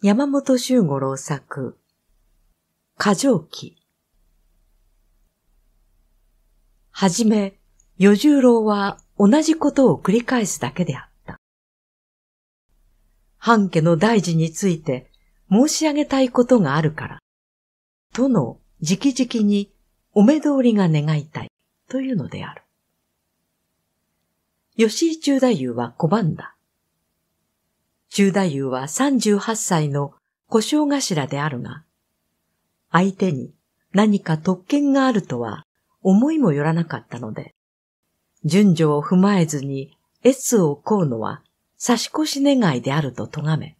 山本周五郎作、過剰期。はじめ、与十郎は同じことを繰り返すだけであった。半家の大事について申し上げたいことがあるから、との直々にお目通りが願いたいというのである。吉井中太夫は拒んだ。中太夫は38歳の故障頭であるが、相手に何か特権があるとは思いもよらなかったので、順序を踏まえずに S を請うのは差し越し願いであると咎め、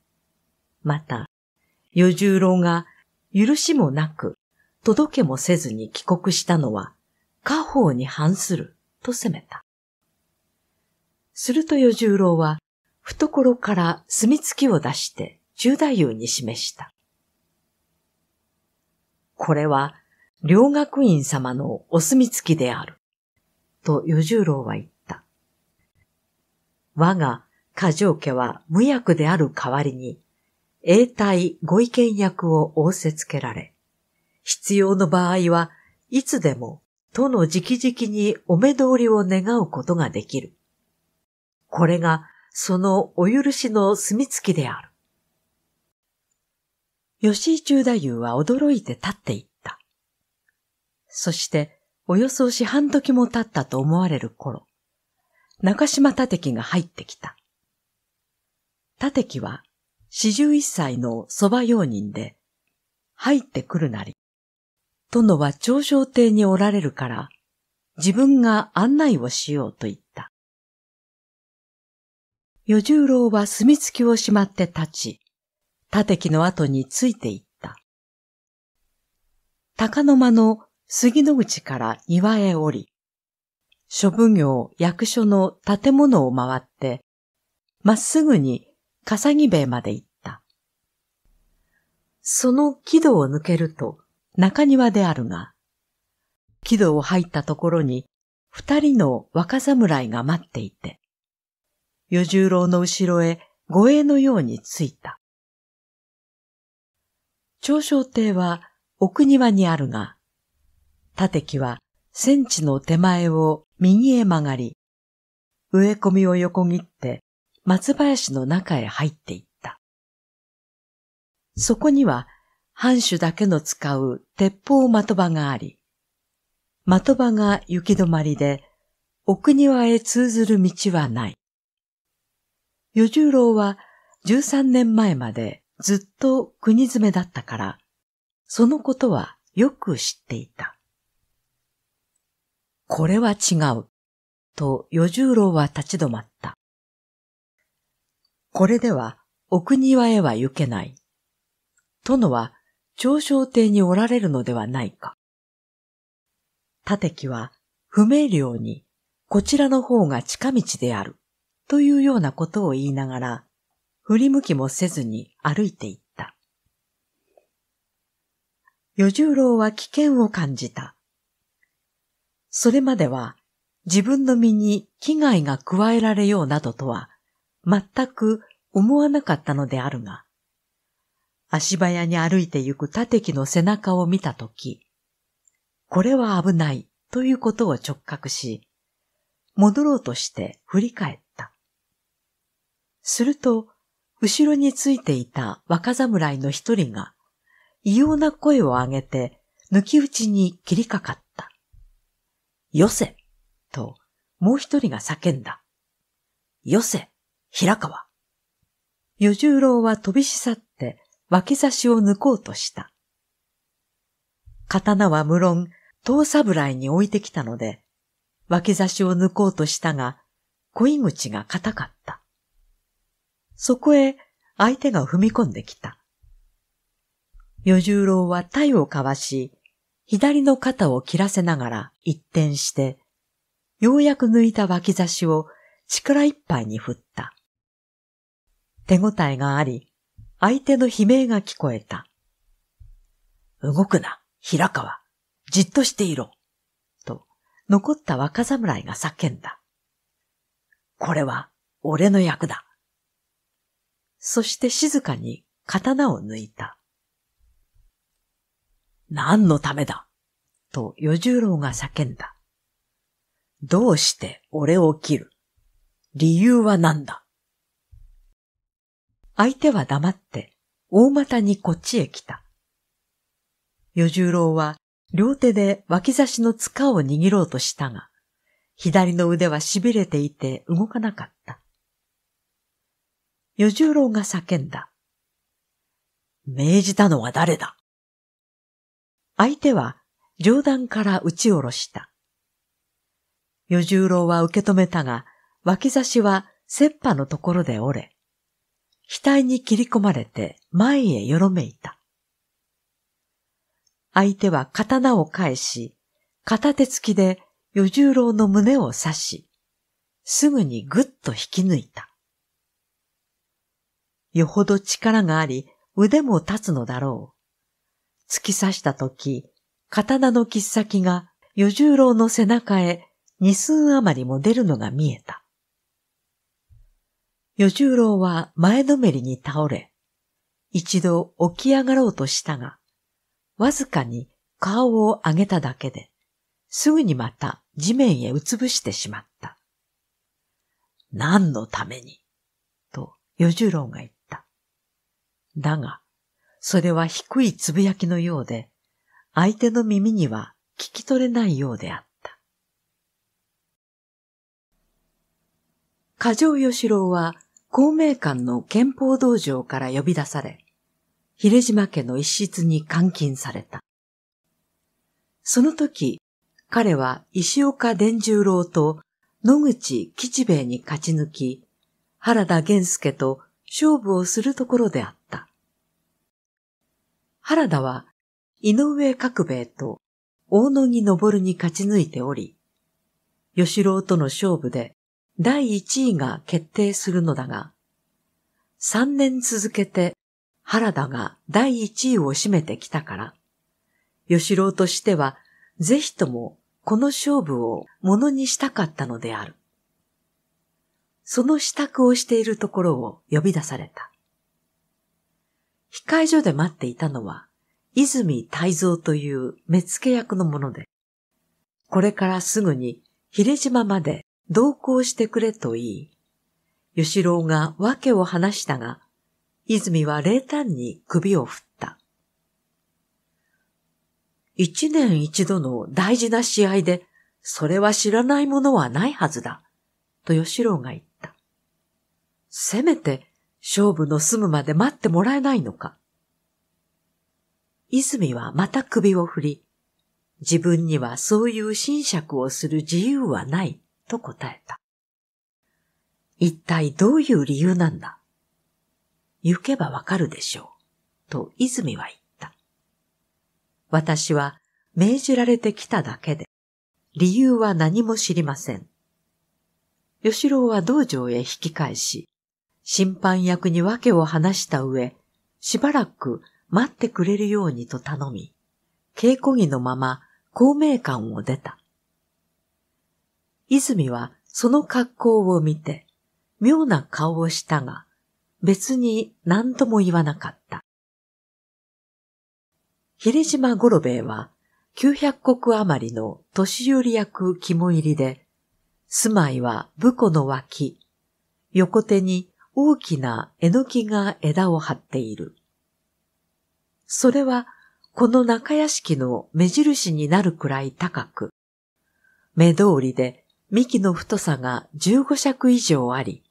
また、与十郎が許しもなく届けもせずに帰国したのは家宝に反すると責めた。すると与十郎は懐から墨付きを出して中大夫に示した。これは、両学院様のお墨付きである。と与十郎は言った。我が過剰家は無役である代わりに、永代ご意見役を仰せつけられ、必要の場合はいつでもとの直々にお目通りを願うことができる。これがそのお許しの墨付きである。吉井中太夫は驚いて立っていった。そして、およそ四半時も経ったと思われる頃、中島立樹が入ってきた。立樹は四十一歳の蕎麦用人で、入ってくるなり、殿は長生亭におられるから、自分が案内をしようと言った。与十郎は墨付きをしまって立ち、立木の後についていった。高の間の杉の口から庭へ降り、諸奉行役所の建物を回って、まっすぐに笠木兵衛まで行った。その木戸を抜けると中庭であるが、木戸を入ったところに二人の若侍が待っていて、与十郎の後ろへ護衛のようについた。長生亭は奥庭にあるが、立木は戦地の手前を右へ曲がり、植え込みを横切って松林の中へ入っていった。そこには藩主だけの使う鉄砲的場があり、的場が行き止まりで奥庭へ通ずる道はない。与十郎は13年前までずっと国詰めだったから、そのことはよく知っていた。これは違う、と与十郎は立ち止まった。これでは奥庭へは行けない。殿は長小邸におられるのではないか。立木は不明瞭にこちらの方が近道である。というようなことを言いながら、振り向きもせずに歩いていった。四十郎は危険を感じた。それまでは自分の身に危害が加えられようなどとは全く思わなかったのであるが、足早に歩いて行く立木の背中を見たとき、これは危ないということを直覚し、戻ろうとして振り返った。すると、後ろについていた若侍の一人が、異様な声を上げて、抜き打ちに切りかかった。よせと、もう一人が叫んだ。よせ平川与十郎は飛びしさって、脇差しを抜こうとした。刀は無論、遠侍に置いてきたので、脇差しを抜こうとしたが、恋口が硬かった。そこへ相手が踏み込んできた。与十郎は体をかわし、左の肩を切らせながら一転して、ようやく抜いた脇差しを力いっぱいに振った。手応えがあり、相手の悲鳴が聞こえた。動くな、平川。じっとしていろ。と、残った若侍が叫んだ。これは、俺の役だ。そして静かに刀を抜いた。何のためだと与十郎が叫んだ。どうして俺を切る理由は何だ相手は黙って大股にこっちへ来た。与十郎は両手で脇差しの塚を握ろうとしたが、左の腕は痺れていて動かなかった。与十郎が叫んだ。命じたのは誰だ相手は上段から打ち下ろした。与十郎は受け止めたが、脇差しは切羽のところで折れ、額に切り込まれて前へよろめいた。相手は刀を返し、片手つきで与十郎の胸を刺し、すぐにぐっと引き抜いた。よほど力があり、腕も立つのだろう。突き刺したとき、刀の切っ先が与十郎の背中へ二寸余りも出るのが見えた。与十郎は前のめりに倒れ、一度起き上がろうとしたが、わずかに顔を上げただけで、すぐにまた地面へうつぶしてしまった。何のためにと、与十郎が言っだが、それは低いつぶやきのようで、相手の耳には聞き取れないようであった。過剰吉郎は公明館の憲法道場から呼び出され、秀島家の一室に監禁された。その時、彼は石岡伝十郎と野口吉兵衛に勝ち抜き、原田源助と勝負をするところであった。原田は井上角兵衛と大野木昇に勝ち抜いており、吉郎との勝負で第一位が決定するのだが、三年続けて原田が第一位を占めてきたから、吉郎としてはぜひともこの勝負をものにしたかったのである。その支度をしているところを呼び出された。控え所で待っていたのは、泉泰造という目付役のもので、これからすぐに秀島まで同行してくれと言い、吉郎が訳を話したが、泉は冷淡に首を振った。一年一度の大事な試合で、それは知らないものはないはずだ、と吉郎が言った。せめて勝負の済むまで待ってもらえないのか。泉はまた首を振り、自分にはそういう侵釈をする自由はないと答えた。一体どういう理由なんだ行けばわかるでしょう。と泉は言った。私は命じられてきただけで、理由は何も知りません。吉郎は道場へ引き返し、審判役に訳を話した上、しばらく待ってくれるようにと頼み、稽古着のまま公明館を出た。泉はその格好を見て、妙な顔をしたが、別に何とも言わなかった。じ島五郎兵衛は、九百国余りの年寄り役肝入りで、住まいは武庫の脇、横手に大きなえのきが枝を張っている。それはこの中屋敷の目印になるくらい高く、目通りで幹の太さが15尺以上あり、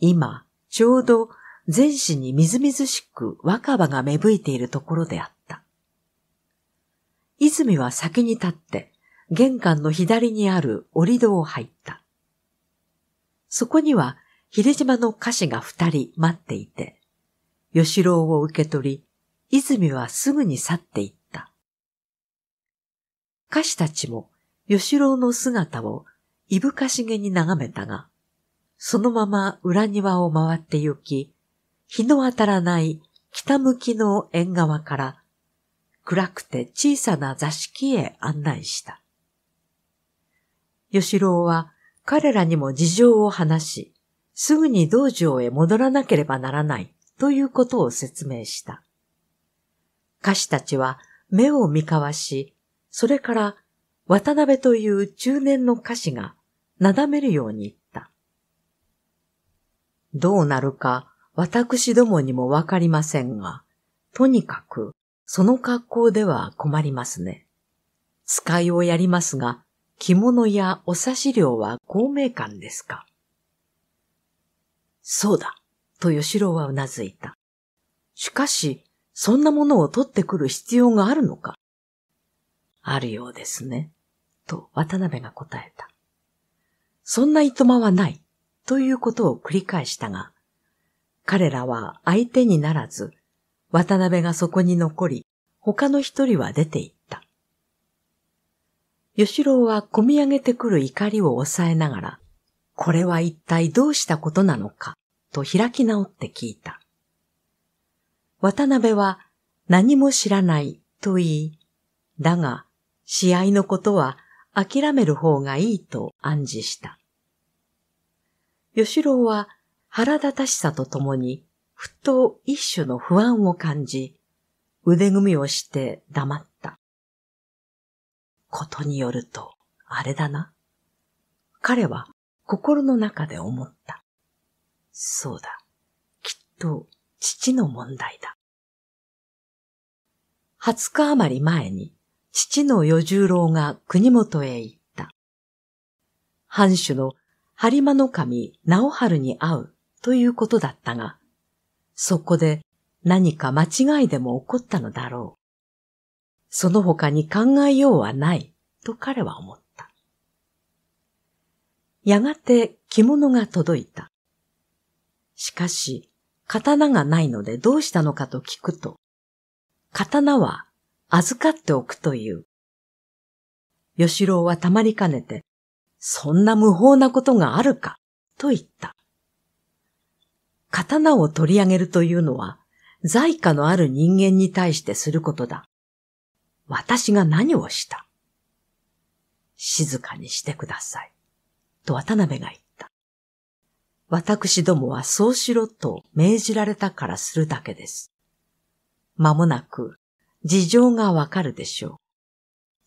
今ちょうど全肢にみずみずしく若葉が芽吹いているところであった。泉は先に立って玄関の左にある折戸を入った。そこには秀島の歌詞が二人待っていて、吉郎を受け取り、泉はすぐに去っていった。歌詞たちも吉郎の姿をいぶかしげに眺めたが、そのまま裏庭を回って行き、日の当たらない北向きの縁側から暗くて小さな座敷へ案内した。吉郎は彼らにも事情を話し、すぐに道場へ戻らなければならないということを説明した。歌手たちは目を見交わし、それから渡辺という中年の歌手がなだめるように言った。どうなるか私どもにもわかりませんが、とにかくその格好では困りますね。使いをやりますが、着物やお差し料は公明館ですかそうだ、と吉郎はうなずいた。しかし、そんなものを取ってくる必要があるのかあるようですね、と渡辺が答えた。そんな糸間はない、ということを繰り返したが、彼らは相手にならず、渡辺がそこに残り、他の一人は出て行った。吉郎は込み上げてくる怒りを抑えながら、これは一体どうしたことなのかと開き直って聞いた。渡辺は何も知らないと言い、だが試合のことは諦める方がいいと暗示した。吉郎は腹立たしさとともに、ふっと一種の不安を感じ、腕組みをして黙った。ことによると、あれだな。彼は心の中で思った。そうだ。きっと、父の問題だ。20日余り前に、父の与十郎が国元へ行った。藩主の播磨の神直春に会うということだったが、そこで何か間違いでも起こったのだろう。その他に考えようはないと彼は思った。やがて着物が届いた。しかし、刀がないのでどうしたのかと聞くと、刀は預かっておくという。吉郎はたまりかねて、そんな無法なことがあるか、と言った。刀を取り上げるというのは、在家のある人間に対してすることだ。私が何をした静かにしてください。と渡辺が言った。私どもはそうしろと命じられたからするだけです。まもなく事情がわかるでしょ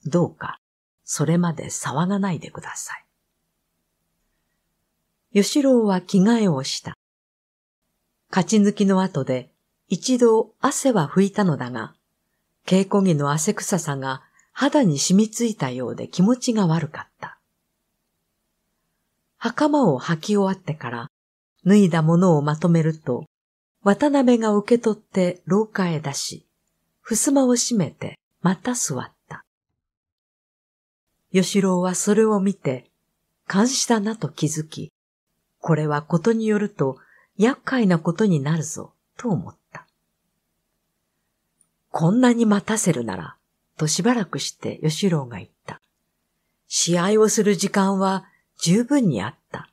う。どうかそれまで騒がないでください。吉郎は着替えをした。勝ち抜きの後で一度汗は拭いたのだが、稽古着の汗臭さが肌に染みついたようで気持ちが悪かった。袴を履き終わってから、脱いだものをまとめると、渡辺が受け取って廊下へ出し、襖を閉めてまた座った。吉郎はそれを見て、監視だなと気づき、これはことによると厄介なことになるぞ、と思った。こんなに待たせるなら、としばらくして吉郎が言った。試合をする時間は十分にあった。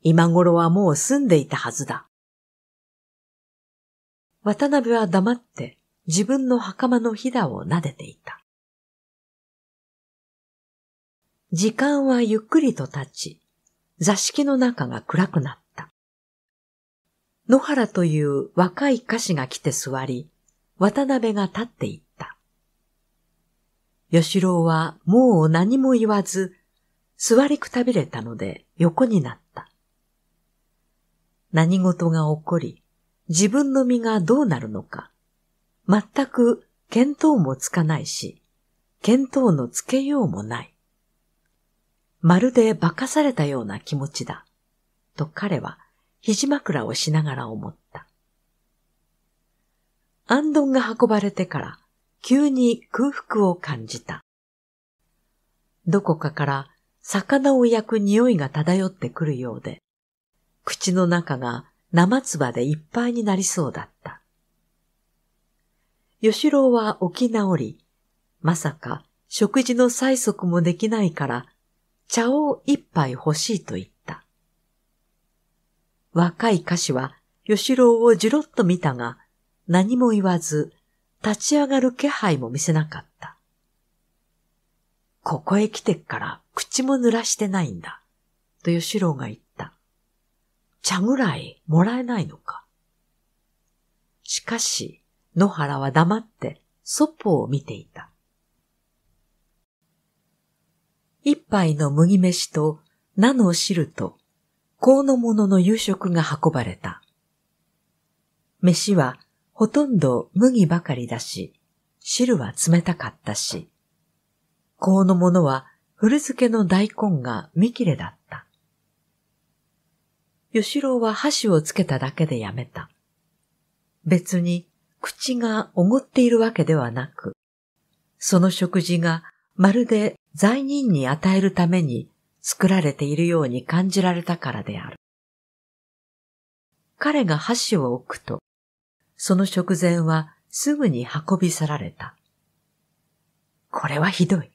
今頃はもう住んでいたはずだ。渡辺は黙って自分の袴のひだを撫でていた。時間はゆっくりと経ち、座敷の中が暗くなった。野原という若い歌詞が来て座り、渡辺が立っていった。吉郎はもう何も言わず、座りくたびれたので横になった。何事が起こり、自分の身がどうなるのか、全く見当もつかないし、見当のつけようもない。まるで化かされたような気持ちだ、と彼は肘枕をしながら思った。アンドンが運ばれてから急に空腹を感じた。どこかから魚を焼く匂いが漂ってくるようで、口の中が生唾でいっぱいになりそうだった。吉郎は起き直り、まさか食事の催促もできないから茶を一杯欲しいと言った。若い歌詞は吉郎をじろっと見たが何も言わず立ち上がる気配も見せなかった。ここへ来てから口も濡らしてないんだ。と吉郎が言った。茶ぐらいもらえないのか。しかし、野原は黙ってそっぽを見ていた。一杯の麦飯と菜の汁と、香の物の夕食が運ばれた。飯はほとんど麦ばかりだし、汁は冷たかったし、河の物は古漬けの大根が見切れだった。吉郎は箸をつけただけでやめた。別に口がおごっているわけではなく、その食事がまるで罪人に与えるために作られているように感じられたからである。彼が箸を置くと、その食前はすぐに運び去られた。これはひどい。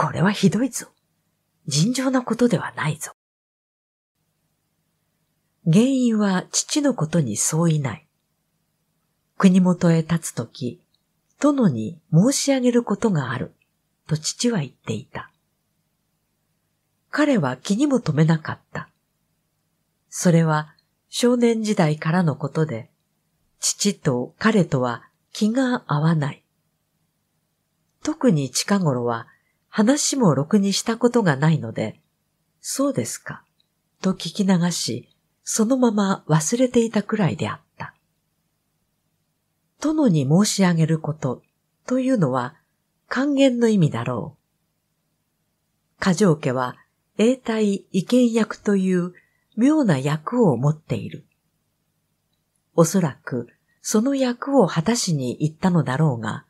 これはひどいぞ。尋常なことではないぞ。原因は父のことに相違ない。国元へ立つとき、殿に申し上げることがある、と父は言っていた。彼は気にも留めなかった。それは少年時代からのことで、父と彼とは気が合わない。特に近頃は話もろくにしたことがないので、そうですか、と聞き流し、そのまま忘れていたくらいであった。殿に申し上げることというのは還元の意味だろう。過剰家は永代意見役という妙な役を持っている。おそらくその役を果たしに行ったのだろうが、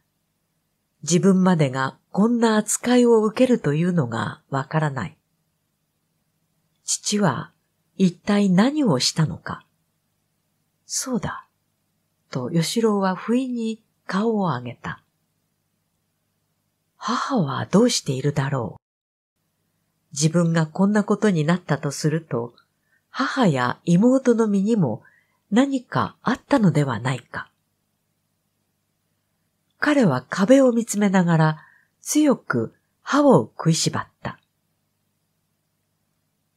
自分までがこんな扱いを受けるというのがわからない。父は一体何をしたのか。そうだ、と吉郎は不意に顔を上げた。母はどうしているだろう。自分がこんなことになったとすると、母や妹の身にも何かあったのではないか。彼は壁を見つめながら強く歯を食いしばった。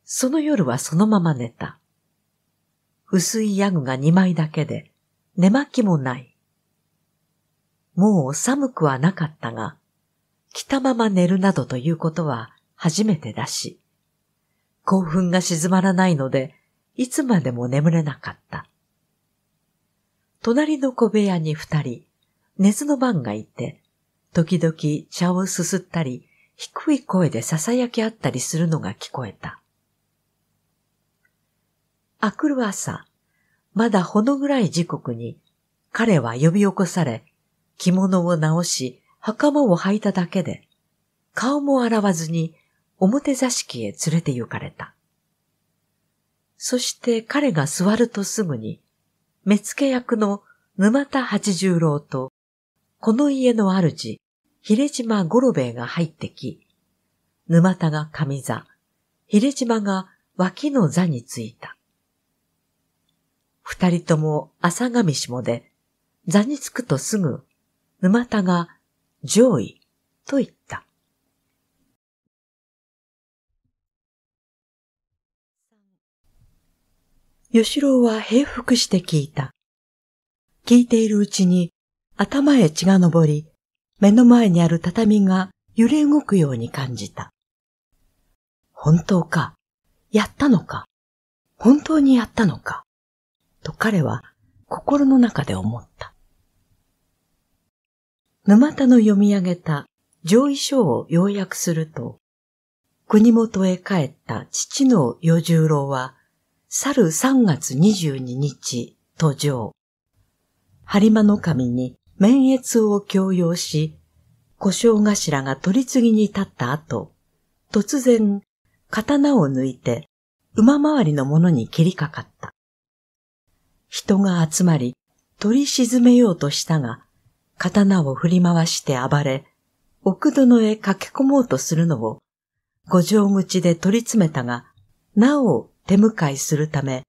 その夜はそのまま寝た。薄いヤグが2枚だけで、寝巻きもない。もう寒くはなかったが、着たまま寝るなどということは初めてだし、興奮が静まらないので、いつまでも眠れなかった。隣の小部屋に二人、寝ずの番がいて、時々茶をすすったり、低い声で囁き合ったりするのが聞こえた。あくる朝、まだほの暗い時刻に、彼は呼び起こされ、着物を直し、袴を履いただけで、顔も洗わずに表座敷へ連れて行かれた。そして彼が座るとすぐに、目付役の沼田八十郎と、この家の主、秀島五郎兵衛が入ってき、沼田が上座、秀島が脇の座についた。二人とも朝上下で、座につくとすぐ、沼田が上位と言った。吉郎は平服して聞いた。聞いているうちに頭へ血が昇り、目の前にある畳が揺れ動くように感じた。本当かやったのか本当にやったのかと彼は心の中で思った。沼田の読み上げた上位書を要約すると、国元へ帰った父の与十郎は、去る3月22日、途上。播磨の神に免疫を強要し、故障頭が取り次ぎに立った後、突然、刀を抜いて、馬回りのものに切りかかった。人が集まり、取り沈めようとしたが、刀を振り回して暴れ、奥殿へ駆け込もうとするのを、五条口で取り詰めたが、なお手向かいするため、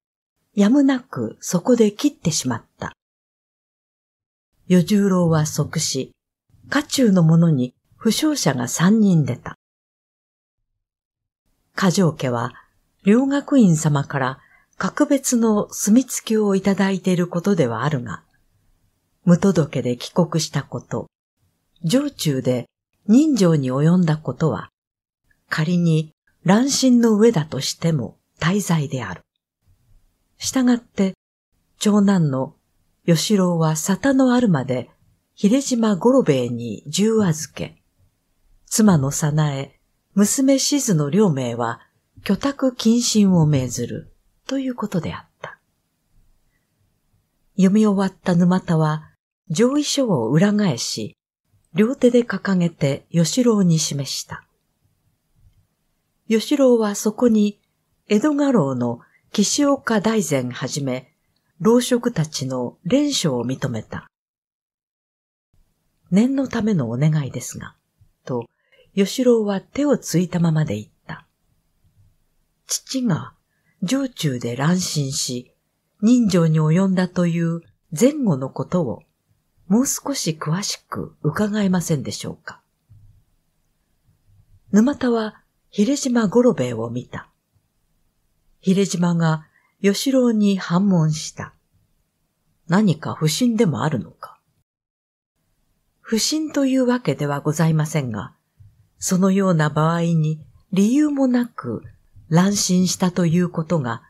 やむなくそこで切ってしまった。与十郎は即死、家中の者に負傷者が三人出た。家上家は、両学院様から格別の住み付きをいただいていることではあるが、無届けで帰国したこと、上中で人情に及んだことは、仮に乱心の上だとしても滞在である。したがって、長男の吉郎は沙汰のあるまで、秀島五郎兵衛に十預け、妻の早苗、娘静の両名は、居宅謹慎を命ずる、ということであった。読み終わった沼田は、上位書を裏返し、両手で掲げて吉郎に示した。吉郎はそこに、江戸家老の岸岡大善はじめ、老職たちの連勝を認めた。念のためのお願いですが、と、吉郎は手をついたままで言った。父が城中で乱心し、人情に及んだという前後のことを、もう少し詳しく伺えませんでしょうか。沼田は、秀島五郎兵衛を見た。秀島が吉郎に反問した。何か不審でもあるのか不審というわけではございませんが、そのような場合に理由もなく乱心したということが、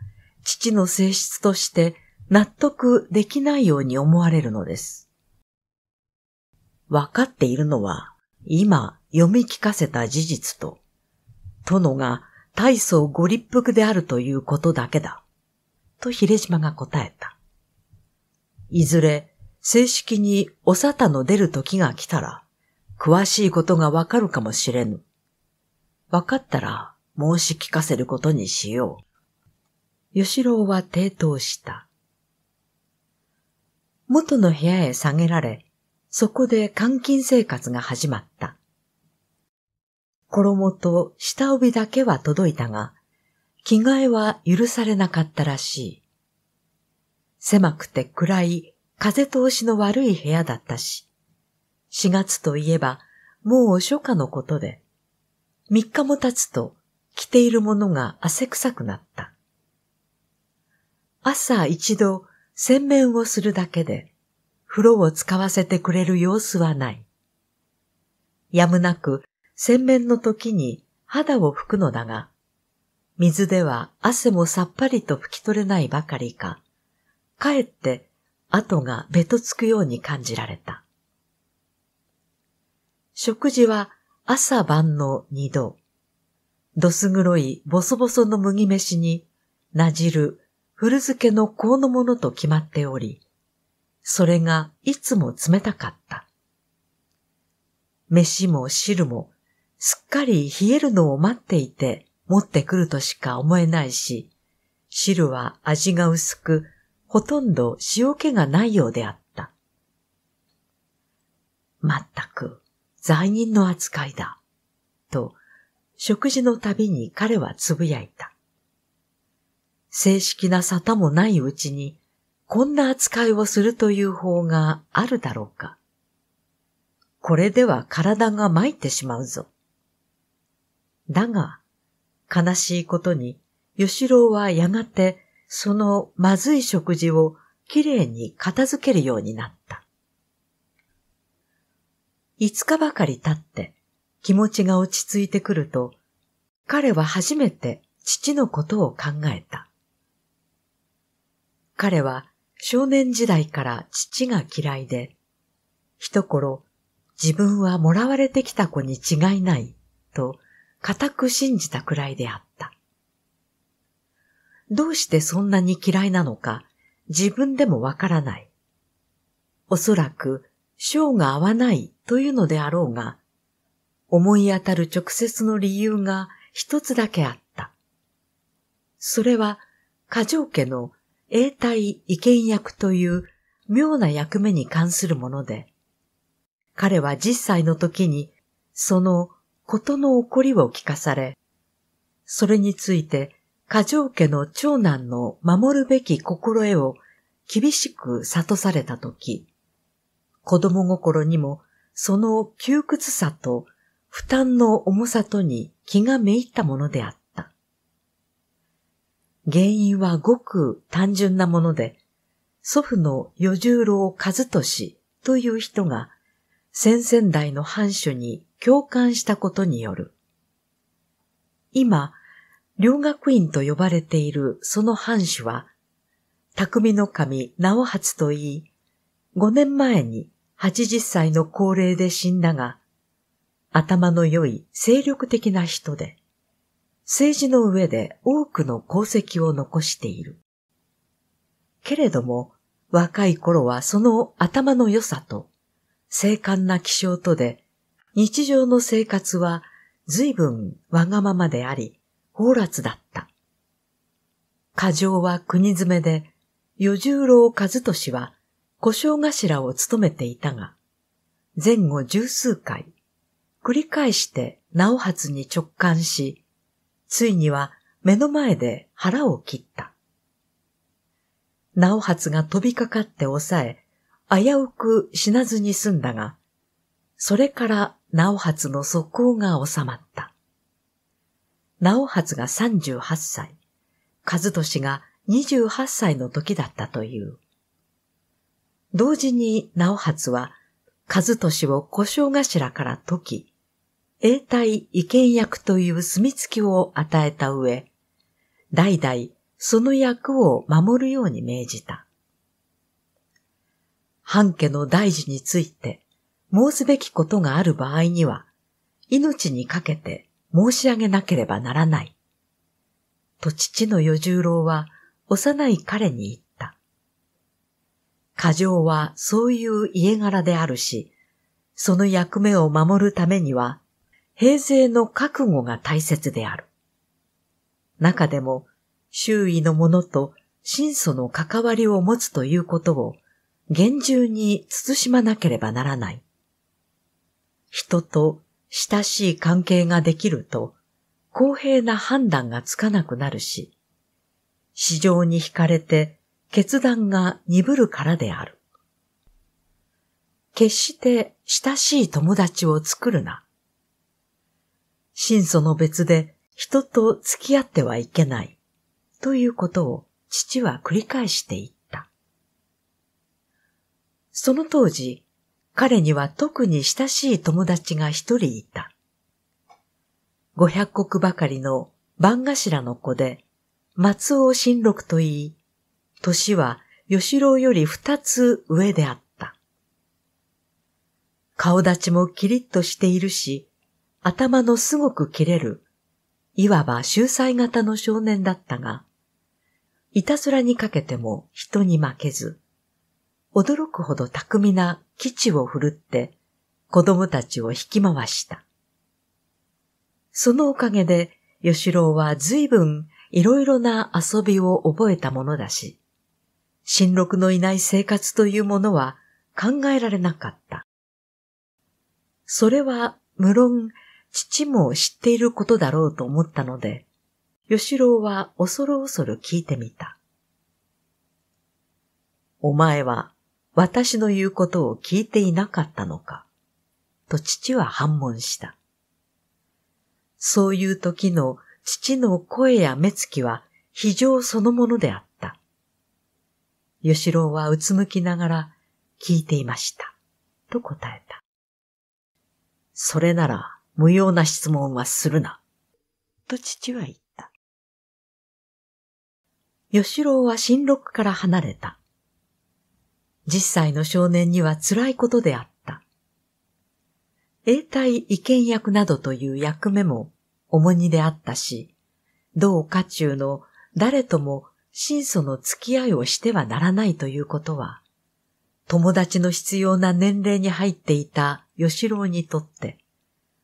父の性質として納得できないように思われるのです。わかっているのは、今読み聞かせた事実と、殿が大層ご立腹であるということだけだ。と秀島が答えた。いずれ正式におさたの出る時が来たら、詳しいことがわかるかもしれぬ。わかったら申し聞かせることにしよう。吉郎は抵当した。元の部屋へ下げられ、そこで監禁生活が始まった。衣と下帯だけは届いたが、着替えは許されなかったらしい。狭くて暗い風通しの悪い部屋だったし、4月といえばもう初夏のことで、3日も経つと着ているものが汗臭くなった。朝一度洗面をするだけで、風呂を使わせてくれる様子はない。やむなく洗面の時に肌を拭くのだが、水では汗もさっぱりと拭き取れないばかりか、かえって跡がべとつくように感じられた。食事は朝晩の二度。どす黒いボソボソの麦飯に、なじる古漬けの香のものと決まっており、それがいつも冷たかった。飯も汁もすっかり冷えるのを待っていて持ってくるとしか思えないし、汁は味が薄く、ほとんど塩気がないようであった。まったく、罪人の扱いだ。と、食事のたびに彼はつぶやいた。正式な沙汰もないうちに、こんな扱いをするという方があるだろうか。これでは体が参ってしまうぞ。だが、悲しいことに、吉郎はやがてそのまずい食事をきれいに片付けるようになった。五日ばかり経って気持ちが落ち着いてくると、彼は初めて父のことを考えた。彼は少年時代から父が嫌いで、一頃自分はもらわれてきた子に違いないと固く信じたくらいであった。どうしてそんなに嫌いなのか自分でもわからない。おそらく性が合わないというのであろうが、思い当たる直接の理由が一つだけあった。それは、過剰家の永代意見役という妙な役目に関するもので、彼は10歳の時にその事の起こりを聞かされ、それについて、過剰家の長男の守るべき心得を厳しく諭されたとき、子供心にもその窮屈さと負担の重さとに気がめいったものであった。原因はごく単純なもので、祖父の与十郎和俊という人が先々代の藩主に共感したことによる。今、両学院と呼ばれているその藩主は、匠の神直初といい、5年前に80歳の高齢で死んだが、頭の良い精力的な人で、政治の上で多くの功績を残している。けれども、若い頃はその頭の良さと精悍な気象とで、日常の生活は随分わがままであり、放辣だった。過剰は国詰めで、与十郎和俊は故障頭を務めていたが、前後十数回、繰り返して直発に直感し、ついには目の前で腹を切った。直発が飛びかかって抑え、危うく死なずに済んだが、それから直発の速攻が収まった。直発が38歳、和俊が28歳の時だったという。同時に直発は、和俊を故障頭から解き、永代意見役という墨付きを与えた上、代々その役を守るように命じた。半家の大事について申すべきことがある場合には、命にかけて申し上げなければならない。と父の与十郎は幼い彼に言った。過剰はそういう家柄であるし、その役目を守るためには、平成の覚悟が大切である。中でも、周囲の者と真祖の関わりを持つということを厳重に慎まなければならない。人と親しい関係ができると公平な判断がつかなくなるし、市場に惹かれて決断が鈍るからである。決して親しい友達を作るな。心素の別で人と付き合ってはいけないということを父は繰り返していた。その当時、彼には特に親しい友達が一人いた。五百石ばかりの番頭の子で、松尾新六といい、年は吉郎より二つ上であった。顔立ちもキリッとしているし、頭のすごく切れる、いわば秀才型の少年だったが、いたずらにかけても人に負けず、驚くほど巧みな基地を振るって子供たちを引き回した。そのおかげで、吉郎は随分いろいろな遊びを覚えたものだし、新六のいない生活というものは考えられなかった。それは無論父も知っていることだろうと思ったので、吉郎は恐る恐る聞いてみた。お前は私の言うことを聞いていなかったのか、と父は反問した。そういう時の父の声や目つきは非常そのものであった。吉郎はうつむきながら聞いていました。と答えた。それなら無用な質問はするな。と父は言った。吉郎は新六から離れた。実際の少年には辛いことであった。永代意見役などという役目も重荷であったし、同家中の誰とも真祖の付き合いをしてはならないということは、友達の必要な年齢に入っていた吉郎にとって、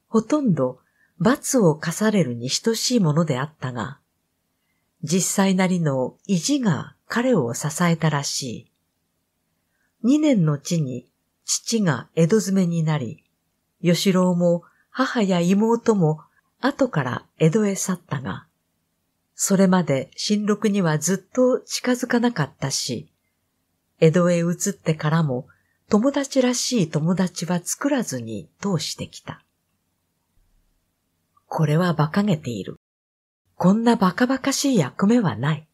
ほとんど罰を課されるに等しいものであったが、実際なりの意地が彼を支えたらしい。2年の地に父が江戸詰めになり、吉郎も母や妹も後から江戸へ去ったが、それまで新六にはずっと近づかなかったし、江戸へ移ってからも友達らしい友達は作らずに通してきた。これは馬鹿げている。こんな馬鹿馬鹿しい役目はない。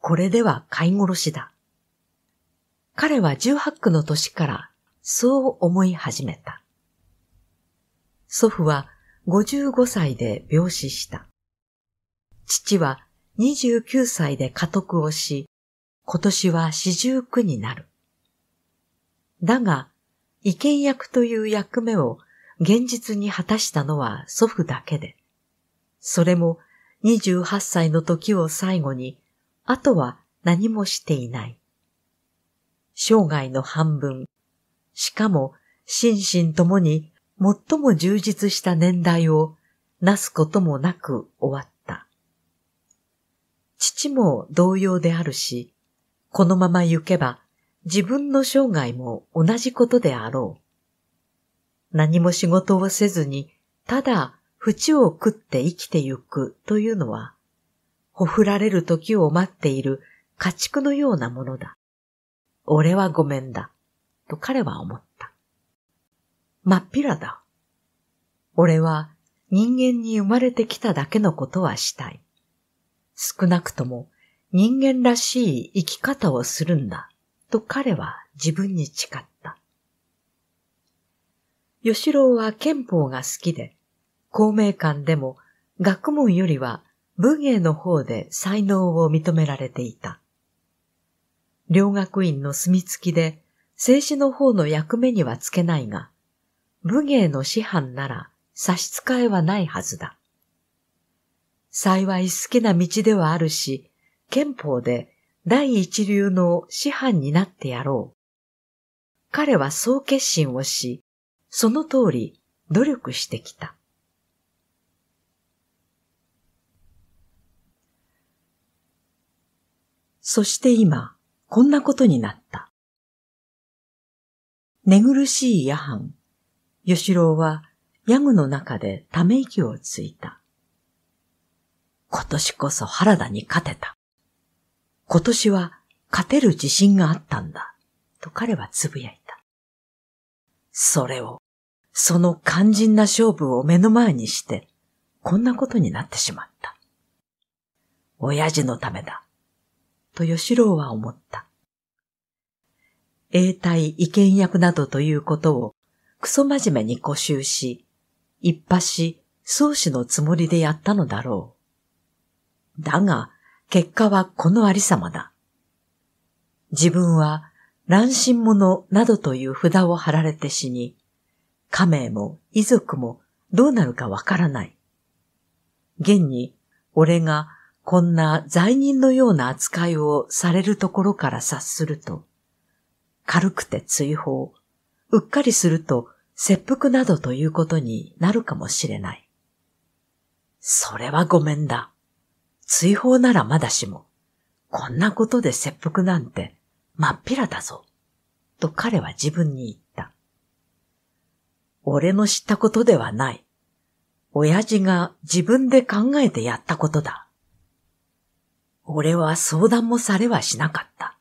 これでは飼い殺しだ。彼は18区の年からそう思い始めた。祖父は55歳で病死した。父は29歳で家督をし、今年は四十九になる。だが、意見役という役目を現実に果たしたのは祖父だけで、それも28歳の時を最後に、あとは何もしていない。生涯の半分、しかも心身ともに最も充実した年代をなすこともなく終わった。父も同様であるし、このまま行けば自分の生涯も同じことであろう。何も仕事をせずに、ただ淵を食って生きてゆくというのは、ほふられる時を待っている家畜のようなものだ。俺はごめんだ、と彼は思った。まっぴらだ。俺は人間に生まれてきただけのことはしたい。少なくとも人間らしい生き方をするんだ、と彼は自分に誓った。吉郎は憲法が好きで、公明館でも学問よりは文芸の方で才能を認められていた。両学院の住み付きで、政治の方の役目にはつけないが、武芸の師範なら差し支えはないはずだ。幸い好きな道ではあるし、憲法で第一流の師範になってやろう。彼はそう決心をし、その通り努力してきた。そして今、こんなことになった。寝苦しい夜半、吉郎はヤグの中でため息をついた。今年こそ原田に勝てた。今年は勝てる自信があったんだ、と彼はつぶやいた。それを、その肝心な勝負を目の前にして、こんなことになってしまった。親父のためだ、と吉郎は思った。英体、意見役などということを、クソ真面目に固執し、一発し、宗始のつもりでやったのだろう。だが、結果はこのありさまだ。自分は乱心者などという札を貼られて死に、家名も遺族もどうなるかわからない。現に、俺がこんな罪人のような扱いをされるところから察すると、軽くて追放、うっかりすると切腹などということになるかもしれない。それはごめんだ。追放ならまだしも、こんなことで切腹なんてまっぴらだぞ。と彼は自分に言った。俺の知ったことではない。親父が自分で考えてやったことだ。俺は相談もされはしなかった。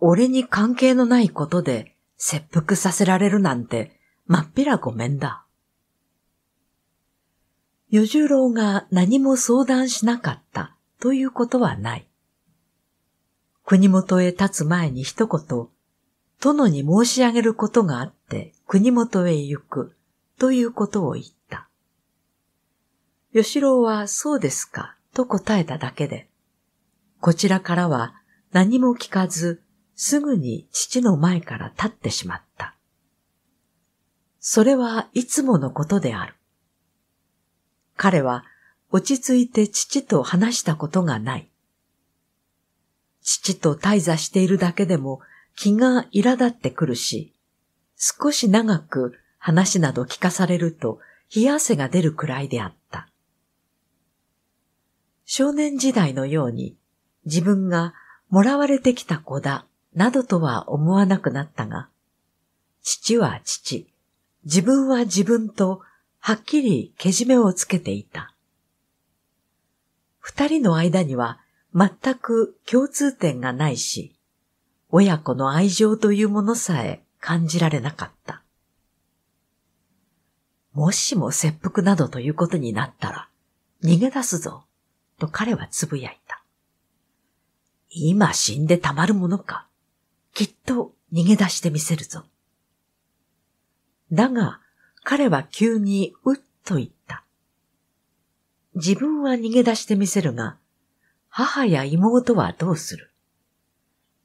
俺に関係のないことで切腹させられるなんて、まっぴらごめんだ。与十郎が何も相談しなかったということはない。国元へ立つ前に一言、殿に申し上げることがあって国元へ行くということを言った。吉郎はそうですかと答えただけで、こちらからは何も聞かずすぐに父の前から立ってしまった。それはいつものことである。彼は落ち着いて父と話したことがない。父と滞在しているだけでも気が苛立ってくるし、少し長く話など聞かされると冷や汗が出るくらいであった。少年時代のように自分がもらわれてきた子だなどとは思わなくなったが、父は父、自分は自分と、はっきりけじめをつけていた。二人の間には全く共通点がないし、親子の愛情というものさえ感じられなかった。もしも切腹などということになったら、逃げ出すぞ、と彼は呟いた。今死んでたまるものか。きっと逃げ出してみせるぞ。だが、彼は急にうっと言った。自分は逃げ出してみせるが、母や妹はどうする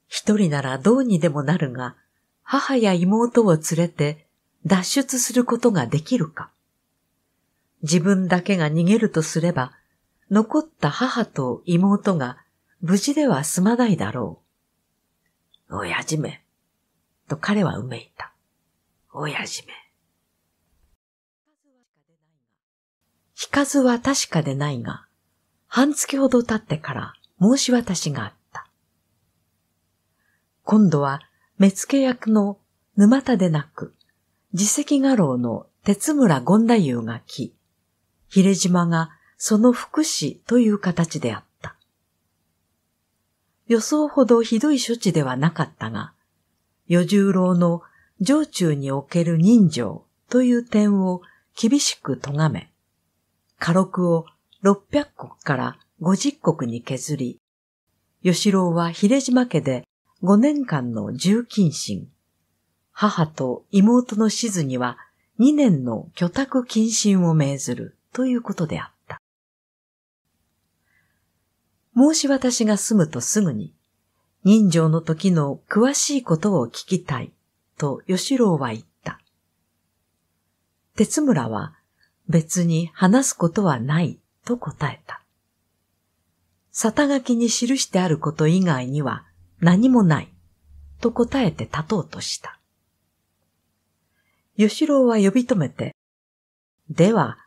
一人ならどうにでもなるが、母や妹を連れて脱出することができるか自分だけが逃げるとすれば、残った母と妹が無事では済まないだろう。おやじめ、と彼はうめいた。おやじめ。引かずは確かでないが、半月ほど経ってから申し渡しがあった。今度は目付役の沼田でなく、自責画廊の鉄村権太夫が来、ひれ島がその福祉という形であった。予想ほどひどい処置ではなかったが、与十郎の上中における人情という点を厳しく咎め、家禄を六百国から五十国に削り、吉郎は秀島家で五年間の重謹心、母と妹の静には二年の居宅謹慎を命ずるということであった。申し渡しが済むとすぐに、人情の時の詳しいことを聞きたい、と吉郎は言った。鉄村は、別に話すことはない、と答えた。肩書きに記してあること以外には何もない、と答えて立とうとした。吉郎は呼び止めて、では、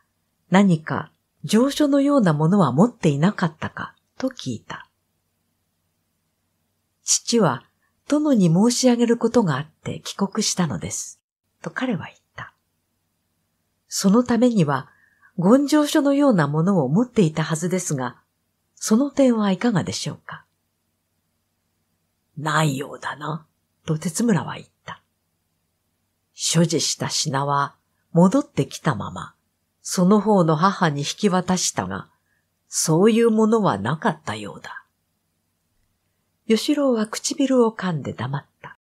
何か上書のようなものは持っていなかったか、と聞いた。父は殿に申し上げることがあって帰国したのです、と彼は言った。そのためには、言状書のようなものを持っていたはずですが、その点はいかがでしょうかないようだな、と鉄村は言った。所持した品は戻ってきたまま、その方の母に引き渡したが、そういうものはなかったようだ。吉郎は唇を噛んで黙った。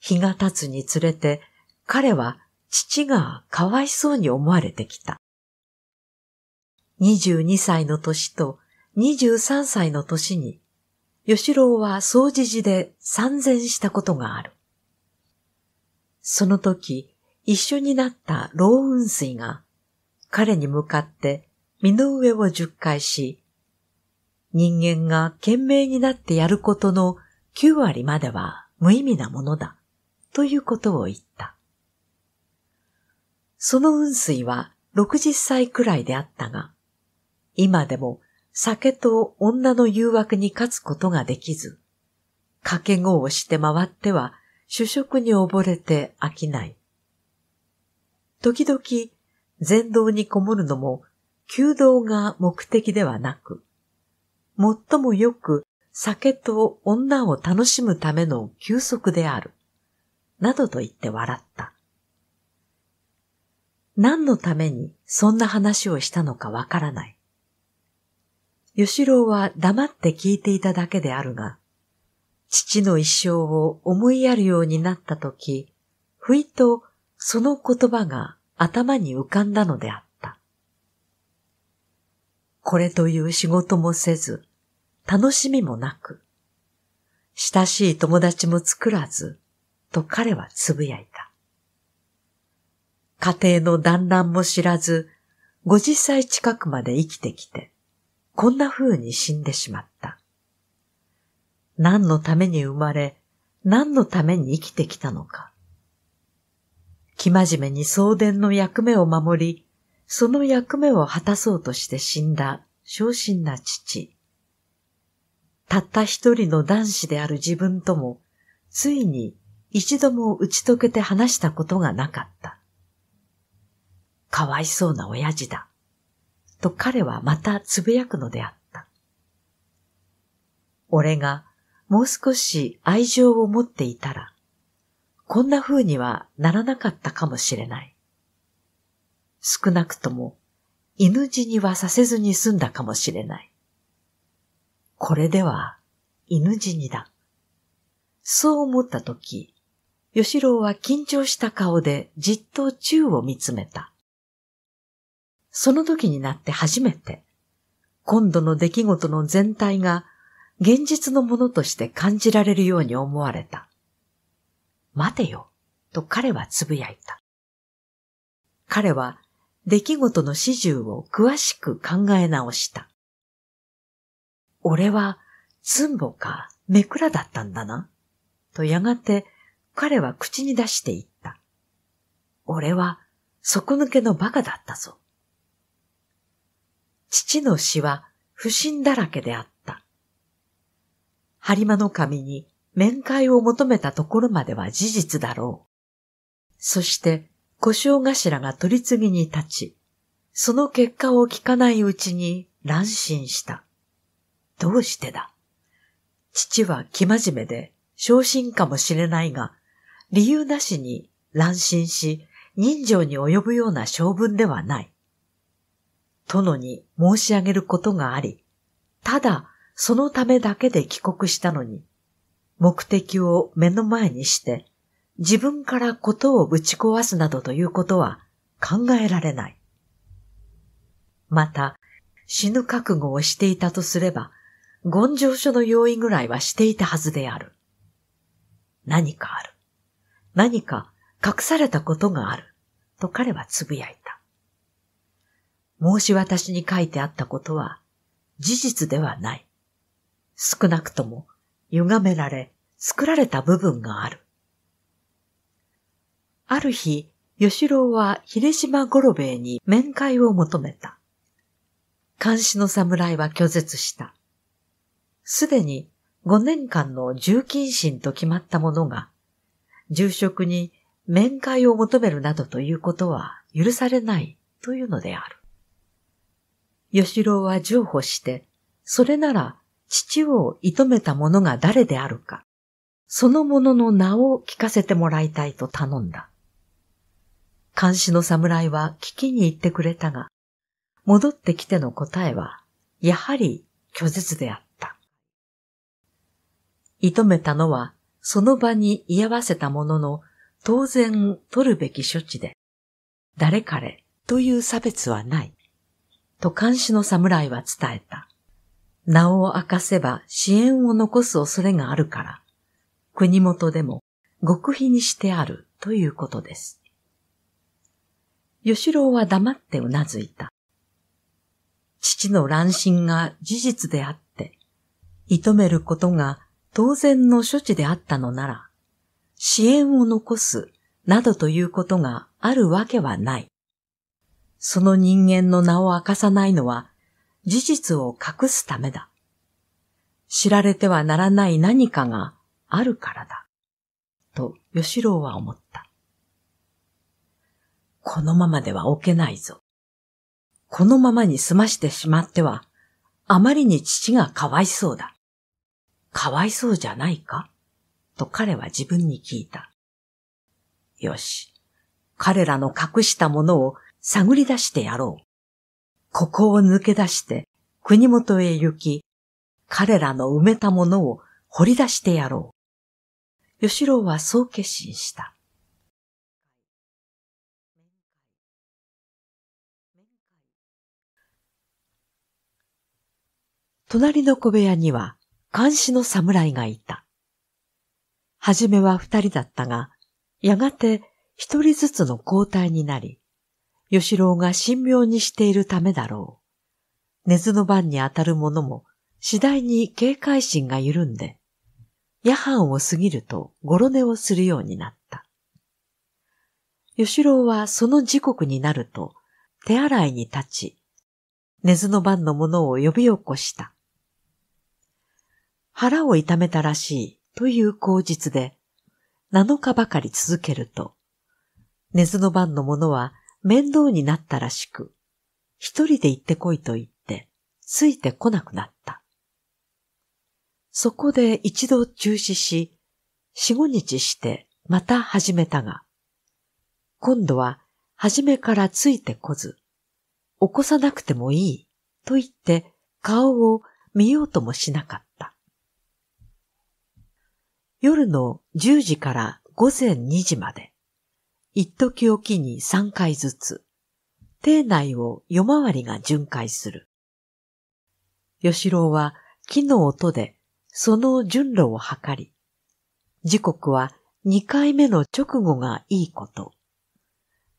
日が経つにつれて彼は父がかわいそうに思われてきた。22歳の年と23歳の年に、吉郎は総持寺で参禅したことがある。その時、一緒になった老雲水が彼に向かって身の上を十回し、人間が懸命になってやることの9割までは無意味なものだということを言った。その雲水は60歳くらいであったが、今でも酒と女の誘惑に勝つことができず、掛け語をして回っては主食に溺れて飽きない。時々禅道にこもるのも、弓道が目的ではなく、最もよく酒と女を楽しむための休息である、などと言って笑った。何のためにそんな話をしたのかわからない。吉郎は黙って聞いていただけであるが、父の一生を思いやるようになったとき、ふいとその言葉が頭に浮かんだのであった。これという仕事もせず、楽しみもなく、親しい友達も作らず、と彼はつぶやいた。家庭の団らんも知らず、50歳近くまで生きてきて、こんな風に死んでしまった。何のために生まれ、何のために生きてきたのか。生真面目に送電の役目を守り、その役目を果たそうとして死んだ昇進な父。たった一人の男子である自分とも、ついに一度も打ち解けて話したことがなかった。かわいそうな親父だ。と彼はまたつぶやくのであった。俺がもう少し愛情を持っていたら、こんな風にはならなかったかもしれない。少なくとも犬死にはさせずに済んだかもしれない。これでは犬死にだ。そう思ったとき、吉郎は緊張した顔でじっと宙を見つめた。その時になって初めて、今度の出来事の全体が現実のものとして感じられるように思われた。待てよ、と彼は呟いた。彼は出来事の始終を詳しく考え直した。俺はツンボかめくらだったんだな、とやがて彼は口に出して言った。俺は底抜けの馬鹿だったぞ。父の死は不審だらけであった。播磨の神に面会を求めたところまでは事実だろう。そして、故障頭が取り次ぎに立ち、その結果を聞かないうちに乱心した。どうしてだ父は生真面目で昇進かもしれないが、理由なしに乱心し、人情に及ぶような性分ではない。殿に申し上げることがあり、ただそのためだけで帰国したのに、目的を目の前にして自分からことをぶち壊すなどということは考えられない。また、死ぬ覚悟をしていたとすれば、言上書の用意ぐらいはしていたはずである。何かある。何か隠されたことがある。と彼は呟いた。申し渡しに書いてあったことは事実ではない。少なくとも歪められ、作られた部分がある。ある日、吉郎は秀島五郎兵衛に面会を求めた。監視の侍は拒絶した。すでに5年間の重謹心と決まったものが、住職に面会を求めるなどということは許されないというのである。吉郎は譲歩して、それなら父を射止めた者が誰であるか、その者の名を聞かせてもらいたいと頼んだ。監視の侍は聞きに行ってくれたが、戻ってきての答えは、やはり拒絶であった。射止めたのは、その場に居合わせた者の、当然取るべき処置で、誰彼という差別はない、と監視の侍は伝えた。名を明かせば支援を残す恐れがあるから、国元でも極秘にしてあるということです。吉郎は黙ってうなずいた。父の乱心が事実であって、射止めることが当然の処置であったのなら、支援を残すなどということがあるわけはない。その人間の名を明かさないのは事実を隠すためだ。知られてはならない何かがあるからだ。と吉郎は思った。このままでは置けないぞ。このままに済ましてしまっては、あまりに父がかわいそうだ。かわいそうじゃないかと彼は自分に聞いた。よし、彼らの隠したものを探り出してやろう。ここを抜け出して国元へ行き、彼らの埋めたものを掘り出してやろう。吉郎はそう決心した。隣の小部屋には監視の侍がいた。はじめは二人だったが、やがて一人ずつの交代になり、吉郎が神妙にしているためだろう。根津の番にあたる者も次第に警戒心が緩んで、夜半を過ぎるとごろ寝をするようになった。吉郎はその時刻になると手洗いに立ち、根津の番の者を呼び起こした。腹を痛めたらしいという口実で、7日ばかり続けると、根津の番の者は面倒になったらしく、一人で行ってこいと言って、ついてこなくなった。そこで一度中止し、四五日してまた始めたが、今度は初めからついてこず、起こさなくてもいいと言って顔を見ようともしなかった。夜の十時から午前二時まで、一時おきに三回ずつ、邸内を夜回りが巡回する。吉郎は木の音でその順路を測り、時刻は二回目の直後がいいこと。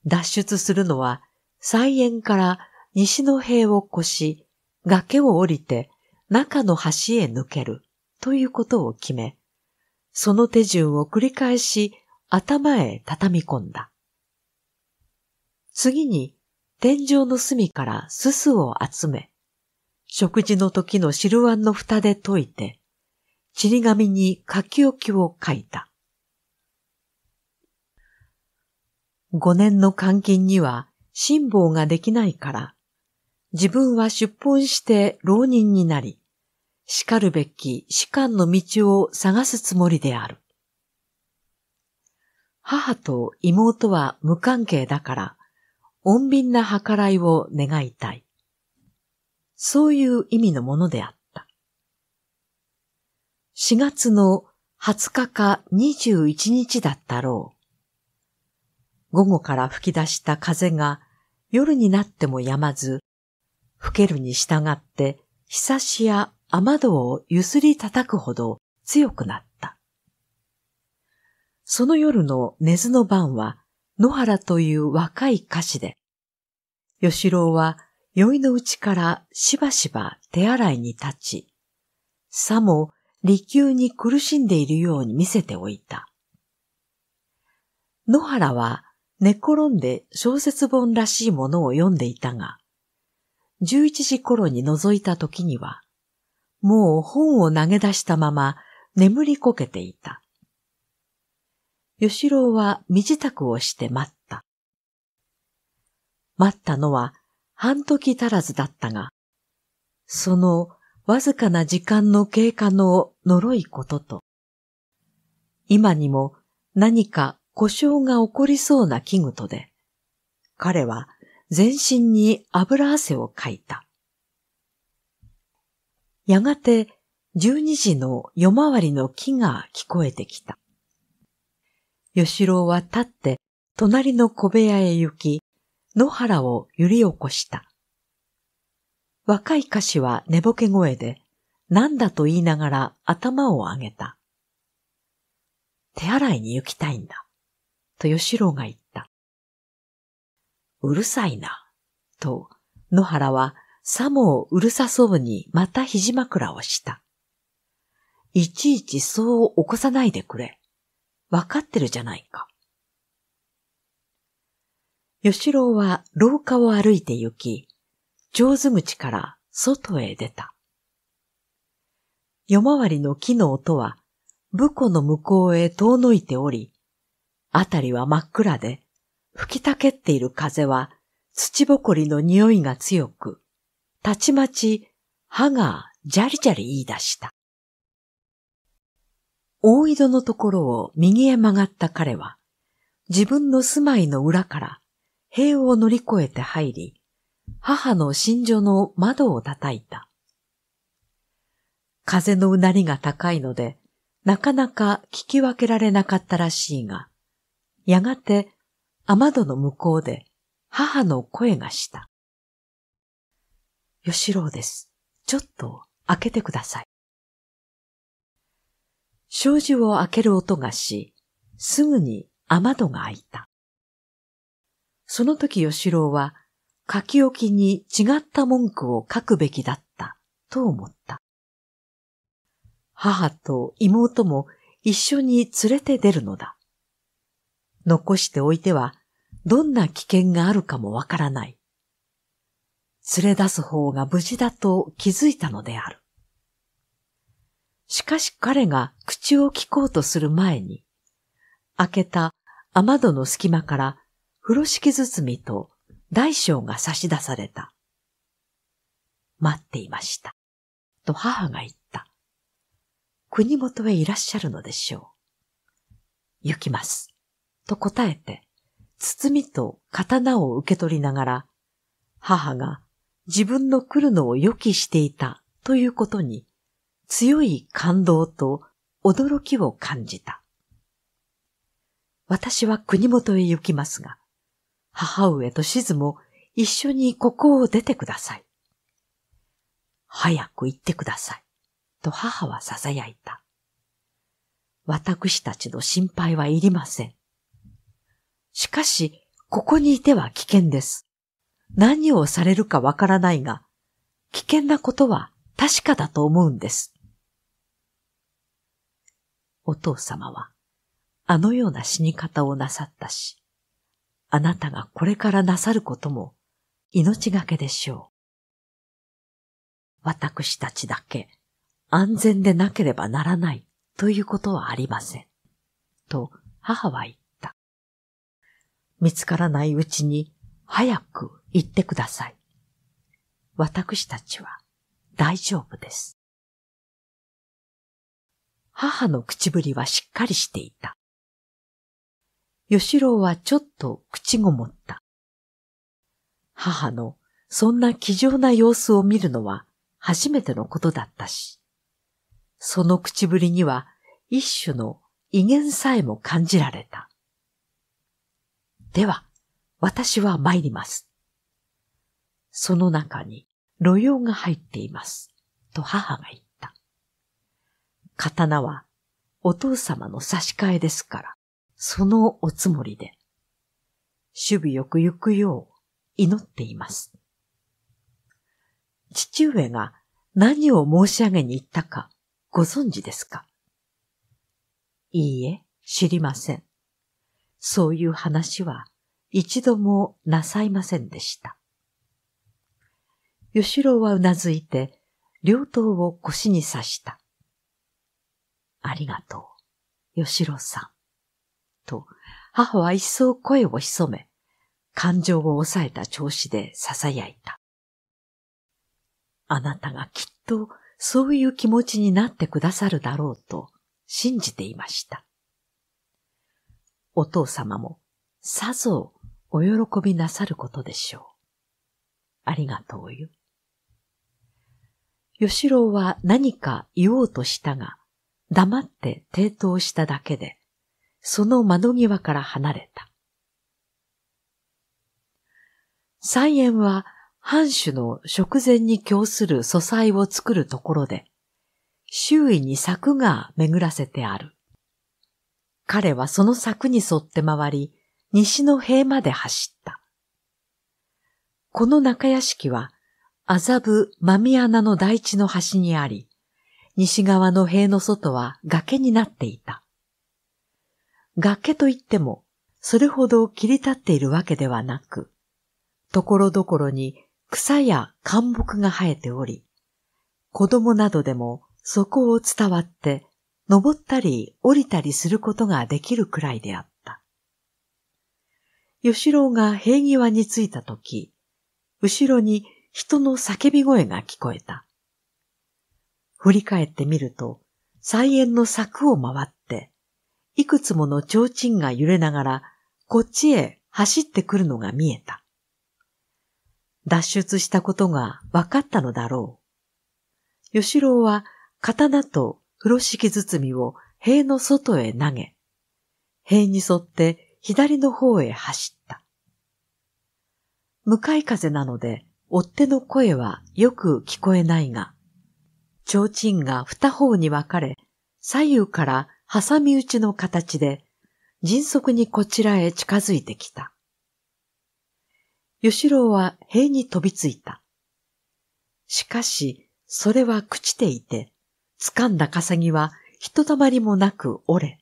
脱出するのは菜園から西の塀を越し、崖を降りて中の橋へ抜けるということを決め、その手順を繰り返し頭へ畳み込んだ。次に天井の隅からすすを集め、食事の時の汁碗の蓋で溶いて、ちり紙に書き置きを書いた。五年の監禁には辛抱ができないから、自分は出奔して浪人になり、しかるべき士官の道を探すつもりである。母と妹は無関係だから、穏便な計らいを願いたい。そういう意味のものであった。4月の20日か21日だったろう。午後から吹き出した風が夜になっても止まず、吹けるに従って日差しや雨戸をゆすり叩くほど強くなった。その夜の根津の晩は、野原という若い歌詞で、吉郎は酔いのうちからしばしば手洗いに立ち、さも利休に苦しんでいるように見せておいた。野原は寝転んで小説本らしいものを読んでいたが、十一時頃に覗いた時には、もう本を投げ出したまま眠りこけていた。吉郎は身支度をして待った。待ったのは半時足らずだったが、そのわずかな時間の経過の呪いことと、今にも何か故障が起こりそうな器具とで、彼は全身に油汗をかいた。やがて十二時の夜回りの木が聞こえてきた。吉郎は立って隣の小部屋へ行き、野原を揺り起こした。若い歌詞は寝ぼけ声で、なんだと言いながら頭を上げた。手洗いに行きたいんだ、と吉郎が言った。うるさいな、と野原はさもうるさそうにまた肘枕をした。いちいちそう起こさないでくれ。わかってるじゃないか。吉郎は廊下を歩いて行き、上手口から外へ出た。夜回りの木の音は、武庫の向こうへ遠のいており、あたりは真っ暗で、吹きたけっている風は土ぼこりの匂いが強く、たちまち歯がじゃりじゃり言い出した。大井戸のところを右へ曲がった彼は、自分の住まいの裏から塀を乗り越えて入り、母の寝所の窓を叩いた。風のうなりが高いので、なかなか聞き分けられなかったらしいが、やがて雨戸の向こうで母の声がした。吉郎です。ちょっと開けてください。障子を開ける音がし、すぐに雨戸が開いた。その時吉郎は、書き置きに違った文句を書くべきだった、と思った。母と妹も一緒に連れて出るのだ。残しておいては、どんな危険があるかもわからない。連れ出す方が無事だと気づいたのである。しかし彼が口を聞こうとする前に、開けた雨戸の隙間から風呂敷包みと大小が差し出された。待っていました。と母が言った。国元へいらっしゃるのでしょう。行きます。と答えて、包みと刀を受け取りながら、母が自分の来るのを予期していたということに強い感動と驚きを感じた。私は国元へ行きますが、母上と静も一緒にここを出てください。早く行ってください。と母は囁いた。私たちの心配はいりません。しかし、ここにいては危険です。何をされるかわからないが、危険なことは確かだと思うんです。お父様は、あのような死に方をなさったし、あなたがこれからなさることも命がけでしょう。私たちだけ安全でなければならないということはありません。と母は言った。見つからないうちに早く行ってください。私たちは大丈夫です。母の口ぶりはしっかりしていた。吉郎はちょっと口ごもった。母のそんな気丈な様子を見るのは初めてのことだったし、その口ぶりには一種の威厳さえも感じられた。では、私は参ります。その中に、路用が入っています。と母が言っ刀はお父様の差し替えですから、そのおつもりで、守備よく行くよう祈っています。父上が何を申し上げに行ったかご存知ですかいいえ、知りません。そういう話は一度もなさいませんでした。吉郎はうなずいて、両刀を腰に刺した。ありがとう、吉郎さん。と、母は一層声を潜め、感情を抑えた調子で囁いた。あなたがきっとそういう気持ちになってくださるだろうと信じていました。お父様もさぞお喜びなさることでしょう。ありがとうよ。吉郎は何か言おうとしたが、黙って抵当しただけで、その窓際から離れた。菜園は藩主の食前に供する素材を作るところで、周囲に柵が巡らせてある。彼はその柵に沿って回り、西の塀まで走った。この中屋敷は、麻布間宮穴の台地の端にあり、西側の塀の外は崖になっていた。崖といっても、それほど切り立っているわけではなく、ところどころに草や灌木が生えており、子供などでもそこを伝わって登ったり降りたりすることができるくらいであった。吉郎が塀際に着いたとき、後ろに人の叫び声が聞こえた。振り返ってみると、菜園の柵を回って、いくつもの提灯が揺れながら、こっちへ走ってくるのが見えた。脱出したことが分かったのだろう。吉郎は刀と風呂敷包みを塀の外へ投げ、塀に沿って左の方へ走った。向かい風なので、追っ手の声はよく聞こえないが、提灯が二方に分かれ、左右から挟み撃ちの形で、迅速にこちらへ近づいてきた。吉郎は塀に飛びついた。しかし、それは朽ちていて、掴んだ笠木はひとたまりもなく折れ、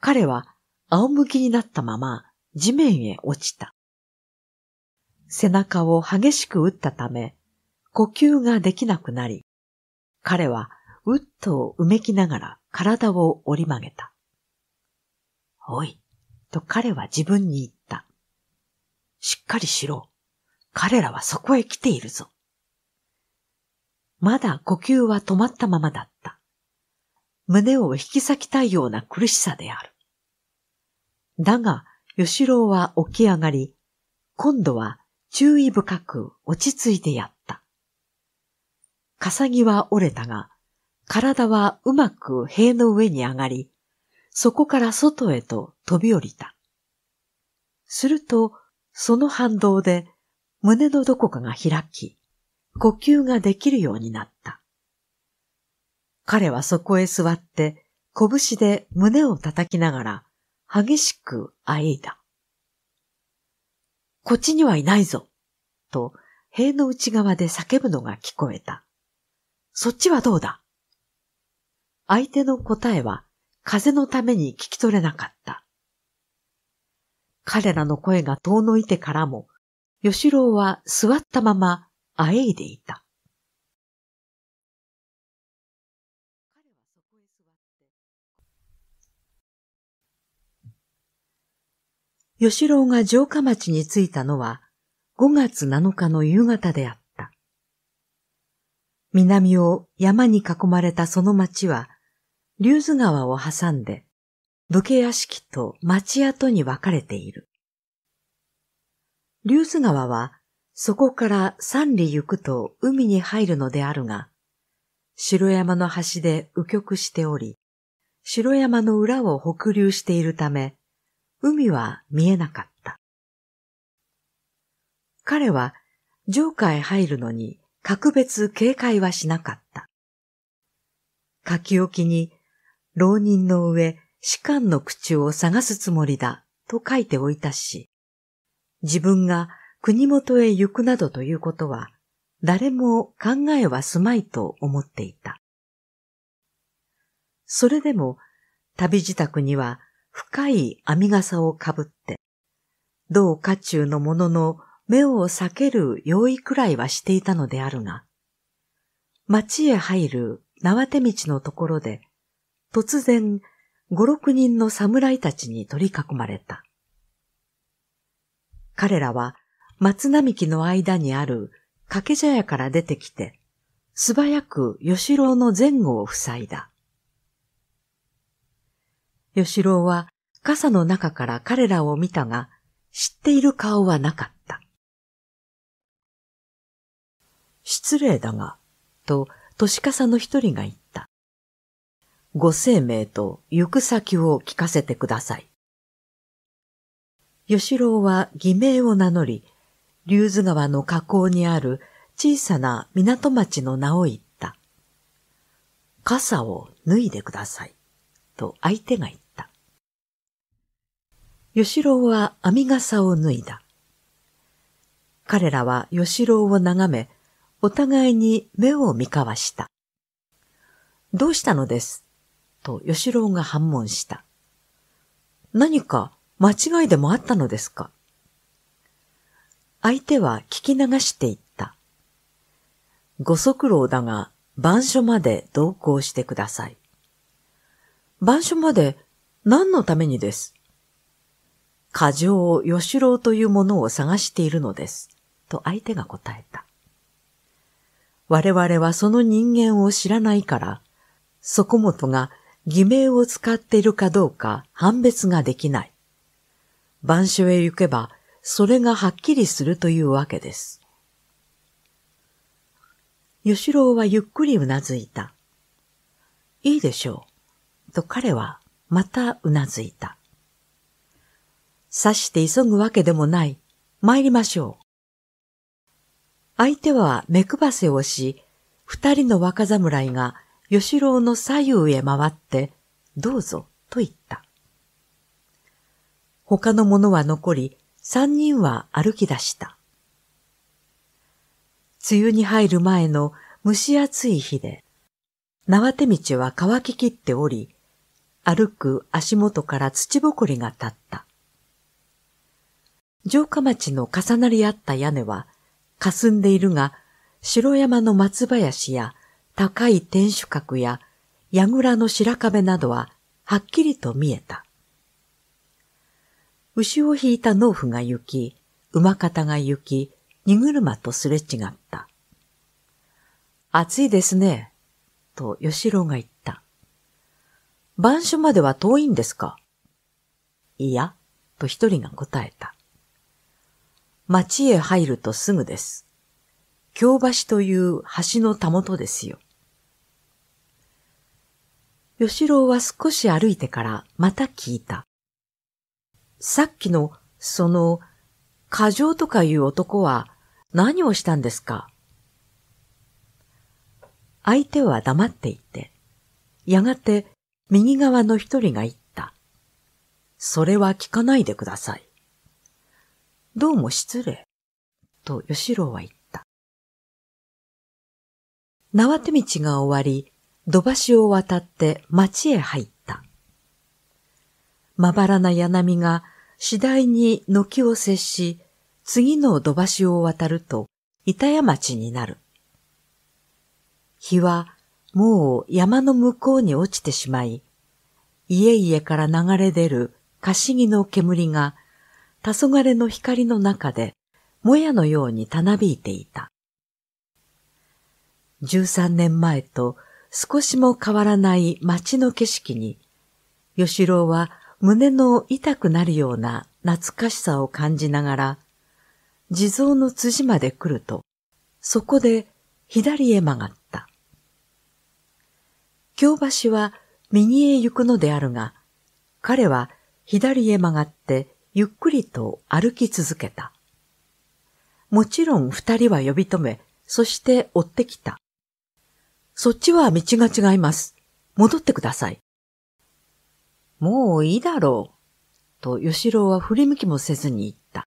彼は仰向きになったまま地面へ落ちた。背中を激しく打ったため、呼吸ができなくなり、彼はウッドをうめきながら体を折り曲げた。おい、と彼は自分に言った。しっかりしろ。彼らはそこへ来ているぞ。まだ呼吸は止まったままだった。胸を引き裂きたいような苦しさである。だが、吉郎は起き上がり、今度は注意深く落ち着いてやった。笠木は折れたが、体はうまく塀の上に上がり、そこから外へと飛び降りた。すると、その反動で胸のどこかが開き、呼吸ができるようになった。彼はそこへ座って、拳で胸を叩きながら、激しくあえいだ。こっちにはいないぞ、と、塀の内側で叫ぶのが聞こえた。そっちはどうだ相手の答えは風のために聞き取れなかった。彼らの声が遠のいてからも、吉郎は座ったままあえいでいた。吉郎が城下町に着いたのは5月7日の夕方であった。南を山に囲まれたその町は、竜頭川を挟んで、武家屋敷と町跡に分かれている。竜頭川は、そこから三里行くと海に入るのであるが、城山の端で右極しており、城山の裏を北流しているため、海は見えなかった。彼は、城下へ入るのに格別警戒はしなかった。書き置きに、浪人の上、士官の口を探すつもりだ、と書いておいたし、自分が国元へ行くなどということは、誰も考えはすまいと思っていた。それでも、旅自宅には深い編み笠をかぶって、同家中の者の目を避ける用意くらいはしていたのであるが、町へ入る縄手道のところで、突然、五六人の侍たちに取り囲まれた。彼らは松並木の間にある掛け茶屋から出てきて、素早く吉郎の前後を塞いだ。吉郎は傘の中から彼らを見たが、知っている顔はなかった。失礼だが、と、年市の一人が言った。ご生命と行く先を聞かせてください。吉郎は偽名を名乗り、竜頭川の河口にある小さな港町の名を言った。傘を脱いでください。と相手が言った。吉郎は編傘を脱いだ。彼らは吉郎を眺め、お互いに目を見交わした。どうしたのですと吉郎が反問した。何か間違いでもあったのですか相手は聞き流していった。ご足労だが、番所まで同行してください。番所まで何のためにです過剰を吉郎というものを探しているのです。と相手が答えた。我々はその人間を知らないから、そこもとが偽名を使っているかどうか判別ができない。晩書へ行けば、それがはっきりするというわけです。吉郎はゆっくりうなずいた。いいでしょう。と彼はまたうなずいた。刺して急ぐわけでもない。参りましょう。相手は目配せをし、二人の若侍が吉郎の左右へ回って、どうぞ、と言った。他の者は残り、三人は歩き出した。梅雨に入る前の蒸し暑い日で、縄手道は乾ききっており、歩く足元から土ぼこりが立った。城下町の重なり合った屋根は、霞んでいるが、城山の松林や高い天守閣や櫓の白壁などははっきりと見えた。牛を引いた農夫が行き、馬方が行き、荷車とすれ違った。暑いですね、と吉郎が言った。晩所までは遠いんですかいや、と一人が答えた。町へ入るとすぐです。京橋という橋のたもとですよ。吉郎は少し歩いてからまた聞いた。さっきのその過剰とかいう男は何をしたんですか相手は黙っていて、やがて右側の一人が言った。それは聞かないでください。どうも失礼。と吉郎は言った。縄手道が終わり、土橋を渡って町へ入った。まばらな柳が次第に軒を接し、次の土橋を渡ると板屋町になる。日はもう山の向こうに落ちてしまい、家々から流れ出るかしぎの煙が黄昏の光の中で、もやのようにたなびいていた。十三年前と少しも変わらない街の景色に、吉郎は胸の痛くなるような懐かしさを感じながら、地蔵の辻まで来ると、そこで左へ曲がった。京橋は右へ行くのであるが、彼は左へ曲がってゆっくりと歩き続けた。もちろん二人は呼び止め、そして追ってきた。そっちは道が違います。戻ってください。もういいだろう。と吉郎は振り向きもせずに言った。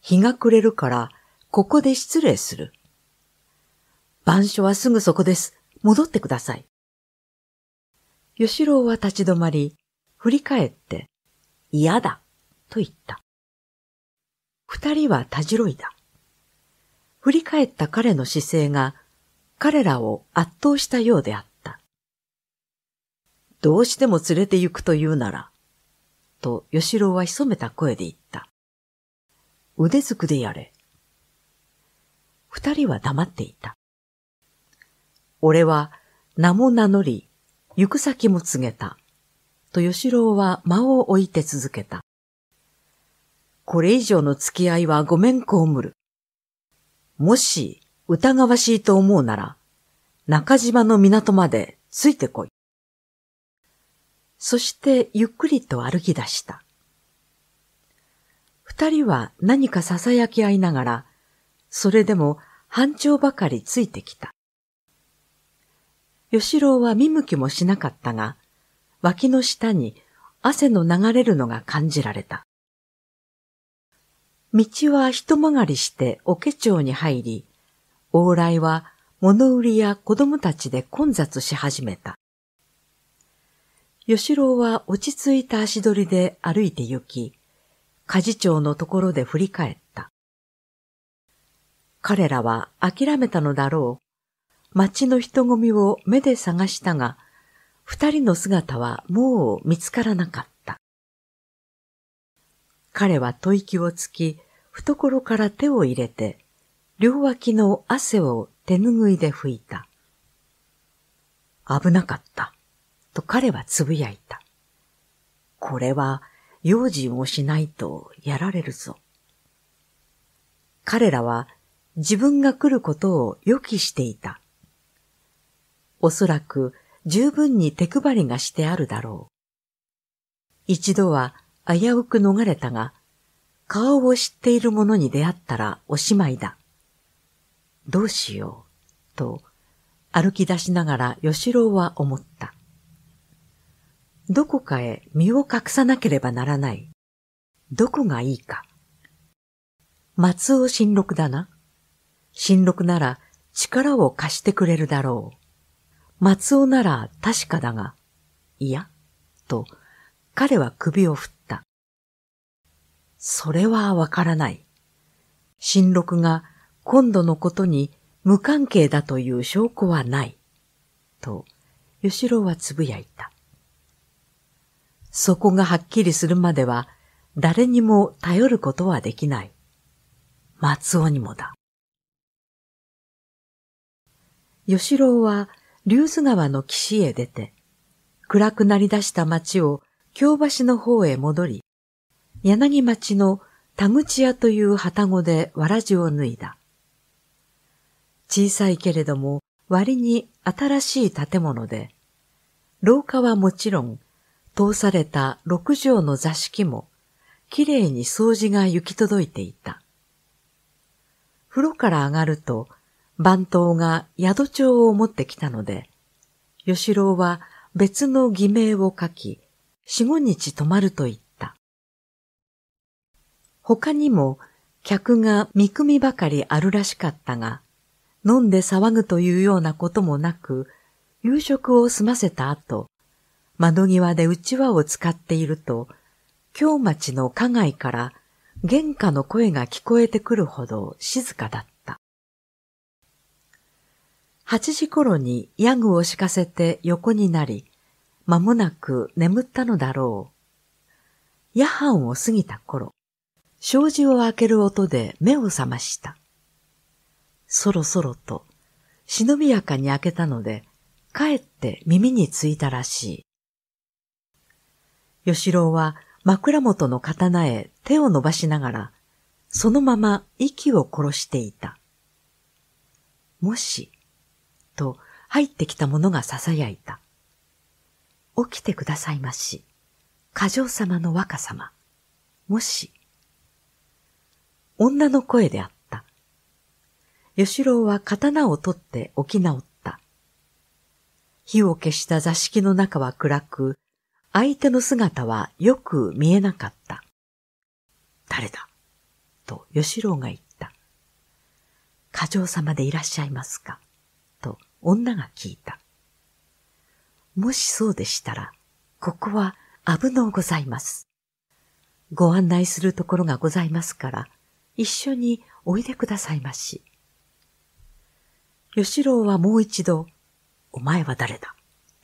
日が暮れるから、ここで失礼する。番所はすぐそこです。戻ってください。吉郎は立ち止まり、振り返って、嫌だ、と言った。二人はたじろいだ。振り返った彼の姿勢が彼らを圧倒したようであった。どうしても連れて行くと言うなら、と吉郎は潜めた声で言った。腕づくでやれ。二人は黙っていた。俺は名も名乗り、行く先も告げた。と吉郎は間を置いて続けた。これ以上の付き合いはごめんこむる。もし疑わしいと思うなら、中島の港までついてこい。そしてゆっくりと歩き出した。二人は何か囁き合いながら、それでも半丁ばかりついてきた。吉郎は見向きもしなかったが、脇の下に汗の流れるのが感じられた。道は一曲がりして桶町に入り、往来は物売りや子供たちで混雑し始めた。吉郎は落ち着いた足取りで歩いて行き、事町のところで振り返った。彼らは諦めたのだろう。町の人混みを目で探したが、二人の姿はもう見つからなかった。彼は吐息をつき、懐から手を入れて、両脇の汗を手ぬぐいで拭いた。危なかった、と彼はつぶやいた。これは用心をしないとやられるぞ。彼らは自分が来ることを予期していた。おそらく十分に手配りがしてあるだろう。一度は危うく逃れたが、顔を知っている者に出会ったらおしまいだ。どうしよう、と歩き出しながら吉郎は思った。どこかへ身を隠さなければならない。どこがいいか。松尾新六だな。新六なら力を貸してくれるだろう。松尾なら確かだが、いや、と彼は首を振った。それはわからない。新六が今度のことに無関係だという証拠はない。と、吉郎はつぶやいた。そこがはっきりするまでは誰にも頼ることはできない。松尾にもだ。吉郎は竜頭川の岸へ出て、暗くなり出した町を京橋の方へ戻り、柳町の田口屋という旗子でわらじを脱いだ。小さいけれども割に新しい建物で、廊下はもちろん、通された六畳の座敷も、きれいに掃除が行き届いていた。風呂から上がると、番頭が宿帳を持ってきたので、吉郎は別の偽名を書き、四五日泊まると言った。他にも客が見組みばかりあるらしかったが、飲んで騒ぐというようなこともなく、夕食を済ませた後、窓際でうちわを使っていると、京町の家外から玄家の声が聞こえてくるほど静かだった。8時頃にヤグを敷かせて横になり、間もなく眠ったのだろう。夜半を過ぎた頃、障子を開ける音で目を覚ました。そろそろと、忍びやかに開けたので、帰って耳についたらしい。吉郎は枕元の刀へ手を伸ばしながら、そのまま息を殺していた。もし、入ってきた者が囁いた。起きてくださいまし。過剰様の若様。もし。女の声であった。吉郎は刀を取って起き直った。火を消した座敷の中は暗く、相手の姿はよく見えなかった。誰だと吉郎が言った。過剰様でいらっしゃいますか女が聞いた。もしそうでしたら、ここは危のうございます。ご案内するところがございますから、一緒においでくださいまし。吉郎はもう一度、お前は誰だ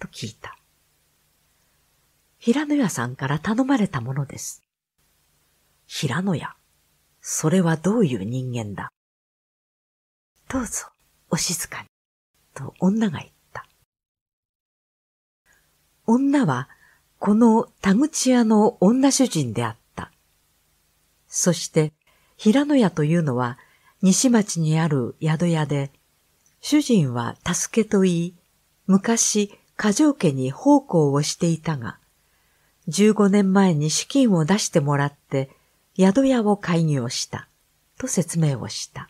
と聞いた。平野屋さんから頼まれたものです。平野屋、それはどういう人間だどうぞ、お静かに。と女が言った。女はこの田口屋の女主人であった。そして平野屋というのは西町にある宿屋で、主人は助けと言い、昔過剰家に奉公をしていたが、15年前に資金を出してもらって宿屋を開業したと説明をした。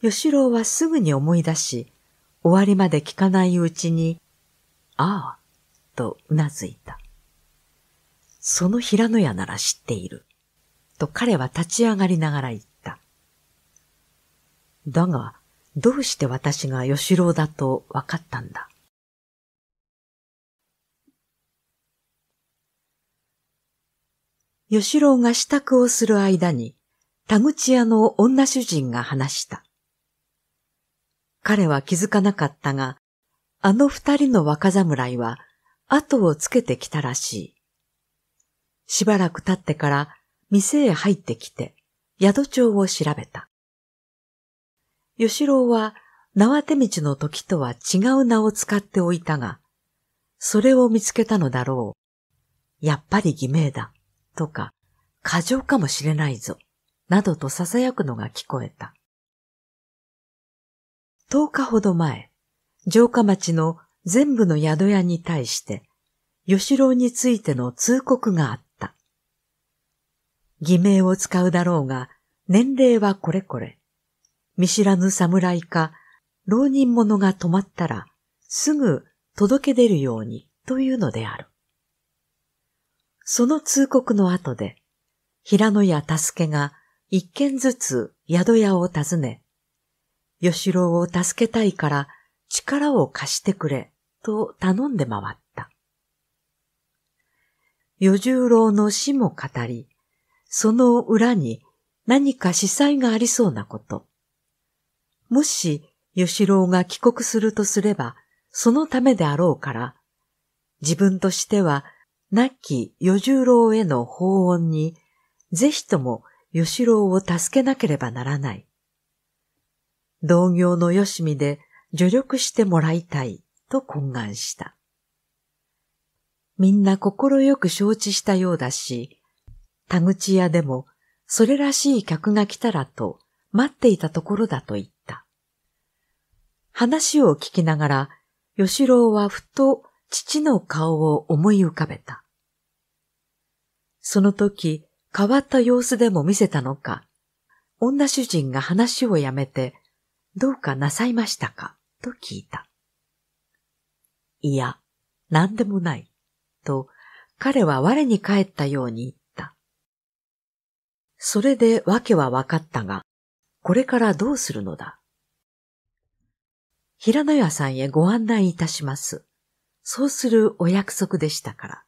吉郎はすぐに思い出し、終わりまで聞かないうちに、ああ、とうなずいた。その平野屋なら知っている。と彼は立ち上がりながら言った。だが、どうして私が吉郎だと分かったんだ。吉郎が支度をする間に、田口屋の女主人が話した。彼は気づかなかったが、あの二人の若侍は後をつけてきたらしい。しばらく経ってから店へ入ってきて宿帳を調べた。吉郎は縄手道の時とは違う名を使っておいたが、それを見つけたのだろう。やっぱり偽名だ、とか、過剰かもしれないぞ、などと囁くのが聞こえた。10日ほど前、城下町の全部の宿屋に対して、吉郎についての通告があった。偽名を使うだろうが、年齢はこれこれ。見知らぬ侍か、浪人者が止まったら、すぐ届け出るようにというのである。その通告の後で、平野や助けが一軒ずつ宿屋を訪ね、吉郎を助けたいから力を貸してくれと頼んで回った。与十郎の死も語り、その裏に何か司祭がありそうなこと。もし吉郎が帰国するとすれば、そのためであろうから、自分としては亡き与十郎への法恩に、ぜひとも吉郎を助けなければならない。同業のよしみで助力してもらいたいと懇願した。みんな心よく承知したようだし、田口屋でもそれらしい客が来たらと待っていたところだと言った。話を聞きながら、吉郎はふと父の顔を思い浮かべた。その時、変わった様子でも見せたのか、女主人が話をやめてどうかなさいましたかと聞いた。いや、何でもない、と彼は我に返ったように言った。それで訳は分かったが、これからどうするのだ平野屋さんへご案内いたします。そうするお約束でしたから。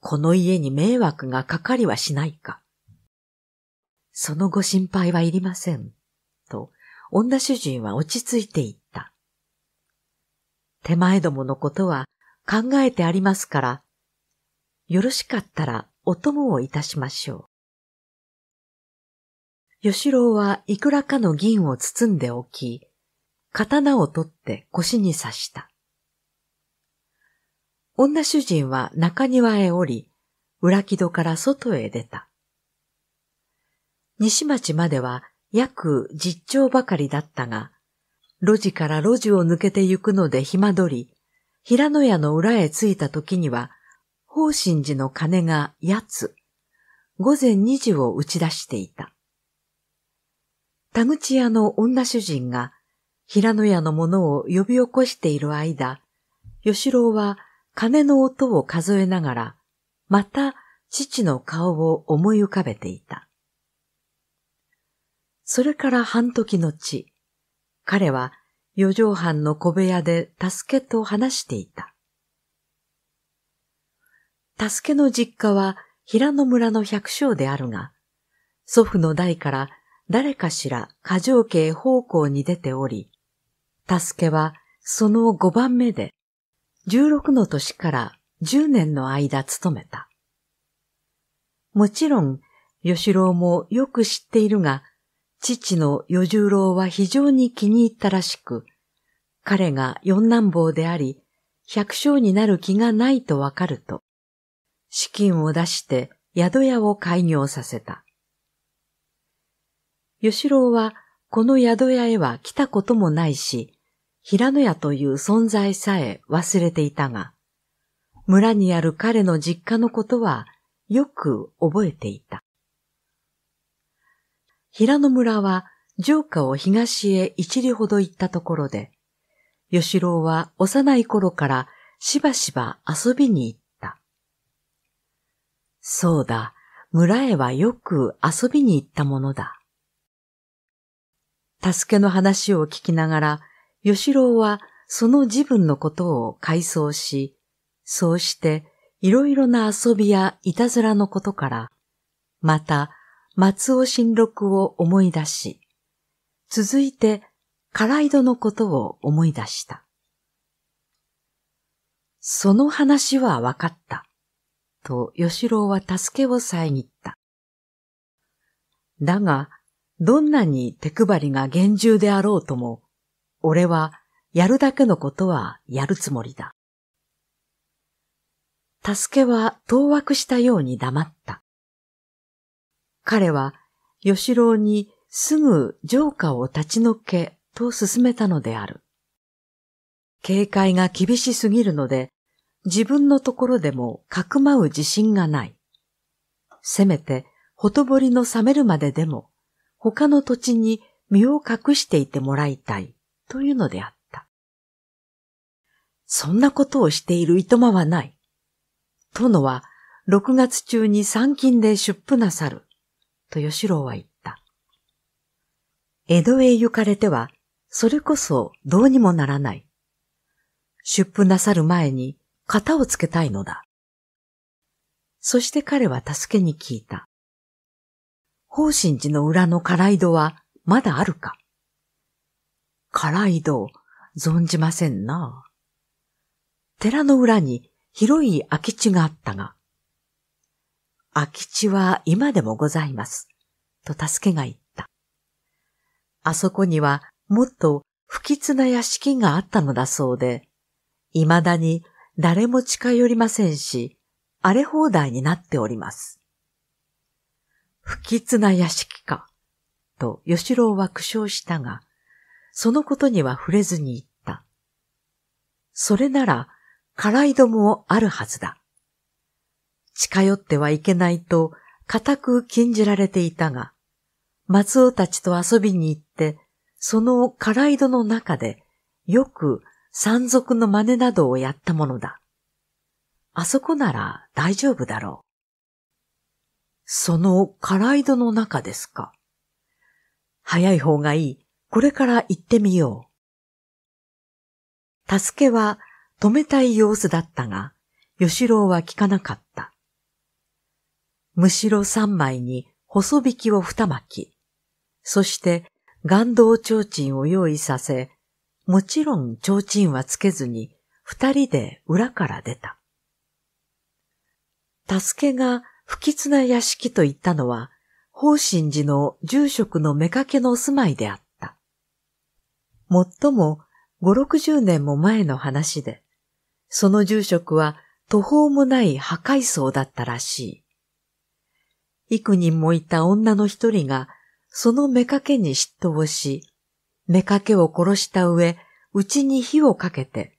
この家に迷惑がかかりはしないか。そのご心配はいりません。と、女主人は落ち着いていった。手前どものことは考えてありますから、よろしかったらお供をいたしましょう。吉郎はいくらかの銀を包んでおき、刀を取って腰に刺した。女主人は中庭へ降り、裏木戸から外へ出た。西町までは約十丁ばかりだったが、路地から路地を抜けて行くので暇取り、平野屋の裏へ着いた時には、法心寺の鐘が八つ、午前二時を打ち出していた。田口屋の女主人が平野屋の者を呼び起こしている間、吉郎は鐘の音を数えながら、また父の顔を思い浮かべていた。それから半時のち、彼は四畳半の小部屋で助けと話していた。助けの実家は平野村の百姓であるが、祖父の代から誰かしら過剰家方向に出ており、助けはその五番目で、十六の年から十年の間勤めた。もちろん、吉郎もよく知っているが、父の与十郎は非常に気に入ったらしく、彼が四男坊であり、百姓になる気がないとわかると、資金を出して宿屋を開業させた。吉郎はこの宿屋へは来たこともないし、平野屋という存在さえ忘れていたが、村にある彼の実家のことはよく覚えていた。平野村は城下を東へ一里ほど行ったところで、吉郎は幼い頃からしばしば遊びに行った。そうだ、村へはよく遊びに行ったものだ。助けの話を聞きながら、吉郎はその自分のことを回想し、そうしていろいろな遊びやいたずらのことから、また松尾新六を思い出し、続いて唐井戸のことを思い出した。その話は分かった。と吉郎は助けを遮った。だが、どんなに手配りが厳重であろうとも、俺はやるだけのことはやるつもりだ。助けは当惑したように黙った。彼は吉郎にすぐ城下を立ち退けと進めたのである。警戒が厳しすぎるので、自分のところでもかくまう自信がない。せめて、ほとぼりの冷めるまででも、他の土地に身を隠していてもらいたい、というのであった。そんなことをしているいとまはない。殿は、6月中に参勤で出府なさる。と吉郎は言った。江戸へ行かれては、それこそどうにもならない。出布なさる前に型をつけたいのだ。そして彼は助けに聞いた。方針寺の裏の唐井戸はまだあるか唐井戸、存じませんな。寺の裏に広い空き地があったが、空き地は今でもございます。と助けが言った。あそこにはもっと不吉な屋敷があったのだそうで、未だに誰も近寄りませんし、荒れ放題になっております。不吉な屋敷か、と吉郎は苦笑したが、そのことには触れずに言った。それなら、辛いどもあるはずだ。近寄ってはいけないと固く禁じられていたが、松尾たちと遊びに行って、その唐井戸の中でよく山賊の真似などをやったものだ。あそこなら大丈夫だろう。その唐井戸の中ですか。早い方がいい。これから行ってみよう。助けは止めたい様子だったが、吉郎は聞かなかった。むしろ三枚に細引きを二巻き、そして岩道提灯を用意させ、もちろん提灯はつけずに二人で裏から出た。助けが不吉な屋敷と言ったのは、法神寺の住職の妾の住まいであった。もっとも五六十年も前の話で、その住職は途方もない破壊層だったらしい。幾人もいた女の一人が、その妾に嫉妬をし、妾を殺した上、うちに火をかけて、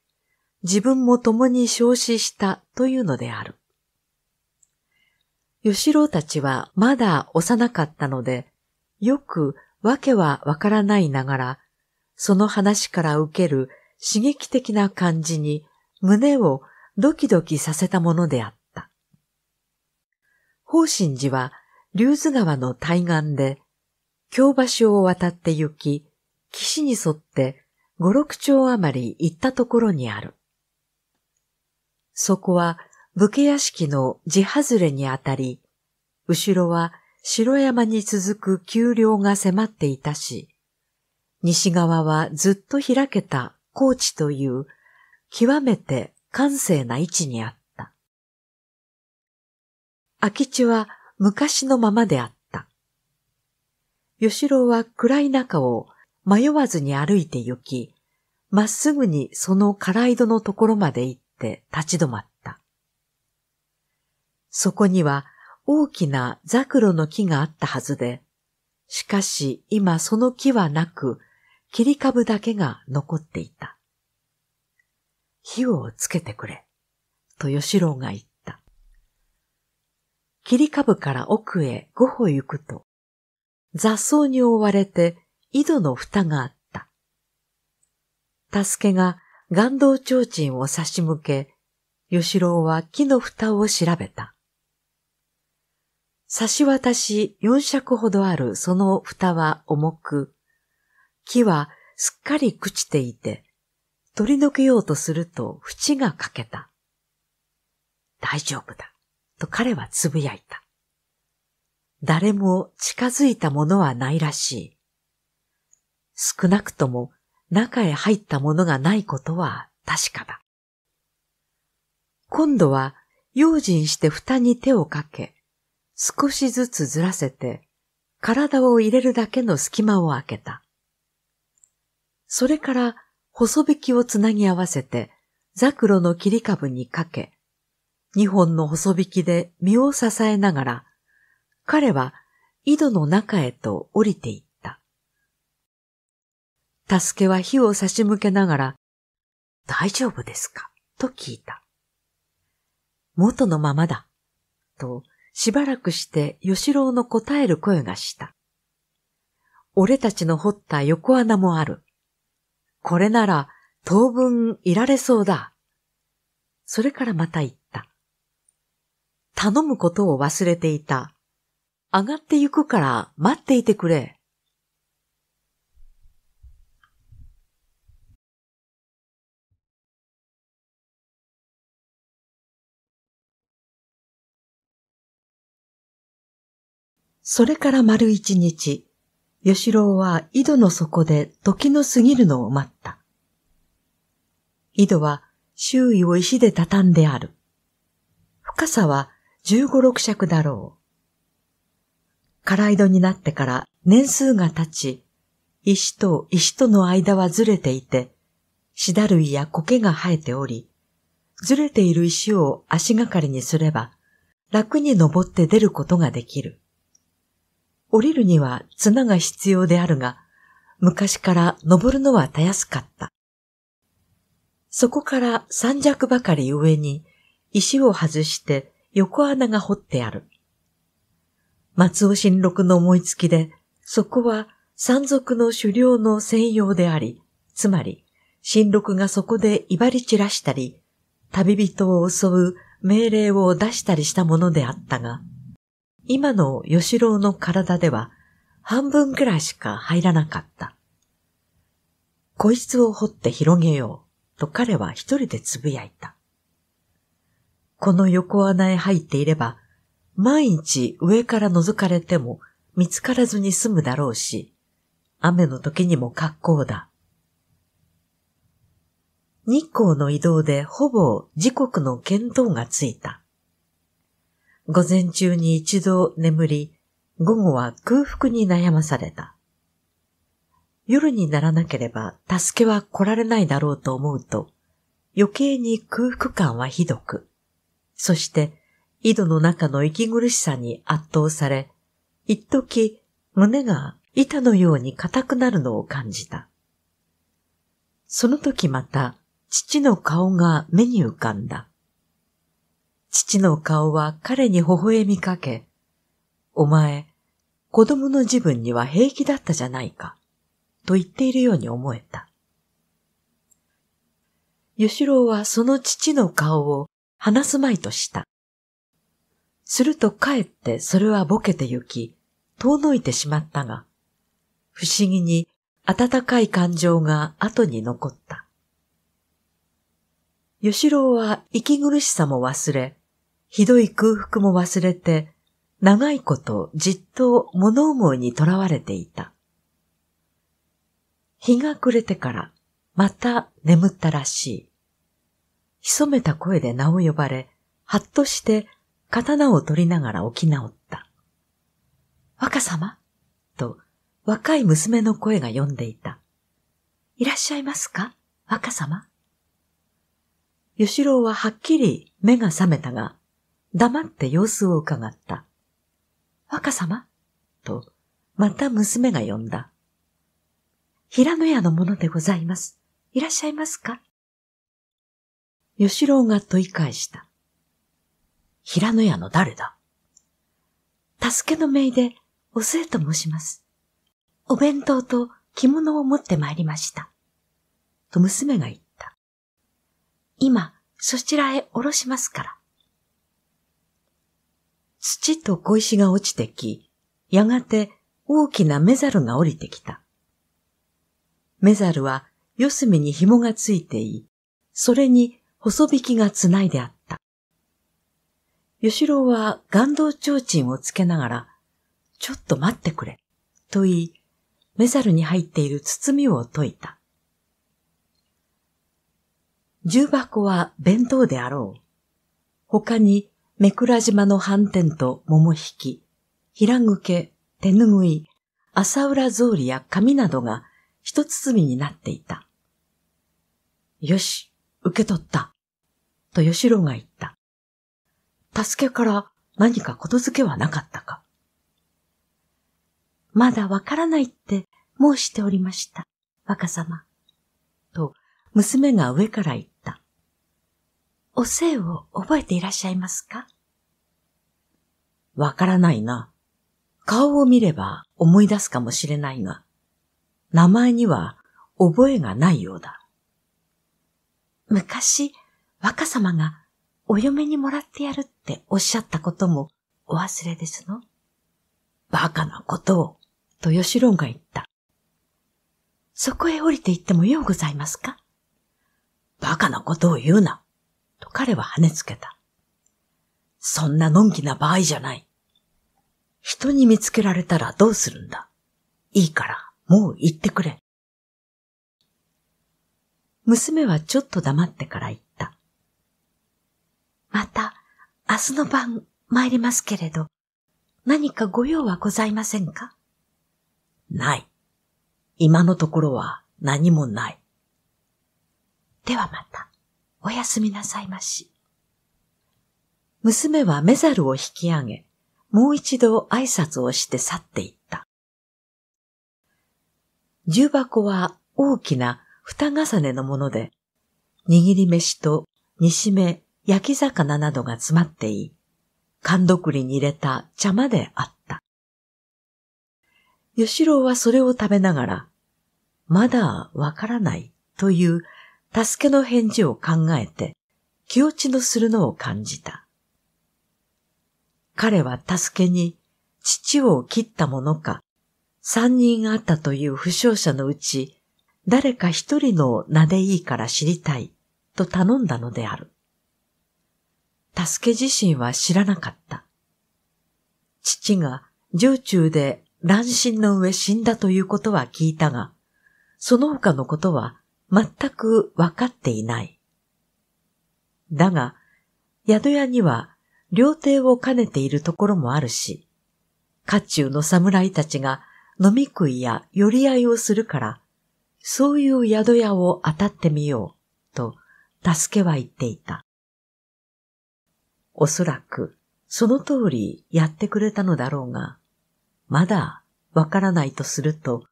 自分も共に焼死したというのである。吉郎たちはまだ幼かったので、よくわけはわからないながら、その話から受ける刺激的な感じに胸をドキドキさせたものであった。方針寺は竜頭川の対岸で、京橋を渡って行き、岸に沿って五六町余り行ったところにある。そこは武家屋敷の地外れにあたり、後ろは城山に続く丘陵が迫っていたし、西側はずっと開けた高地という極めて閑静な位置にあった。空き地は昔のままであった。吉郎は暗い中を迷わずに歩いて行き、まっすぐにその空井戸のところまで行って立ち止まった。そこには大きなザクロの木があったはずで、しかし今その木はなく、切り株だけが残っていた。火をつけてくれ、と吉郎が言った。切り株から奥へ五歩行くと、雑草に覆われて井戸の蓋があった。助けが岩道提灯を差し向け、吉郎は木の蓋を調べた。差し渡し四尺ほどあるその蓋は重く、木はすっかり朽ちていて、取り除けようとすると縁が欠けた。大丈夫だ。と彼はつぶやいた。誰も近づいたものはないらしい。少なくとも中へ入ったものがないことは確かだ。今度は用心して蓋に手をかけ、少しずつずらせて、体を入れるだけの隙間を開けた。それから細引きをつなぎ合わせて、ザクロの切り株にかけ、二本の細引きで身を支えながら、彼は井戸の中へと降りていった。助けは火を差し向けながら、大丈夫ですかと聞いた。元のままだ。と、しばらくして吉郎の答える声がした。俺たちの掘った横穴もある。これなら当分いられそうだ。それからまた言った。頼むことを忘れていた。上がって行くから待っていてくれ。それから丸一日、吉郎は井戸の底で時の過ぎるのを待った。井戸は周囲を石で畳んである。深さは十五六尺だろう。唐井戸になってから年数が経ち、石と石との間はずれていて、しだるいや苔が生えており、ずれている石を足がかりにすれば、楽に登って出ることができる。降りるには綱が必要であるが、昔から登るのはたやすかった。そこから三尺ばかり上に石を外して横穴が掘ってある。松尾新六の思いつきで、そこは山賊の狩猟の専用であり、つまり、新六がそこで威張り散らしたり、旅人を襲う命令を出したりしたものであったが、今の吉郎の体では半分くらいしか入らなかった。こいつを掘って広げようと彼は一人で呟いた。この横穴へ入っていれば、万一上から覗かれても見つからずに済むだろうし、雨の時にも格好だ。日光の移動でほぼ時刻の見当がついた。午前中に一度眠り、午後は空腹に悩まされた。夜にならなければ助けは来られないだろうと思うと、余計に空腹感はひどく、そして、井戸の中の息苦しさに圧倒され、一時胸が板のように硬くなるのを感じた。その時また父の顔が目に浮かんだ。父の顔は彼に微笑みかけ、お前、子供の自分には平気だったじゃないか、と言っているように思えた。吉郎はその父の顔を話すまいとした。するとかえってそれはぼけてゆき、遠のいてしまったが、不思議に温かい感情が後に残った。吉郎は息苦しさも忘れ、ひどい空腹も忘れて、長いことじっと物思いにとらわれていた。日が暮れてから、また眠ったらしい。潜めた声で名を呼ばれ、はっとして刀を取りながら起き直った。若様と若い娘の声が呼んでいた。いらっしゃいますか若様吉郎ははっきり目が覚めたが、黙って様子を伺った。若様と、また娘が呼んだ。平野屋の者でございます。いらっしゃいますか吉郎が問い返した。平野屋の誰だ助けのいで、お末と申します。お弁当と着物を持って参りました。と娘が言った。今、そちらへおろしますから。土と小石が落ちてき、やがて大きなメザルが降りてきた。メザルは四隅に紐がついてい、それに細引きがつないであった。吉郎は岩道提灯をつけながら、ちょっと待ってくれ、と言い、メザルに入っている包みを解いた。重箱は弁当であろう。他に、目倉島の斑点と桃引き、平抜け、手ぬぐい、朝浦草履や紙などが一包みになっていた。よし、受け取った。と吉郎が言った。助けから何かことづけはなかったか。まだわからないって申しておりました、若様。と、娘が上から言った。お姓を覚えていらっしゃいますかわからないな。顔を見れば思い出すかもしれないが、名前には覚えがないようだ。昔、若様がお嫁にもらってやるっておっしゃったこともお忘れですのバカなことを、と吉郎が言った。そこへ降りて行ってもようございますかバカなことを言うな、と彼は跳ねつけた。そんなのんきな場合じゃない。人に見つけられたらどうするんだ。いいから、もう行ってくれ。娘はちょっと黙ってから言っまた、明日の晩参りますけれど、何かご用はございませんかない。今のところは何もない。ではまた、おやすみなさいまし。娘はメザルを引き上げ、もう一度挨拶をして去っていった。重箱は大きな二重ねのもので、握り飯と煮しめ焼き魚などが詰まってい、い、缶どくりに入れた茶まであった。吉郎はそれを食べながら、まだわからないという助けの返事を考えて気落ちのするのを感じた。彼は助けに父を切ったものか、三人あったという負傷者のうち、誰か一人の名でいいから知りたいと頼んだのである。助け自身は知らなかった。父が城中で乱心の上死んだということは聞いたが、その他のことは全く分かっていない。だが、宿屋には料亭を兼ねているところもあるし、家中の侍たちが飲み食いや寄り合いをするから、そういう宿屋を当たってみよう、と、助けは言っていた。おそらくその通りやってくれたのだろうが、まだわからないとすると、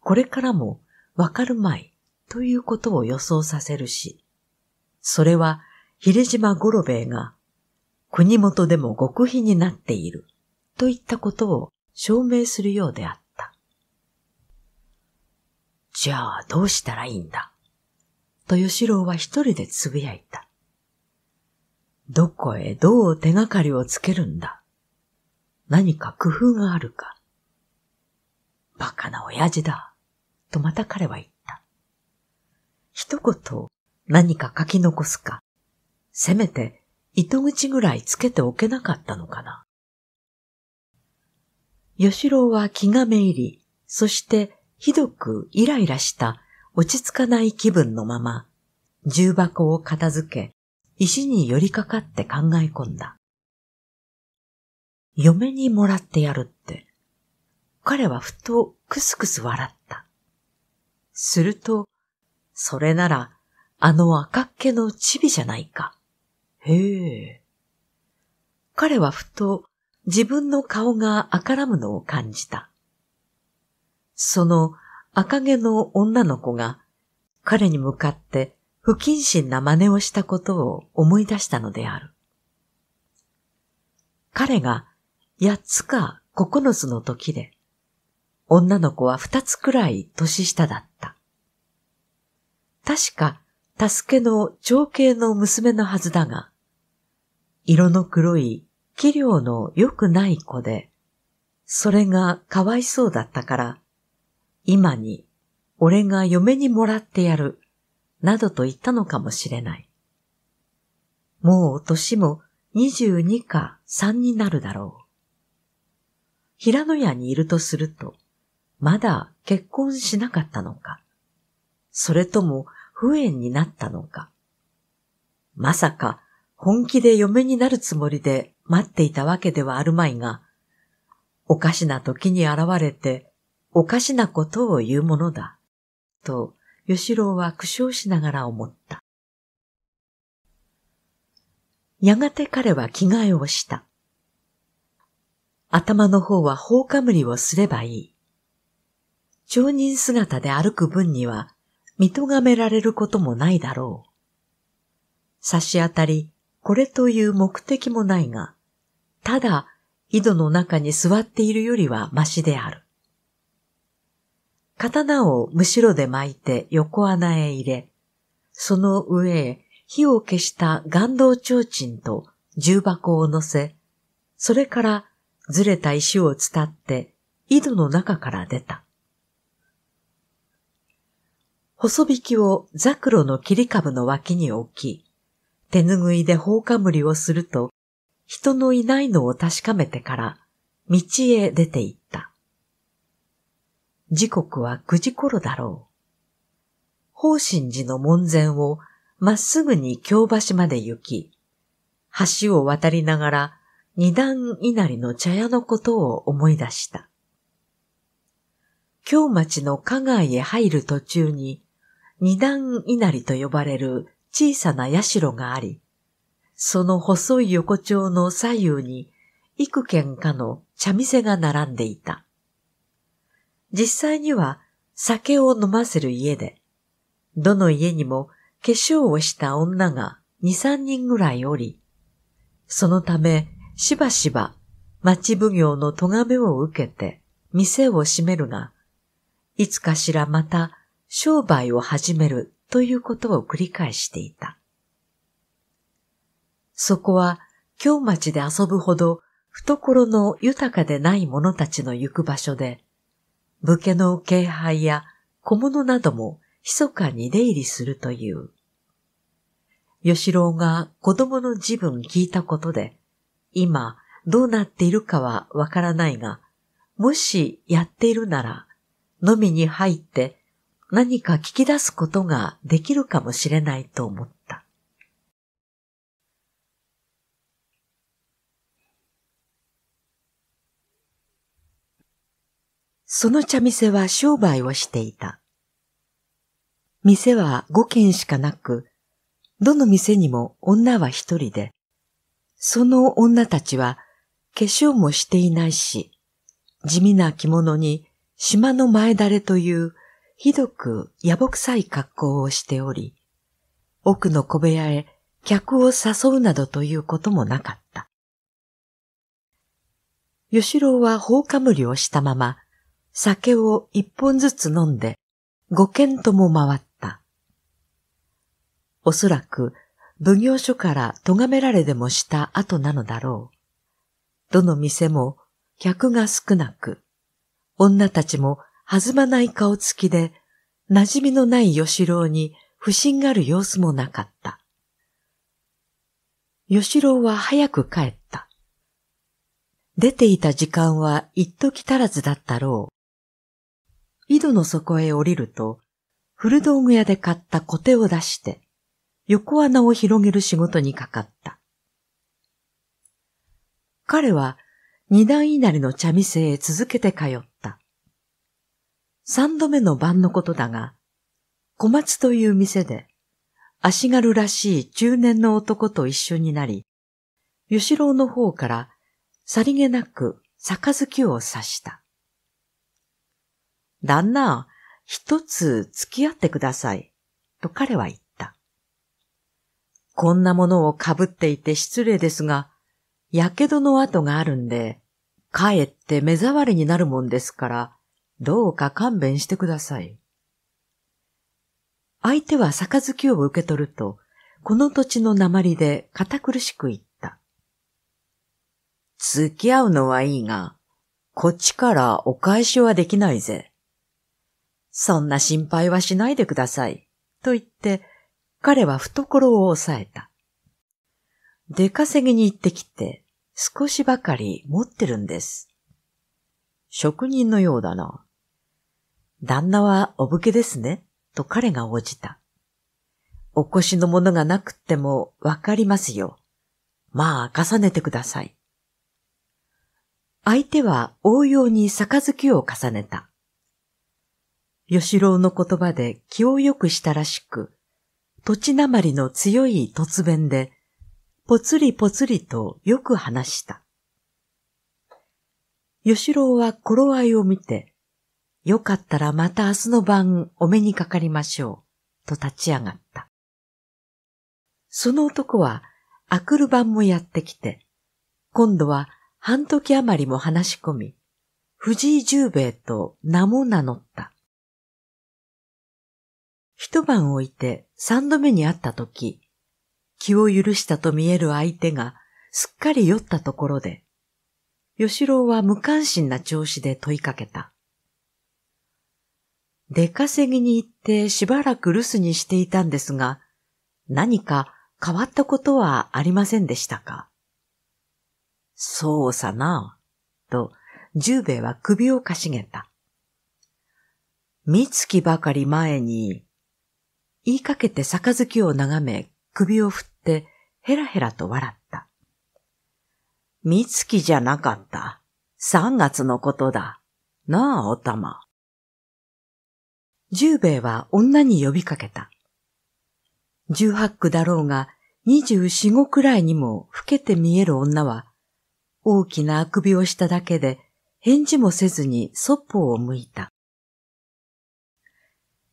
これからもわかるまいということを予想させるし、それは秀島五郎兵衛が国元でも極秘になっているといったことを証明するようであった。じゃあどうしたらいいんだと吉郎は一人で呟いた。どこへどう手がかりをつけるんだ。何か工夫があるか。バカな親父だ。とまた彼は言った。一言何か書き残すか。せめて糸口ぐらいつけておけなかったのかな。吉郎は気がめいり、そしてひどくイライラした落ち着かない気分のまま、重箱を片付け、石に寄りかかって考え込んだ。嫁にもらってやるって、彼はふとくすくす笑った。すると、それなら、あの赤っ毛のチビじゃないか。へえ。彼はふと自分の顔が赤らむのを感じた。その赤毛の女の子が彼に向かって不謹慎な真似をしたことを思い出したのである。彼が八つか九つの時で、女の子は二つくらい年下だった。確か、助けの長兄の娘のはずだが、色の黒い器量の良くない子で、それがかわいそうだったから、今に俺が嫁にもらってやるなどと言ったのかもしれない。もう年も22か3になるだろう。平野屋にいるとすると、まだ結婚しなかったのか、それとも不縁になったのか。まさか本気で嫁になるつもりで待っていたわけではあるまいが、おかしな時に現れて、おかしなことを言うものだ、と吉郎は苦笑しながら思った。やがて彼は着替えをした。頭の方は放かむりをすればいい。町人姿で歩く分には、見とがめられることもないだろう。差し当たり、これという目的もないが、ただ、井戸の中に座っているよりはましである。刀をむしろで巻いて横穴へ入れ、その上へ火を消した岩道提灯と重箱を乗せ、それからずれた石を伝って井戸の中から出た。細引きをザクロの切り株の脇に置き、手ぬぐいで放火無理をすると、人のいないのを確かめてから、道へ出て行った。時刻は9時頃だろう。方針寺の門前をまっすぐに京橋まで行き、橋を渡りながら二段稲荷の茶屋のことを思い出した。京町の加害へ入る途中に二段稲荷と呼ばれる小さな社があり、その細い横丁の左右に幾軒かの茶店が並んでいた。実際には酒を飲ませる家で、どの家にも化粧をした女が二三人ぐらいおり、そのためしばしば町奉行の咎めを受けて店を閉めるが、いつかしらまた商売を始めるということを繰り返していた。そこは京町で遊ぶほど懐の豊かでない者たちの行く場所で、武家の敬拝や小物なども密かに出入りするという。吉郎が子供の自分聞いたことで、今どうなっているかはわからないが、もしやっているなら、飲みに入って何か聞き出すことができるかもしれないと思った。その茶店は商売をしていた。店は五軒しかなく、どの店にも女は一人で、その女たちは化粧もしていないし、地味な着物に島の前だれというひどく野暮臭い格好をしており、奥の小部屋へ客を誘うなどということもなかった。吉郎は放火無理をしたまま、酒を一本ずつ飲んで五軒とも回った。おそらく奉行所から咎められでもした後なのだろう。どの店も客が少なく、女たちも弾まない顔つきで、馴染みのない吉郎に不審がある様子もなかった。吉郎は早く帰った。出ていた時間は一時足らずだったろう。井戸の底へ降りると、古道具屋で買った小手を出して、横穴を広げる仕事にかかった。彼は二段稲荷の茶店へ続けて通った。三度目の晩のことだが、小松という店で、足軽らしい中年の男と一緒になり、吉郎の方からさりげなくきを刺した。旦那、一つ付き合ってください。と彼は言った。こんなものをかぶっていて失礼ですが、やけどの跡があるんで、かえって目障りになるもんですから、どうか勘弁してください。相手は杯を受け取ると、この土地の鉛で堅苦しく言った。付き合うのはいいが、こっちからお返しはできないぜ。そんな心配はしないでください。と言って、彼は懐を押さえた。出稼ぎに行ってきて、少しばかり持ってるんです。職人のようだな。旦那はお武家ですね、と彼が応じた。お腰のものがなくってもわかりますよ。まあ、重ねてください。相手は応用に杯を重ねた。吉郎の言葉で気を良くしたらしく、土地なまりの強い突弁で、ぽつりぽつりとよく話した。吉郎は頃合いを見て、よかったらまた明日の晩お目にかかりましょう、と立ち上がった。その男は、あくる晩もやってきて、今度は半時余りも話し込み、藤井十兵衛と名も名乗った。一晩置いて三度目に会った時、気を許したと見える相手がすっかり酔ったところで、吉郎は無関心な調子で問いかけた。出稼ぎに行ってしばらく留守にしていたんですが、何か変わったことはありませんでしたかそうさな、と十兵衛は首をかしげた。三月ばかり前に言いかけて杯を眺め、首を振って、へらへらと笑った。三月じゃなかった。三月のことだ。なあ、おたま。十兵衛は女に呼びかけた。十八区だろうが、二十四五くらいにも老けて見える女は、大きなあくびをしただけで、返事もせずにそっぽを向いた。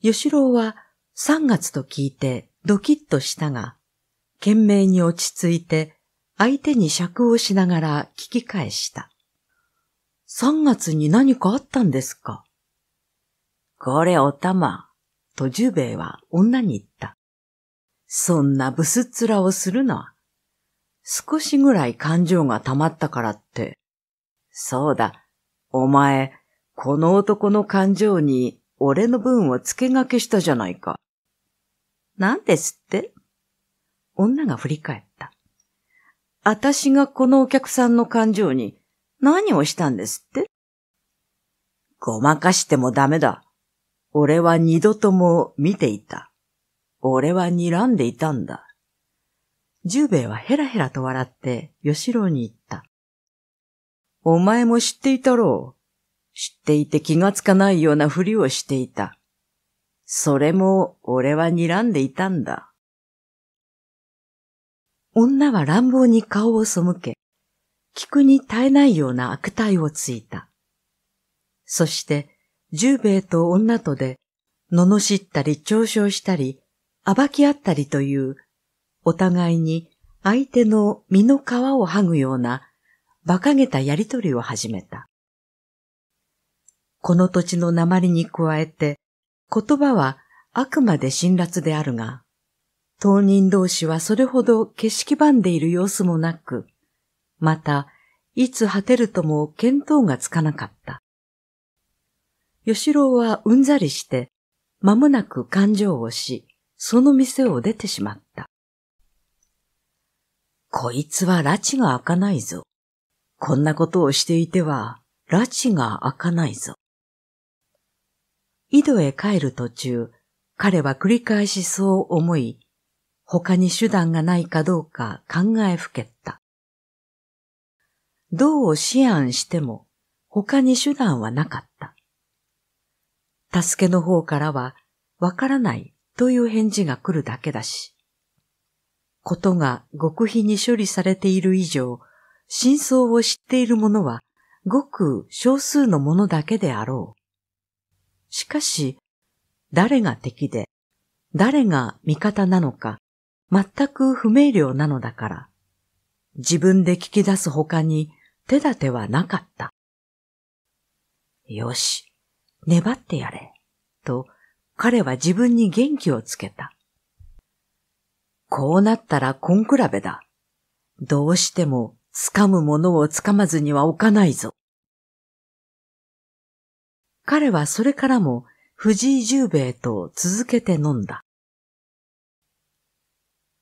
吉郎は3月と聞いてドキッとしたが、懸命に落ち着いて相手に尺をしながら聞き返した。3月に何かあったんですかこれお玉、と十兵衛は女に言った。そんなブスっ面をするな。少しぐらい感情が溜まったからって。そうだ、お前、この男の感情に俺の分を付けがけしたじゃないか。なんですって女が振り返った。私がこのお客さんの感情に何をしたんですってごまかしてもダメだ。俺は二度とも見ていた。俺は睨んでいたんだ。十兵衛はヘラヘラと笑って吉郎に言った。お前も知っていたろう。知っていて気がつかないようなふりをしていた。それも俺は睨んでいたんだ。女は乱暴に顔を背け、菊に耐えないような悪態をついた。そして、十兵衛と女とで、罵ったり嘲笑したり、暴き合ったりという、お互いに相手の身の皮を剥ぐような、馬鹿げたやりとりを始めた。この土地の鉛に加えて、言葉はあくまで辛辣であるが、当人同士はそれほど景色ばんでいる様子もなく、また、いつ果てるとも見当がつかなかった。吉郎はうんざりして、間もなく勘定をし、その店を出てしまった。こいつは拉致が開かないぞ。こんなことをしていては、拉致が開かないぞ。井戸へ帰る途中、彼は繰り返しそう思い、他に手段がないかどうか考えふけった。どう思案しても他に手段はなかった。助けの方からはわからないという返事が来るだけだし、ことが極秘に処理されている以上、真相を知っている者はごく少数の者だけであろう。しかし、誰が敵で、誰が味方なのか、全く不明瞭なのだから、自分で聞き出す他に手立てはなかった。よし、粘ってやれ、と彼は自分に元気をつけた。こうなったら根比べだ。どうしても掴むものを掴まずには置かないぞ。彼はそれからも藤井十兵衛と続けて飲んだ。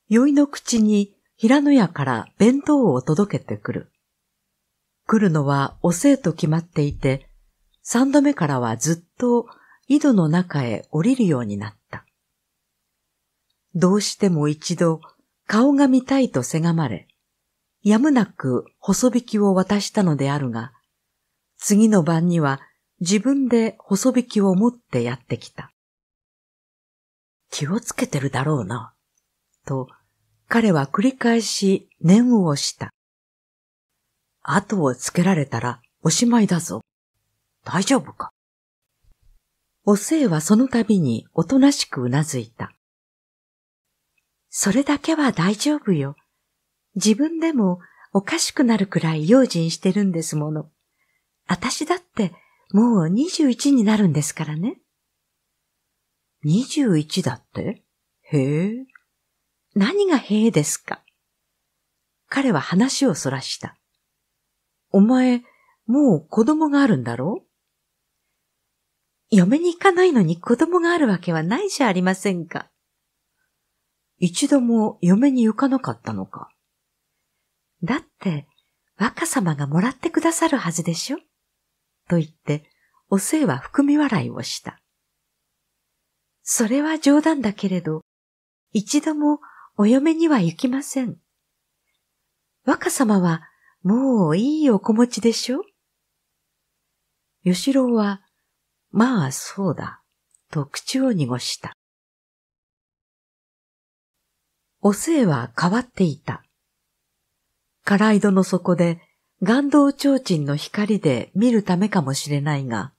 酔いの口に平野屋から弁当を届けてくる。来るのはお生と決まっていて、三度目からはずっと井戸の中へ降りるようになった。どうしても一度顔が見たいとせがまれ、やむなく細引きを渡したのであるが、次の晩には自分で細引きを持ってやってきた。気をつけてるだろうな、と彼は繰り返し念をした。後をつけられたらおしまいだぞ。大丈夫かおせいはその度におとなしくうなずいた。それだけは大丈夫よ。自分でもおかしくなるくらい用心してるんですもの。あたしだってもう21になるんですからね。21だってへえ。何がへえですか彼は話をそらした。お前、もう子供があるんだろう嫁に行かないのに子供があるわけはないじゃありませんか。一度も嫁に行かなかったのか。だって、若様がもらってくださるはずでしょと言って、おせいは含み笑いをした。それは冗談だけれど、一度もお嫁には行きません。若様はもういいお子持ちでしょ吉郎は、まあそうだ、と口を濁した。おせは変わっていた。辛ライの底で岩洞提灯の光で見るためかもしれないが、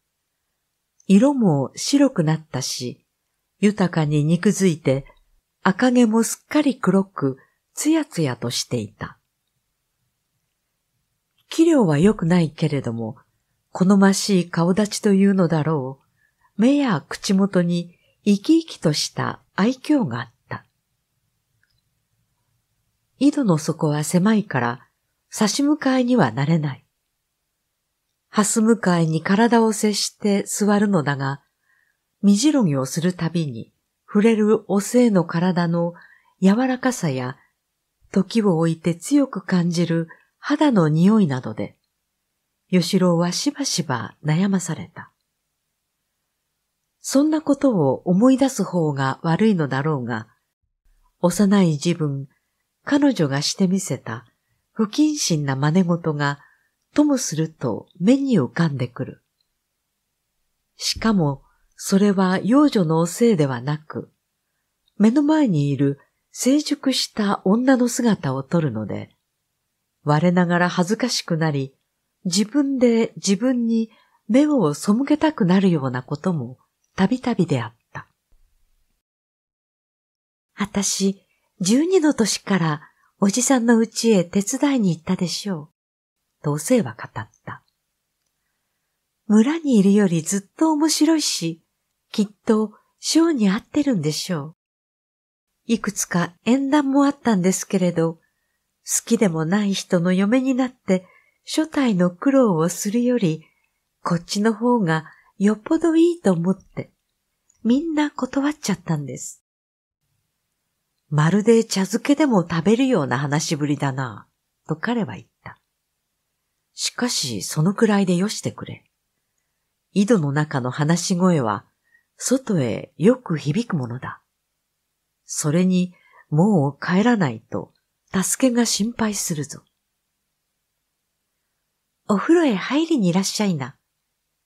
色も白くなったし、豊かに肉づいて、赤毛もすっかり黒く、つやつやとしていた。器量は良くないけれども、好ましい顔立ちというのだろう。目や口元に生き生きとした愛嬌があった。井戸の底は狭いから、差し向かいにはなれない。はす向かいに体を接して座るのだが、身じろぎをするたびに触れるおスの体の柔らかさや、時を置いて強く感じる肌の匂いなどで、吉郎はしばしば悩まされた。そんなことを思い出す方が悪いのだろうが、幼い自分、彼女がしてみせた不謹慎な真似事がともすると目に浮かんでくる。しかも、それは幼女のせいではなく、目の前にいる成熟した女の姿をとるので、我ながら恥ずかしくなり、自分で自分に目を背けたくなるようなこともたびたびであった。あたし、十二の年からおじさんの家へ手伝いに行ったでしょう。とおせいは語った。村にいるよりずっと面白いし、きっとショーに合ってるんでしょう。いくつか縁談もあったんですけれど、好きでもない人の嫁になって初代の苦労をするより、こっちの方がよっぽどいいと思って、みんな断っちゃったんです。まるで茶漬けでも食べるような話ぶりだな、と彼は言った。しかし、そのくらいでよしてくれ。井戸の中の話し声は、外へよく響くものだ。それに、もう帰らないと、助けが心配するぞ。お風呂へ入りにいらっしゃいな、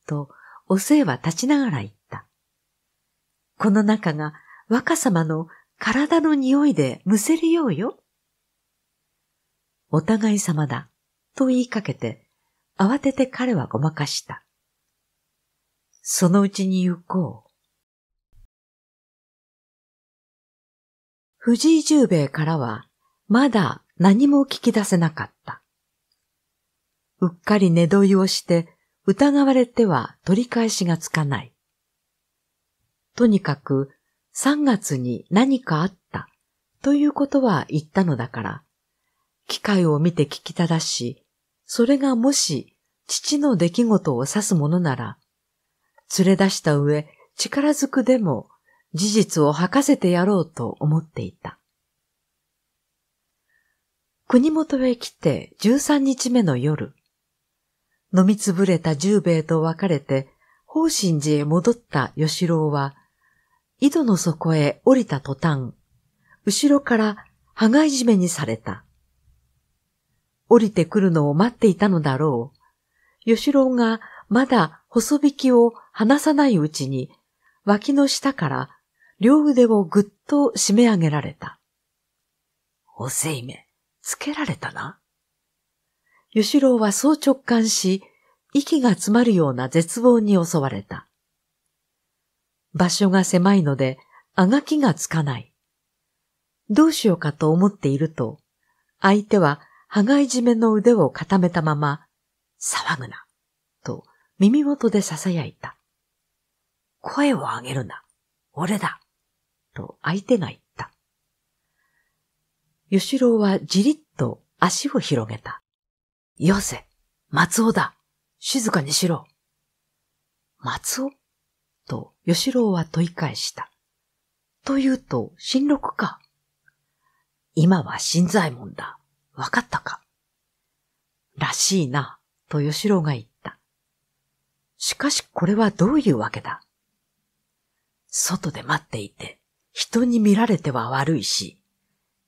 と、お末は立ちながら言った。この中が若様の体の匂いでむせるようよ。お互い様だ、と言いかけて、慌てて彼はごまかした。そのうちに行こう。藤井十兵衛からは、まだ何も聞き出せなかった。うっかり寝取りをして、疑われては取り返しがつかない。とにかく、3月に何かあったということは言ったのだから、機会を見て聞き正し、それがもし父の出来事を指すものなら、連れ出した上力ずくでも事実を吐かせてやろうと思っていた。国元へ来て13日目の夜、飲みつぶれた十兵衛と別れて、方針寺へ戻った吉郎は、井戸の底へ降りた途端、後ろから羽交い締めにされた。降りてくるのを待っていたのだろう。吉郎がまだ細引きを離さないうちに、脇の下から両腕をぐっと締め上げられた。おせいめ、つけられたな。吉郎はそう直感し、息が詰まるような絶望に襲われた。場所が狭いので、あがきがつかない。どうしようかと思っていると、相手は羽交い締めの腕を固めたまま、騒ぐな、と耳元で囁いた。声を上げるな、俺だ、と相手が言った。吉郎はじりっと足を広げた。よせ、松尾だ、静かにしろ。松尾と吉郎は問い返した。というと、新六か。今は新左衛門だ。わかったか。らしいな、と吉郎が言った。しかしこれはどういうわけだ外で待っていて、人に見られては悪いし、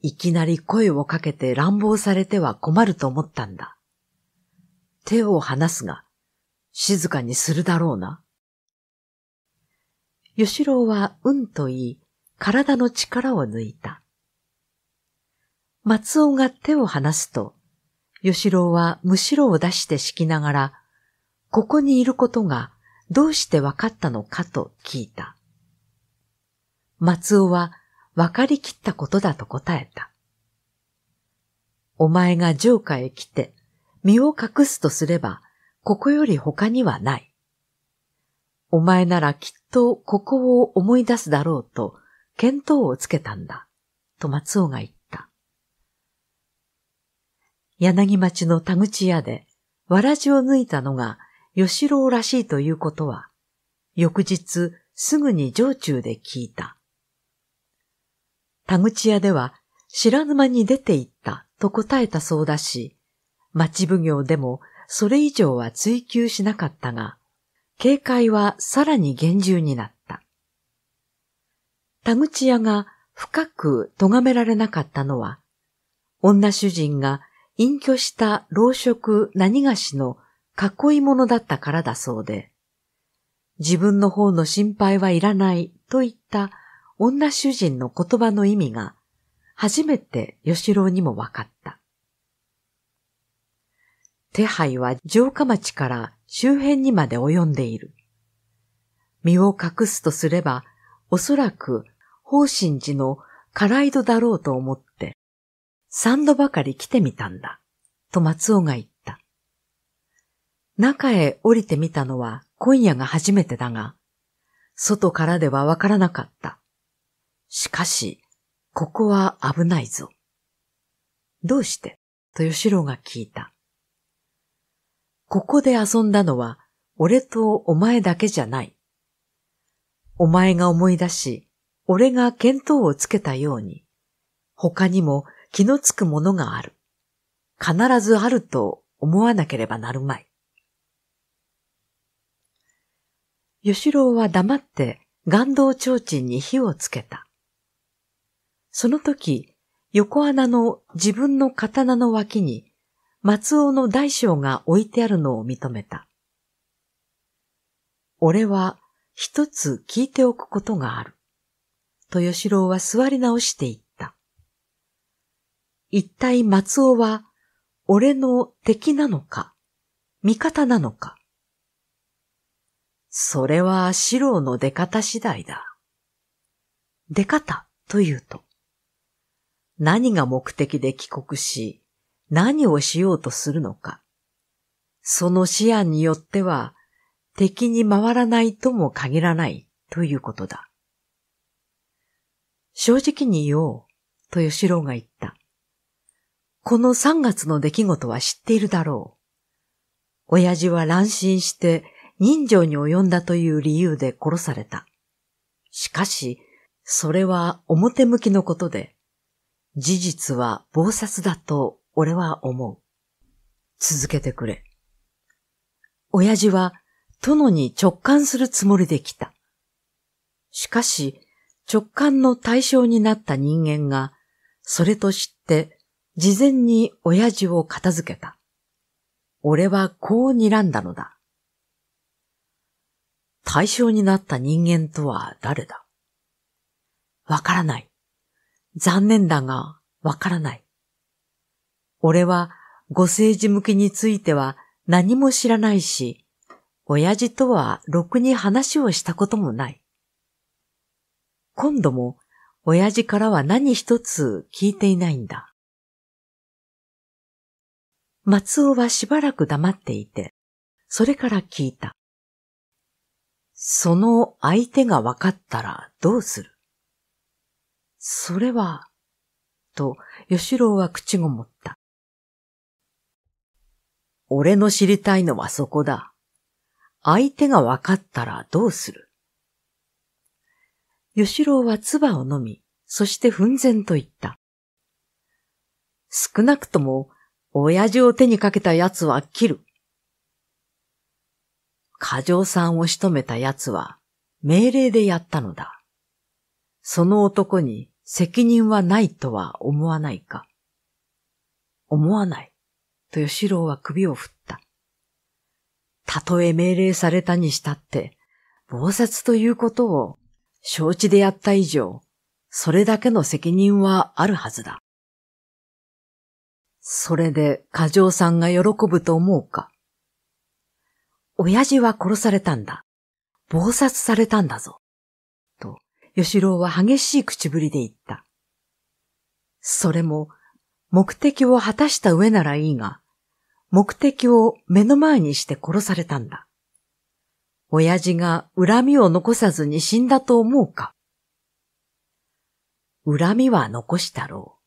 いきなり声をかけて乱暴されては困ると思ったんだ。手を離すが、静かにするだろうな。吉郎はうんと言い、体の力を抜いた。松尾が手を離すと、吉郎はむしろを出して敷きながら、ここにいることがどうしてわかったのかと聞いた。松尾はわかりきったことだと答えた。お前が城下へ来て身を隠すとすれば、ここより他にはない。お前ならきっとここを思い出すだろうと、見当をつけたんだ、と松尾が言った。柳町の田口屋で、わらじを抜いたのが吉郎らしいということは、翌日すぐに城中で聞いた。田口屋では知らぬ間に出て行ったと答えたそうだし、町奉行でもそれ以上は追求しなかったが、警戒はさらに厳重になった。田口屋が深く咎められなかったのは、女主人が隠居した老職何菓子の囲い物だったからだそうで、自分の方の心配はいらないといった女主人の言葉の意味が初めて吉郎にも分かった。手配は城下町から周辺にまで及んでいる。身を隠すとすれば、おそらく方針寺の唐井戸だろうと思って、三度ばかり来てみたんだ、と松尾が言った。中へ降りてみたのは今夜が初めてだが、外からではわからなかった。しかし、ここは危ないぞ。どうしてと吉郎が聞いた。ここで遊んだのは俺とお前だけじゃない。お前が思い出し、俺が見当をつけたように、他にも気のつくものがある。必ずあると思わなければなるまい。吉郎は黙って岩道提灯に火をつけた。その時、横穴の自分の刀の脇に松尾の大将が置いてあるのを認めた。俺は一つ聞いておくことがある。と吉郎は座り直して言った。一体松尾は俺の敵なのか、味方なのか。それは四郎の出方次第だ。出方というと、何が目的で帰国し、何をしようとするのか。その思案によっては敵に回らないとも限らないということだ。正直に言おうと吉郎が言った。この3月の出来事は知っているだろう。親父は乱心して人情に及んだという理由で殺された。しかし、それは表向きのことで、事実は暴殺だと俺は思う。続けてくれ。親父は殿に直感するつもりで来た。しかし、直感の対象になった人間が、それと知って、事前に親父を片付けた。俺はこう睨んだのだ。対象になった人間とは誰だわからない。残念だが、わからない。俺はご政治向きについては何も知らないし、親父とはろくに話をしたこともない。今度も親父からは何一つ聞いていないんだ。松尾はしばらく黙っていて、それから聞いた。その相手が分かったらどうするそれは、と、吉郎は口ごもった。俺の知りたいのはそこだ。相手が分かったらどうする吉郎は唾を飲み、そして奮然と言った。少なくとも、親父を手にかけた奴は切る。過剰さんを仕留めた奴は、命令でやったのだ。その男に責任はないとは思わないか思わない。と吉郎は首を振った。たとえ命令されたにしたって、謀殺ということを承知でやった以上、それだけの責任はあるはずだ。それで、過剰さんが喜ぶと思うか。親父は殺されたんだ。謀殺されたんだぞ。と、吉郎は激しい口ぶりで言った。それも、目的を果たした上ならいいが、目的を目の前にして殺されたんだ。親父が恨みを残さずに死んだと思うか恨みは残したろう。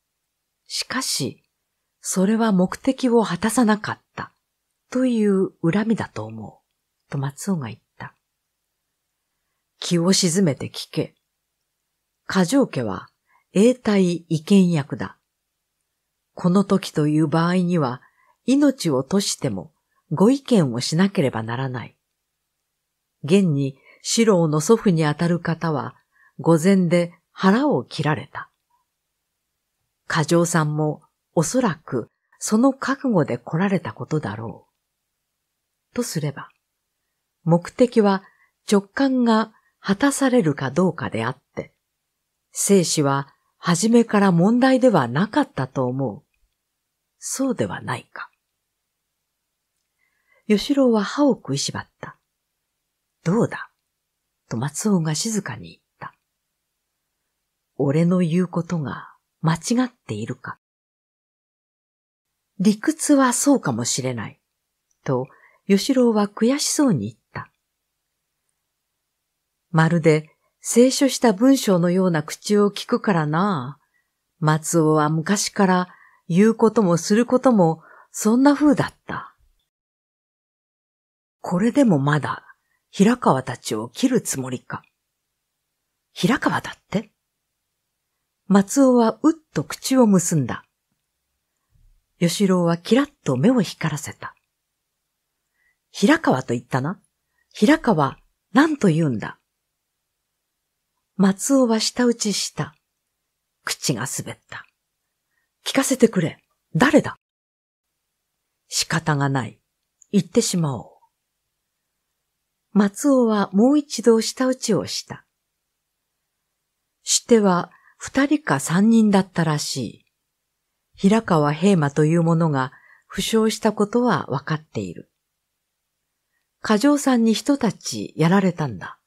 しかし、それは目的を果たさなかった、という恨みだと思う、と松尾が言った。気を沈めて聞け。過剰家は、永代意見役だ。この時という場合には、命をとしてもご意見をしなければならない。現に四郎の祖父にあたる方は、御前で腹を切られた。過剰さんもおそらくその覚悟で来られたことだろう。とすれば、目的は直感が果たされるかどうかであって、生死は初めから問題ではなかったと思う。そうではないか。吉郎は歯を食いしばった。どうだと松尾が静かに言った。俺の言うことが間違っているか。理屈はそうかもしれない。と、吉郎は悔しそうに言った。まるで聖書した文章のような口を聞くからな。松尾は昔から言うこともすることもそんな風だった。これでもまだ平川たちを切るつもりか。平川だって松尾はうっと口を結んだ。吉郎はキラッと目を光らせた。平川と言ったな。平川、何と言うんだ。松尾は舌打ちした。口が滑った。聞かせてくれ。誰だ仕方がない。言ってしまおう。松尾はもう一度舌打ちをした。しては二人か三人だったらしい。平川平馬という者が負傷したことはわかっている。過剰さんに人たちやられたんだ。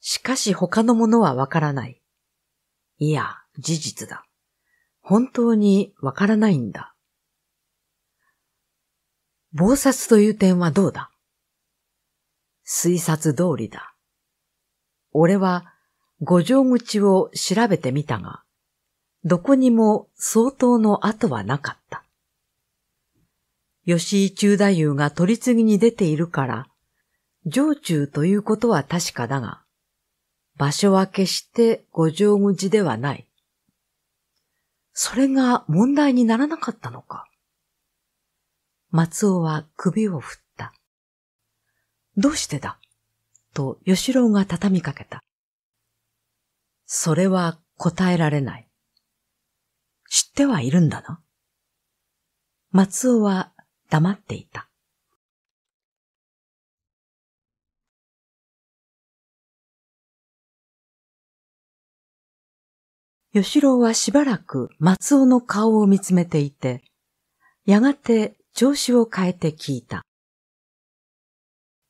しかし他の者はわからない。いや、事実だ。本当にわからないんだ。暴殺という点はどうだ推察通りだ。俺は五条口を調べてみたが、どこにも相当の跡はなかった。吉井中太夫が取り次ぎに出ているから、上中ということは確かだが、場所は決して五条口ではない。それが問題にならなかったのか。松尾は首を振った。どうしてだと吉郎が畳みかけた。それは答えられない。知ってはいるんだな。松尾は黙っていた。吉郎はしばらく松尾の顔を見つめていて、やがて調子を変えて聞いた。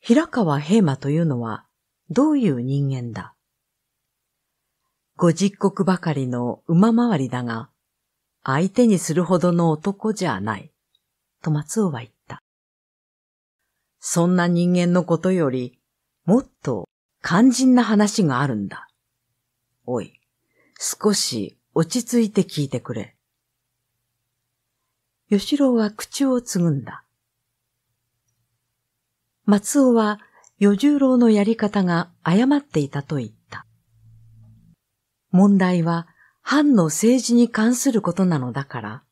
平川平馬というのはどういう人間だご実国ばかりの馬回りだが、相手にするほどの男じゃない、と松尾は言った。そんな人間のことより、もっと肝心な話があるんだ。おい、少し落ち着いて聞いてくれ。吉郎は口をつぐんだ。松尾は与十郎のやり方が誤っていたと言った。問題は藩の政治に関することなのだから、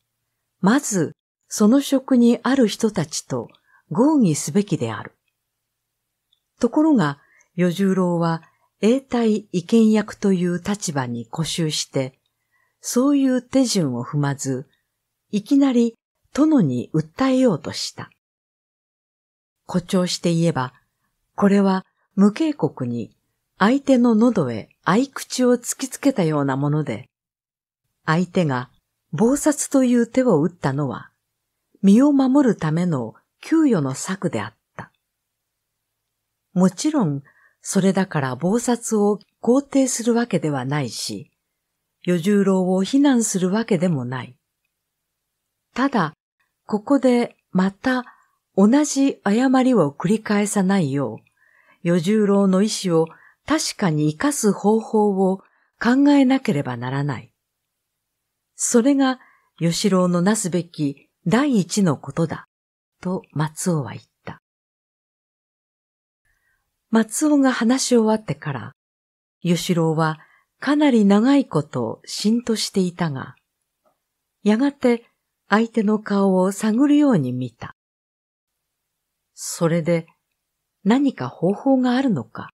まずその職にある人たちと合議すべきである。ところが、与十郎は永代意見役という立場に固執して、そういう手順を踏まず、いきなり殿に訴えようとした。誇張して言えば、これは無警告に相手の喉へ合口を突きつけたようなもので、相手が暴殺という手を打ったのは、身を守るための給与の策であった。もちろんそれだから暴殺を肯定するわけではないし、与十郎を非難するわけでもない。ただ、ここでまた同じ誤りを繰り返さないよう、与十郎の意思を確かに活かす方法を考えなければならない。それが吉郎のなすべき第一のことだ、と松尾は言った。松尾が話し終わってから、吉郎はかなり長いことしんとしていたが、やがて相手の顔を探るように見た。それで何か方法があるのか。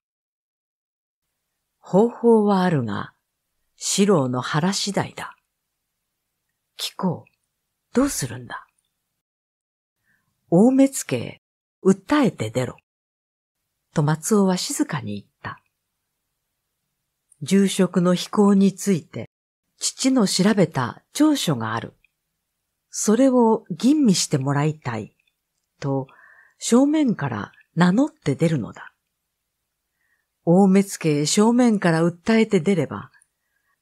方法はあるが、四郎の腹次第だ。聞こう。どうするんだ大目付け、訴えて出ろ。と松尾は静かに言った。住職の非行について、父の調べた長所がある。それを吟味してもらいたい。と、正面から名乗って出るのだ。大目付へ正面から訴えて出れば、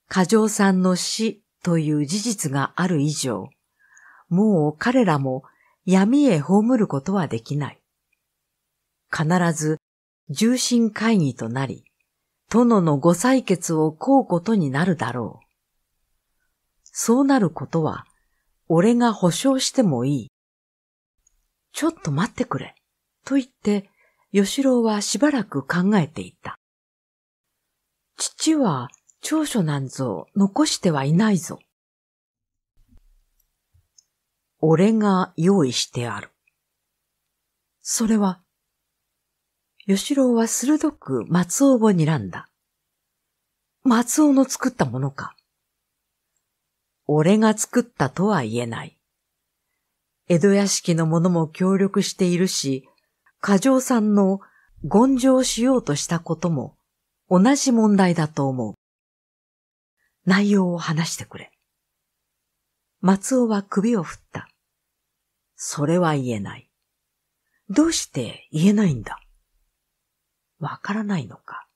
過剰さんの死という事実がある以上、もう彼らも闇へ葬ることはできない。必ず重臣会議となり、殿のご採決を請うことになるだろう。そうなることは、俺が保証してもいい。ちょっと待ってくれ、と言って、吉郎はしばらく考えていた。父は長所なんぞ残してはいないぞ。俺が用意してある。それは吉郎は鋭く松尾を睨んだ。松尾の作ったものか。俺が作ったとは言えない。江戸屋敷の者も協力しているし、過剰さんの言上しようとしたことも同じ問題だと思う。内容を話してくれ。松尾は首を振った。それは言えない。どうして言えないんだわからないのか。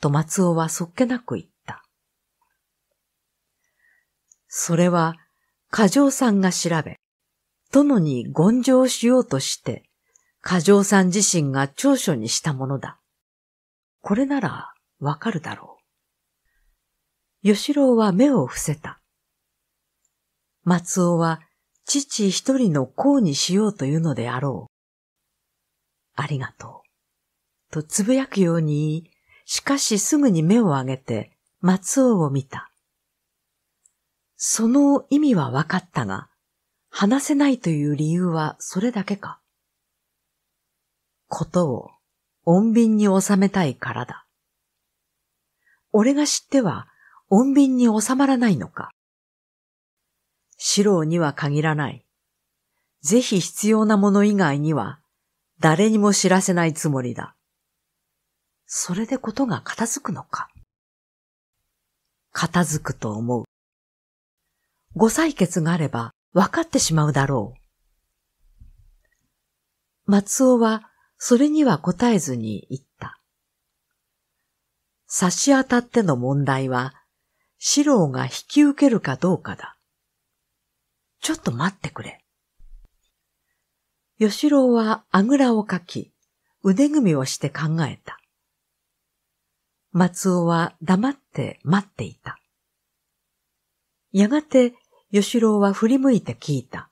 と松尾はそっけなく言った。それは、過剰さんが調べ、殿に言上しようとして、過剰さん自身が長所にしたものだ。これならわかるだろう。吉郎は目を伏せた。松尾は父一人の功にしようというのであろう。ありがとう。とつぶやくように言い、しかしすぐに目を上げて松尾を見た。その意味は分かったが、話せないという理由はそれだけか。ことを穏便に収めたいからだ。俺が知っては穏便に収まらないのか。素郎には限らない。ぜひ必要なもの以外には誰にも知らせないつもりだ。それでことが片付くのか片付くと思う。ご採決があれば分かってしまうだろう。松尾はそれには答えずに言った。差し当たっての問題は、四郎が引き受けるかどうかだ。ちょっと待ってくれ。吉郎はあぐらをかき、腕組みをして考えた。松尾は黙って待っていた。やがて、吉郎は振り向いて聞いた。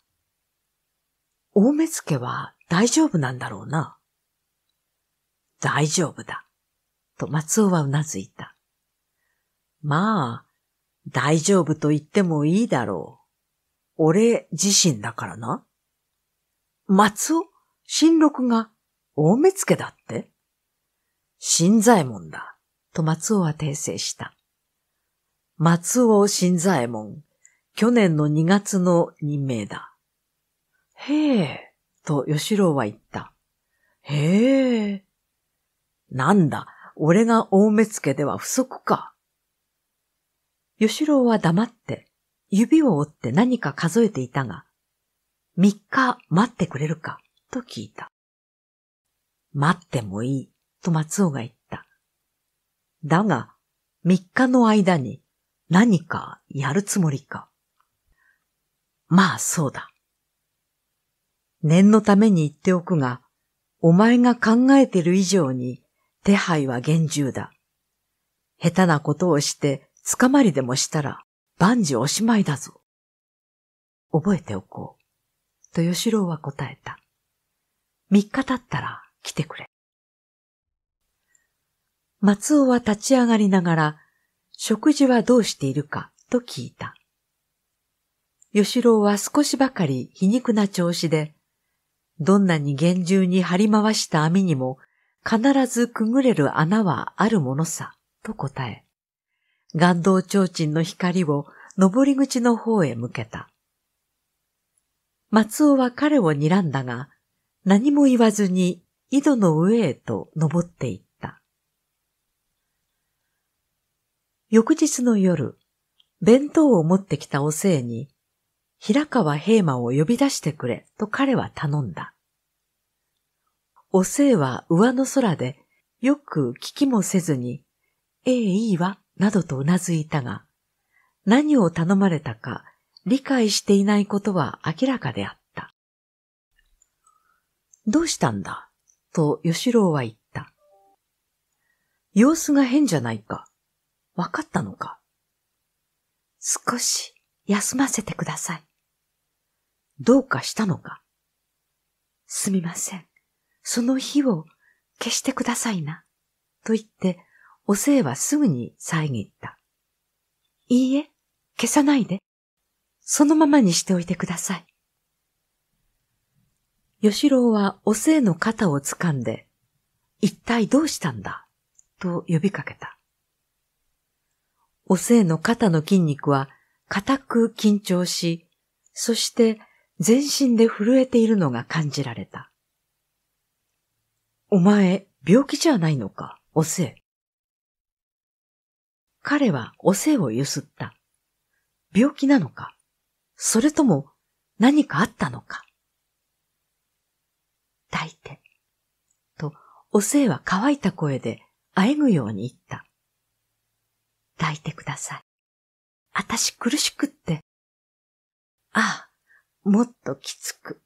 大目付は大丈夫なんだろうな。大丈夫だ。と松尾はうなずいた。まあ、大丈夫と言ってもいいだろう。俺自身だからな。松尾、新六が大目付だって新左衛門だ。と松尾は訂正した。松尾新左衛門、去年の2月の任命だ。へえ、と吉郎は言った。へえ。なんだ、俺が大目付では不足か。吉郎は黙って、指を折って何か数えていたが、3日待ってくれるか、と聞いた。待ってもいい、と松尾が言った。だが、3日の間に何かやるつもりか。まあそうだ。念のために言っておくが、お前が考えている以上に手配は厳重だ。下手なことをして捕まりでもしたら万事おしまいだぞ。覚えておこう。と吉郎は答えた。三日経ったら来てくれ。松尾は立ち上がりながら、食事はどうしているかと聞いた。吉郎は少しばかり皮肉な調子で、どんなに厳重に張り回した網にも必ずくぐれる穴はあるものさ、と答え、岩道提灯の光を登り口の方へ向けた。松尾は彼を睨んだが、何も言わずに井戸の上へと登っていった。翌日の夜、弁当を持ってきたおせいに、平川平馬を呼び出してくれと彼は頼んだ。おせいは上の空でよく聞きもせずに、ええいいわ、などとうなずいたが、何を頼まれたか理解していないことは明らかであった。どうしたんだと吉郎は言った。様子が変じゃないか。わかったのか少し休ませてください。どうかしたのかすみません。その火を消してくださいな。と言って、おせいはすぐに遮った。いいえ、消さないで。そのままにしておいてください。吉郎はおせいの肩を掴んで、一体どうしたんだと呼びかけた。お性の肩の筋肉は固く緊張し、そして全身で震えているのが感じられた。お前、病気じゃないのか、おせ彼はおせをゆすった。病気なのかそれとも何かあったのか抱いて。と、おせは乾いた声であえぐように言った。抱いてください。あたし苦しくって。ああ、もっときつく、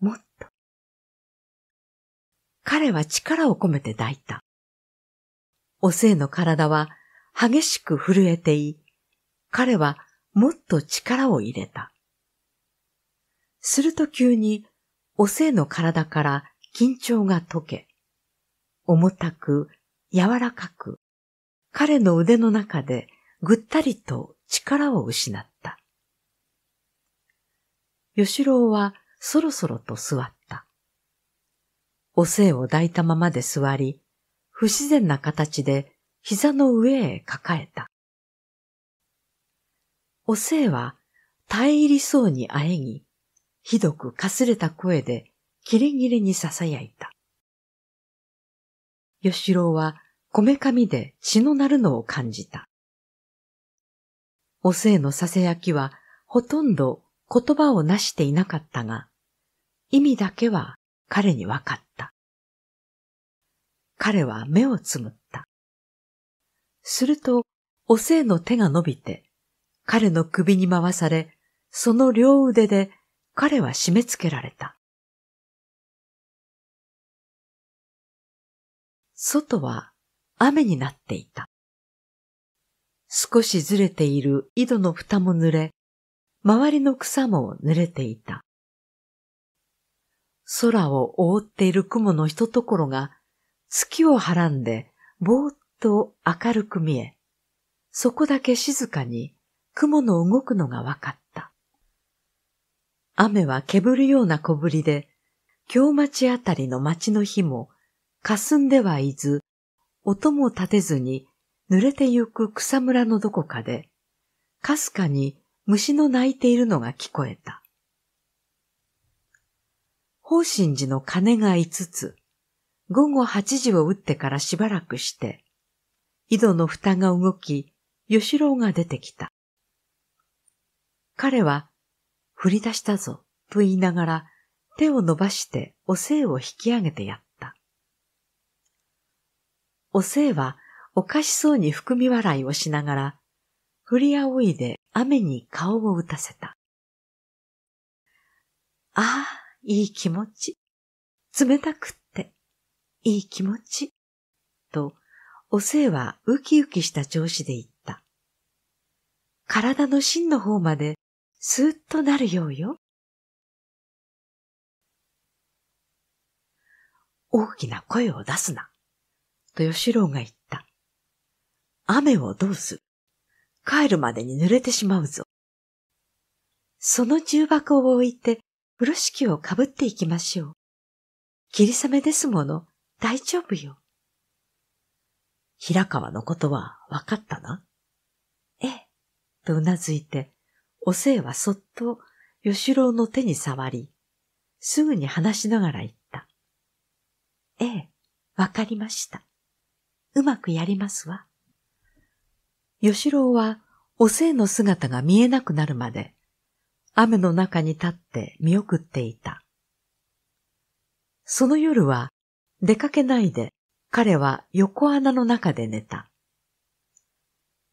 もっと。彼は力を込めて抱いた。おせいの体は激しく震えてい、彼はもっと力を入れた。すると急に、おせいの体から緊張が解け、重たく柔らかく彼の腕の中でぐったりと力を失った。吉郎はそろそろと座った。おせいを抱いたままで座り、不自然な形で膝の上へ抱えた。おせいは耐え入りそうにあえぎ、ひどくかすれた声でキレギレに囁いた。吉郎はこめかみで血のなるのを感じた。おせいのささやきはほとんど言葉をなしていなかったが、意味だけは彼にわかった。彼は目をつむった。すると、おせいの手が伸びて、彼の首に回され、その両腕で彼は締め付けられた。外は雨になっていた。少しずれている井戸の蓋も濡れ、周りの草も濡れていた。空を覆っている雲の一ところが月をはらんでぼーっと明るく見え、そこだけ静かに雲の動くのが分かった。雨はけぶるような小ぶりで、京町あたりの町の日も霞んではいず、音も立てずに濡れてゆく草むらのどこかで、かすかに虫の鳴いているのが聞こえた。方心寺の鐘が五つ、午後八時を打ってからしばらくして、井戸の蓋が動き、吉郎が出てきた。彼は、振り出したぞ、と言いながら、手を伸ばしておいを引き上げてやった。おせいはおかしそうに含み笑いをしながら、振りあおいで雨に顔を打たせた。ああ、いい気持ち。冷たくって、いい気持ち。と、おせいはウキウキした調子で言った。体の芯の方まで、スーッとなるようよ。大きな声を出すな。と吉郎が言った。雨をどうする帰るまでに濡れてしまうぞ。その重箱を置いて、風呂敷をかぶっていきましょう。霧雨ですもの、大丈夫よ。平川のことはわかったなええ、とうなずいて、おせいはそっと吉郎の手に触り、すぐに話しながら言った。ええ、わかりました。うまくやりますわ。吉郎はおせいの姿が見えなくなるまで、雨の中に立って見送っていた。その夜は出かけないで彼は横穴の中で寝た。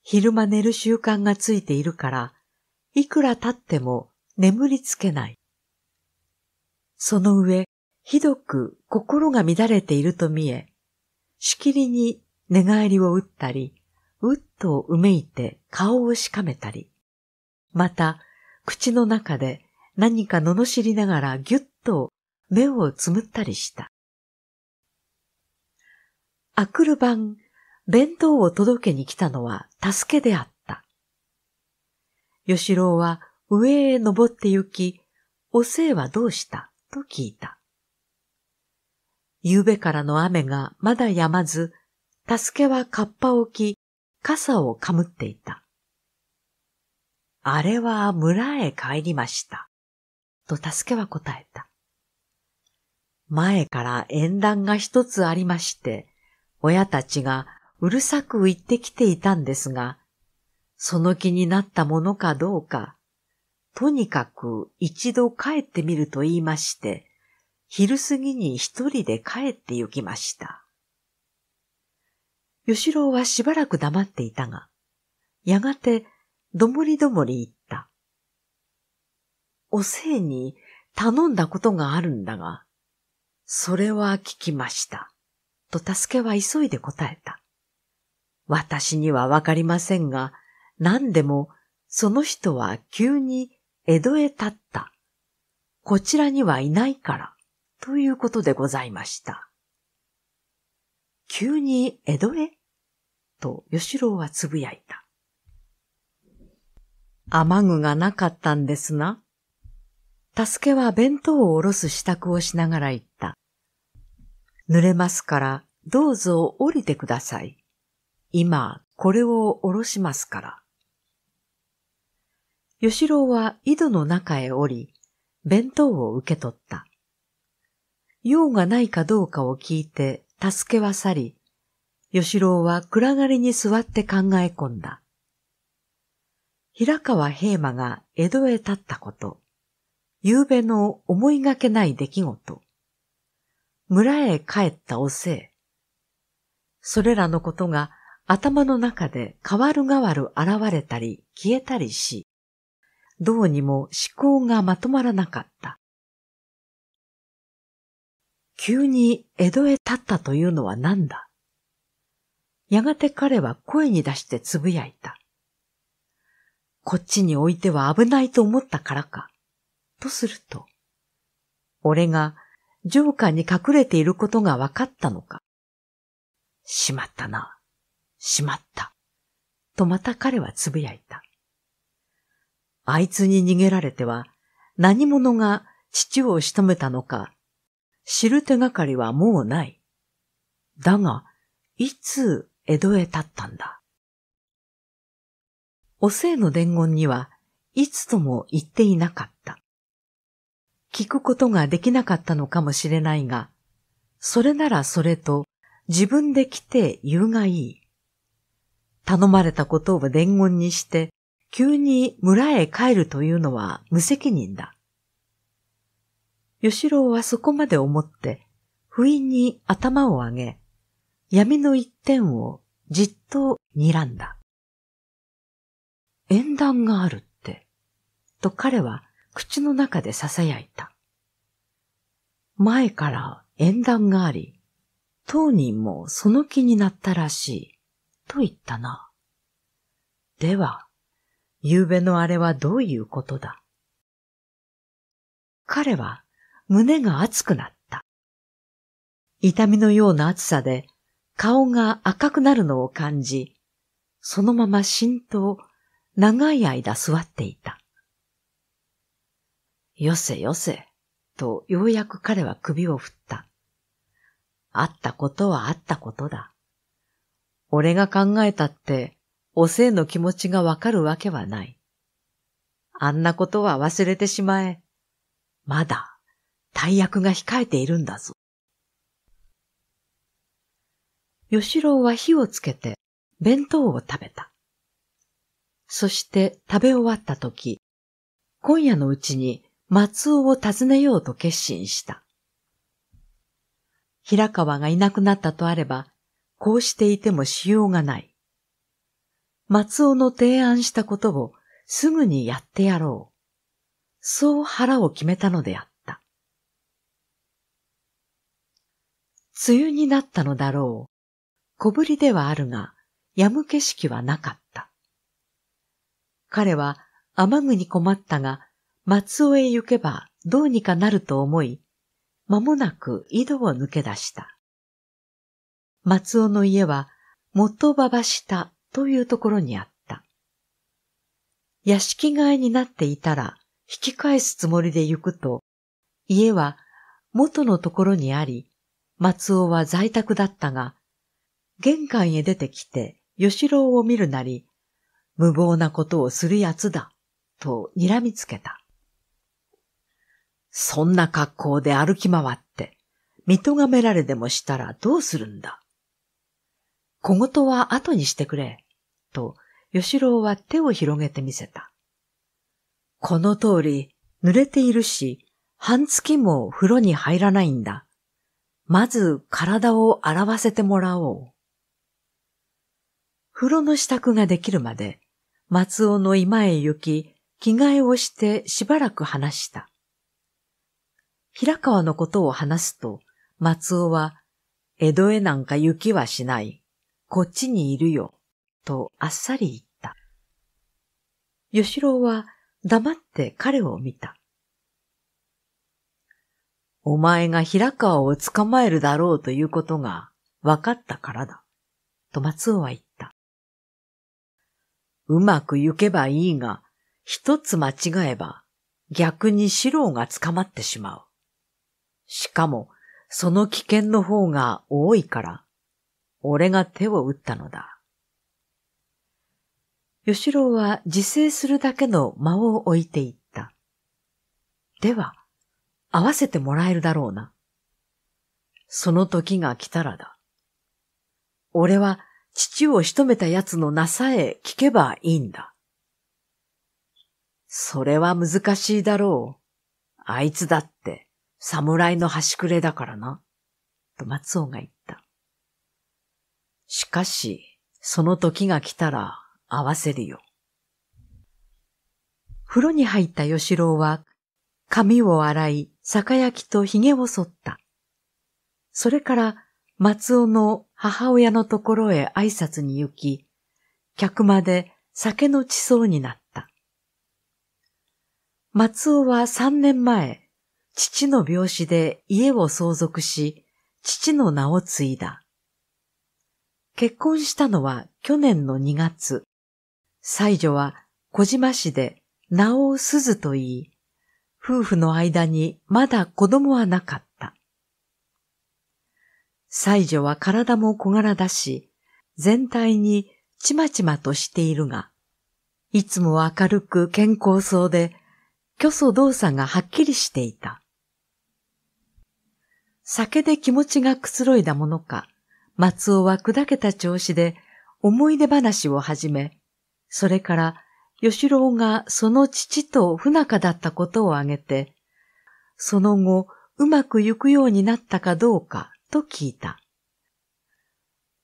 昼間寝る習慣がついているから、いくら立っても眠りつけない。その上、ひどく心が乱れていると見え、しきりに寝返りを打ったり、うっとうめいて顔をしかめたり、また、口の中で何か罵りながらぎゅっと目をつむったりした。あくる晩、弁当を届けに来たのは助けであった。吉郎は上へ登って行き、おせいはどうしたと聞いた。夕べからの雨がまだ止まず、助けはカッパを着、傘をかむっていた。あれは村へ帰りました。と助けは答えた。前から縁談が一つありまして、親たちがうるさく言ってきていたんですが、その気になったものかどうか、とにかく一度帰ってみると言いまして、昼過ぎに一人で帰って行きました。吉郎はしばらく黙っていたが、やがて、どもりどもり言った。おせいに頼んだことがあるんだが、それは聞きました。と助けは急いで答えた。私にはわかりませんが、何でもその人は急に江戸へ立った。こちらにはいないから、ということでございました。急に江戸へと吉郎はつぶやいた。雨具がなかったんですな。助けは弁当をおろす支度をしながら言った。濡れますからどうぞ降りてください。今これをおろしますから。吉郎は井戸の中へ降り、弁当を受け取った。用がないかどうかを聞いて助けは去り、吉郎は暗がりに座って考え込んだ。平川平馬が江戸へ立ったこと、夕べの思いがけない出来事、村へ帰ったおせい、それらのことが頭の中で変わる変わる現れたり消えたりし、どうにも思考がまとまらなかった。急に江戸へ立ったというのは何だやがて彼は声に出してつぶやいた。こっちに置いては危ないと思ったからか。とすると、俺が城下に隠れていることが分かったのか。しまったな。しまった。とまた彼はつぶやいた。あいつに逃げられては何者が父を仕留めたのか知る手がかりはもうない。だが、いつ江戸へ立ったんだ。お生の伝言には、いつとも言っていなかった。聞くことができなかったのかもしれないが、それならそれと自分で来て言うがいい。頼まれたことを伝言にして、急に村へ帰るというのは無責任だ。吉郎はそこまで思って、不意に頭を上げ、闇の一点をじっと睨んだ。縁談があるって、と彼は口の中で囁いた。前から縁談があり、当人もその気になったらしい、と言ったな。では、夕べのあれはどういうことだ彼は胸が熱くなった。痛みのような暑さで顔が赤くなるのを感じ、そのまま浸透、長い間座っていた。よせよせ、とようやく彼は首を振った。あったことはあったことだ。俺が考えたって、おせいの気持ちがわかるわけはない。あんなことは忘れてしまえ。まだ大役が控えているんだぞ。吉郎は火をつけて弁当を食べた。そして食べ終わった時、今夜のうちに松尾を訪ねようと決心した。平川がいなくなったとあれば、こうしていてもしようがない。松尾の提案したことをすぐにやってやろう。そう腹を決めたのであった。梅雨になったのだろう。小ぶりではあるが、やむ景色はなかった。彼は雨具に困ったが、松尾へ行けばどうにかなると思い、間もなく井戸を抜け出した。松尾の家は元馬場下というところにあった。屋敷替えになっていたら引き返すつもりで行くと、家は元のところにあり、松尾は在宅だったが、玄関へ出てきて、吉郎を見るなり、無謀なことをする奴だ、と睨みつけた。そんな格好で歩き回って、見とがめられでもしたらどうするんだ。小言は後にしてくれ、と、吉郎は手を広げてみせた。この通り、濡れているし、半月も風呂に入らないんだ。まず体を洗わせてもらおう。風呂の支度ができるまで、松尾の今へ行き、着替えをしてしばらく話した。平川のことを話すと、松尾は、江戸へなんか行きはしない。こっちにいるよ。とあっさり言った。吉郎は黙って彼を見た。お前が平川を捕まえるだろうということが分かったからだ。と松尾は言った。うまく行けばいいが、一つ間違えば逆に四郎が捕まってしまう。しかも、その危険の方が多いから、俺が手を打ったのだ。吉郎は自制するだけの間を置いていった。では、会わせてもらえるだろうな。その時が来たらだ。俺は父を仕留めた奴の名さえ聞けばいいんだ。それは難しいだろう。あいつだって侍の端くれだからな。と松尾が言った。しかし、その時が来たら会わせるよ。風呂に入った吉郎は髪を洗い、酒焼きと髭を剃った。それから松尾の母親のところへ挨拶に行き、客まで酒の地層になった。松尾は三年前、父の病死で家を相続し、父の名を継いだ。結婚したのは去年の2月。妻女は小島市で名を鈴と言い、夫婦の間にまだ子供はなかった。妻女は体も小柄だし、全体にちまちまとしているが、いつも明るく健康そうで、虚祖動作がはっきりしていた。酒で気持ちがくつろいだものか、松尾は砕けた調子で思い出話を始め、それから吉郎がその父と不仲だったことを挙げて、その後、うまく行くようになったかどうかと聞いた。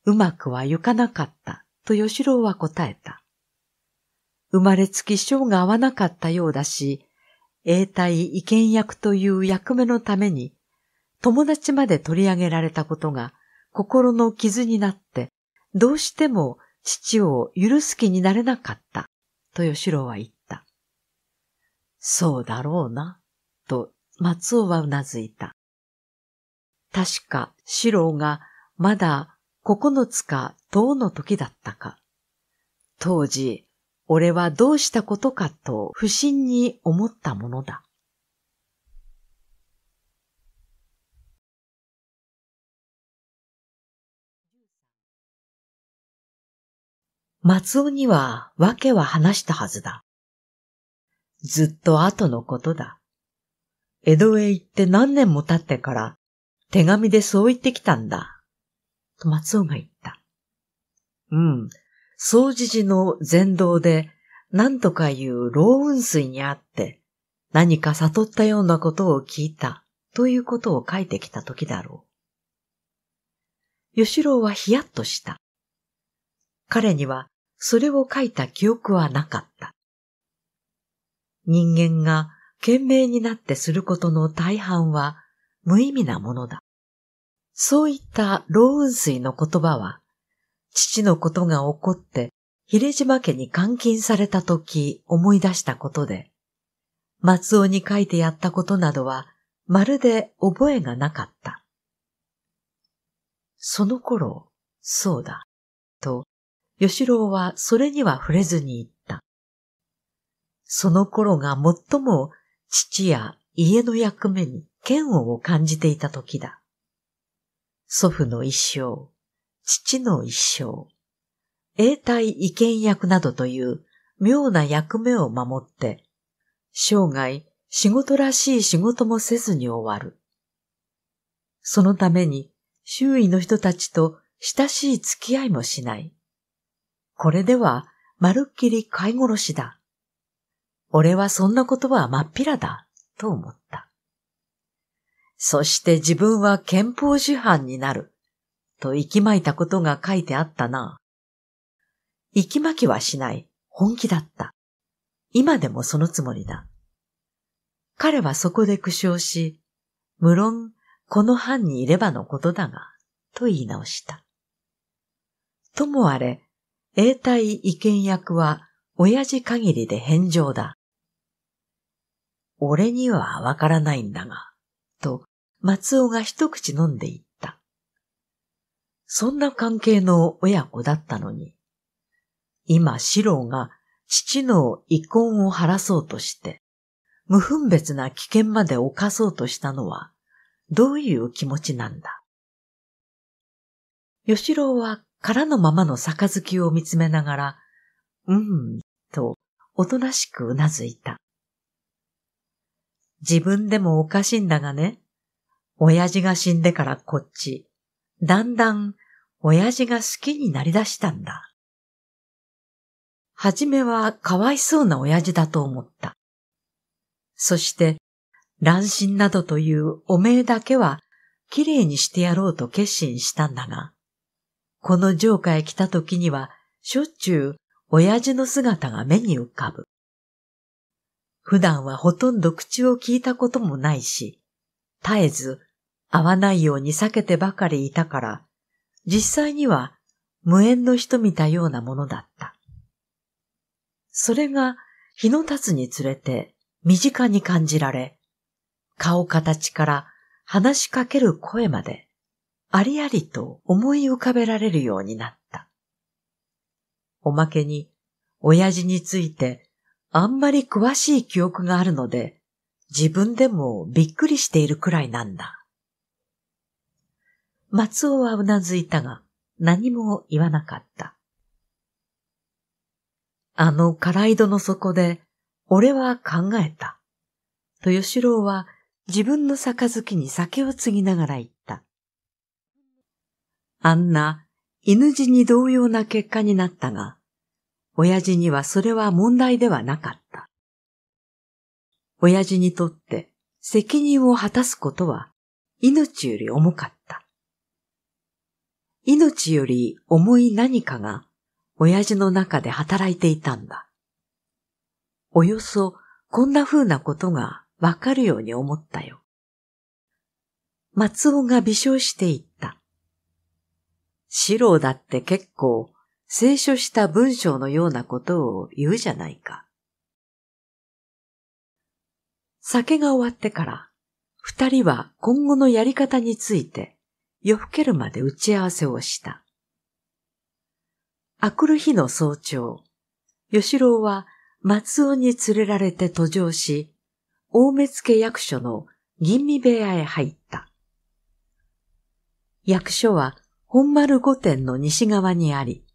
うまくはゆかなかったと吉郎は答えた。生まれつき性が合わなかったようだし、永代意見役という役目のために、友達まで取り上げられたことが心の傷になって、どうしても父を許す気になれなかったと吉郎は言った。そうだろうな、と松尾はうなずいた。確か四郎がまだ九つか十の時だったか。当時、俺はどうしたことかと不審に思ったものだ。松尾には訳は話したはずだ。ずっと後のことだ。江戸へ行って何年も経ってから手紙でそう言ってきたんだ。と松尾が言った。うん。総除時の全道で何とかいう老雲水にあって何か悟ったようなことを聞いたということを書いてきた時だろう。吉郎はヒヤッとした。彼にはそれを書いた記憶はなかった。人間が懸命になってすることの大半は無意味なものだ。そういった老雲水の言葉は、父のことが起こって秀島家に監禁された時思い出したことで、松尾に書いてやったことなどはまるで覚えがなかった。その頃、そうだ、と吉郎はそれには触れずに言った。その頃が最も父や家の役目に嫌悪を感じていた時だ。祖父の一生、父の一生、永代意見役などという妙な役目を守って、生涯仕事らしい仕事もせずに終わる。そのために周囲の人たちと親しい付き合いもしない。これでは、まるっきり飼い殺しだ。俺はそんなことはまっぴらだ、と思った。そして自分は憲法事犯になる、と息巻いたことが書いてあったな。息巻きはしない、本気だった。今でもそのつもりだ。彼はそこで苦笑し、無論、この班にいればのことだが、と言い直した。ともあれ、永代意見役は親父限りで返上だ。俺にはわからないんだが、と松尾が一口飲んでいった。そんな関係の親子だったのに、今四郎が父の遺恨を晴らそうとして、無分別な危険まで犯そうとしたのは、どういう気持ちなんだ。吉郎は空のままの杯を見つめながら、うん、と、おとなしくうなずいた。自分でもおかしいんだがね、親父が死んでからこっち、だんだん親父が好きになりだしたんだ。はじめはかわいそうな親父だと思った。そして、乱心などというおめえだけは綺麗にしてやろうと決心したんだが、この城下へ来た時には、しょっちゅう親父の姿が目に浮かぶ。普段はほとんど口を聞いたこともないし、絶えず会わないように避けてばかりいたから、実際には無縁の人見たようなものだった。それが日の経つにつれて身近に感じられ、顔形から話しかける声までありありと思い浮かべられるようになった。おまけに、親父についてあんまり詳しい記憶があるので、自分でもびっくりしているくらいなんだ。松尾はうなずいたが、何も言わなかった。あの唐井戸の底で、俺は考えた。と吉郎は自分のきに酒を継ぎながら言った。あんな犬死に同様な結果になったが、親父にはそれは問題ではなかった。親父にとって責任を果たすことは命より重かった。命より重い何かが親父の中で働いていたんだ。およそこんな風なことがわかるように思ったよ。松尾が微笑していた。四郎だって結構聖書した文章のようなことを言うじゃないか。酒が終わってから、二人は今後のやり方について夜更けるまで打ち合わせをした。あくる日の早朝、吉郎は松尾に連れられて途上し、大目付役所の吟味部屋へ入った。役所は本丸御殿の西側にあり、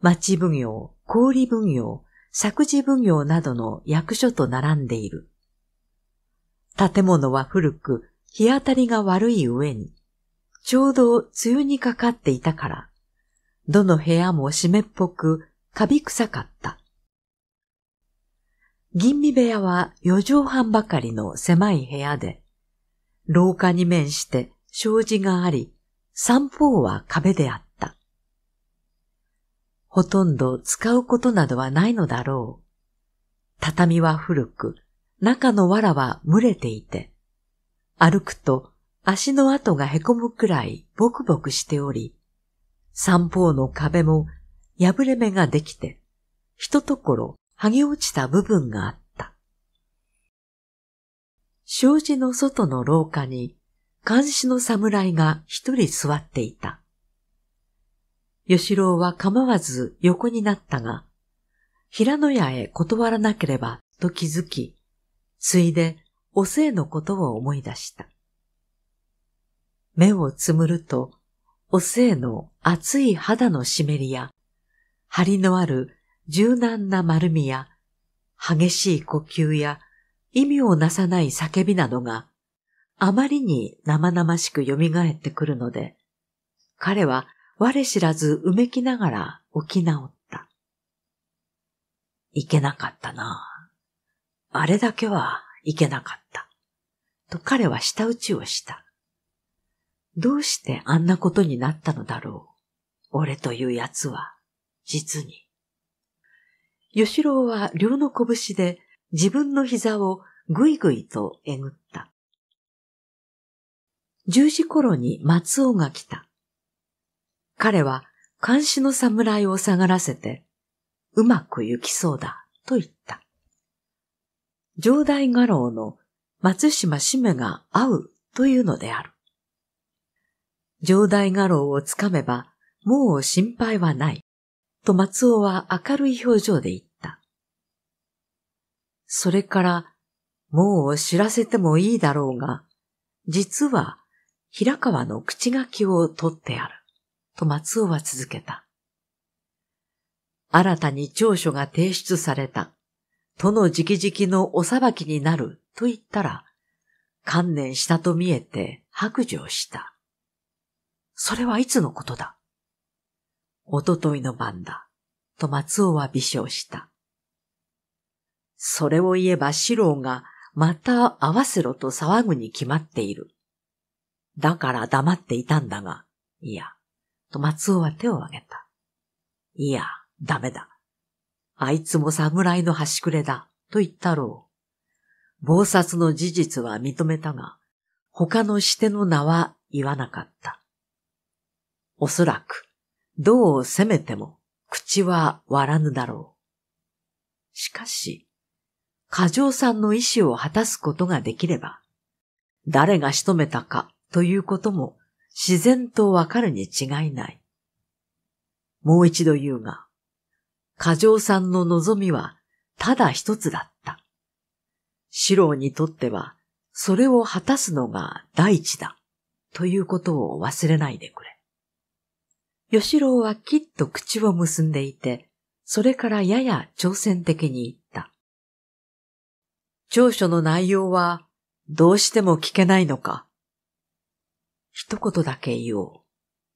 町奉行、氷奉行、作事奉行などの役所と並んでいる。建物は古く、日当たりが悪い上に、ちょうど梅雨にかかっていたから、どの部屋も湿っぽく、カビ臭かった。銀味部屋は四畳半ばかりの狭い部屋で、廊下に面して障子があり、三方は壁であった。ほとんど使うことなどはないのだろう。畳は古く、中の藁は蒸れていて、歩くと足の跡がへこむくらいボクボクしており、三方の壁も破れ目ができて、ひとところ剥げ落ちた部分があった。障子の外の廊下に監視の侍が一人座っていた。吉郎は構わず横になったが、平野屋へ断らなければと気づき、ついでおせいのことを思い出した。目をつむると、おせいの熱い肌の湿りや、張りのある柔軟な丸みや、激しい呼吸や、意味をなさない叫びなどが、あまりに生々しく蘇ってくるので、彼は我知らずうめきながら起き直った。いけなかったな。あれだけはいけなかった。と彼は舌打ちをした。どうしてあんなことになったのだろう。俺という奴は、実に。吉郎は両の拳で自分の膝をぐいぐいとえぐった。十時頃に松尾が来た。彼は監視の侍を下がらせて、うまく行きそうだ、と言った。上代画廊の松島しめが会うというのである。上代画廊をつかめば、もう心配はない、と松尾は明るい表情で言った。それから、もう知らせてもいいだろうが、実は平川の口書きを取ってある。と松尾は続けた。新たに調書が提出された。との直々のお裁きになると言ったら、観念したと見えて白状した。それはいつのことだおとといの晩だ。と松尾は微笑した。それを言えば四郎がまた合わせろと騒ぐに決まっている。だから黙っていたんだが、いや、と松尾は手を挙げた。いや、ダメだ。あいつも侍の端くれだ、と言ったろう。暴殺の事実は認めたが、他のしての名は言わなかった。おそらく、どう責めても、口は割らぬだろう。しかし、過剰さんの意志を果たすことができれば、誰が仕留めたかということも自然とわかるに違いない。もう一度言うが、過剰さんの望みはただ一つだった。四郎にとってはそれを果たすのが第一だということを忘れないでくれ。吉郎はきっと口を結んでいて、それからやや挑戦的に言った。長所の内容はどうしても聞けないのか。一言だけ言おう、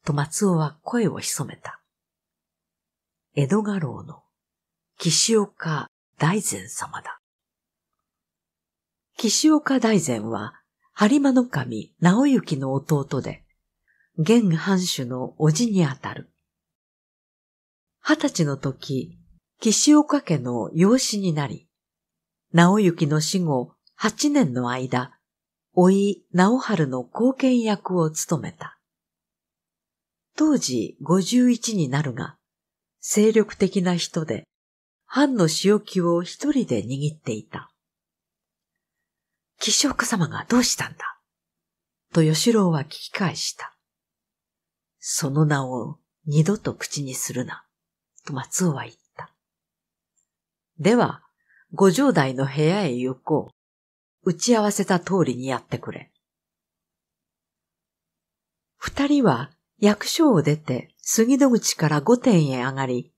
と松尾は声を潜めた。江戸画廊の岸岡大善様だ。岸岡大善は、播磨の神直行の弟で、現藩主の叔父にあたる。二十歳の時、岸岡家の養子になり、直行の死後八年の間、老い直春の貢献役を務めた。当時51になるが、精力的な人で、藩の仕置きを一人で握っていた。貴職様がどうしたんだと吉郎は聞き返した。その名を二度と口にするな、と松尾は言った。では、五条代の部屋へ行こう。打ち合わせた通りにやってくれ。二人は役所を出て杉戸口から御殿へ上がり、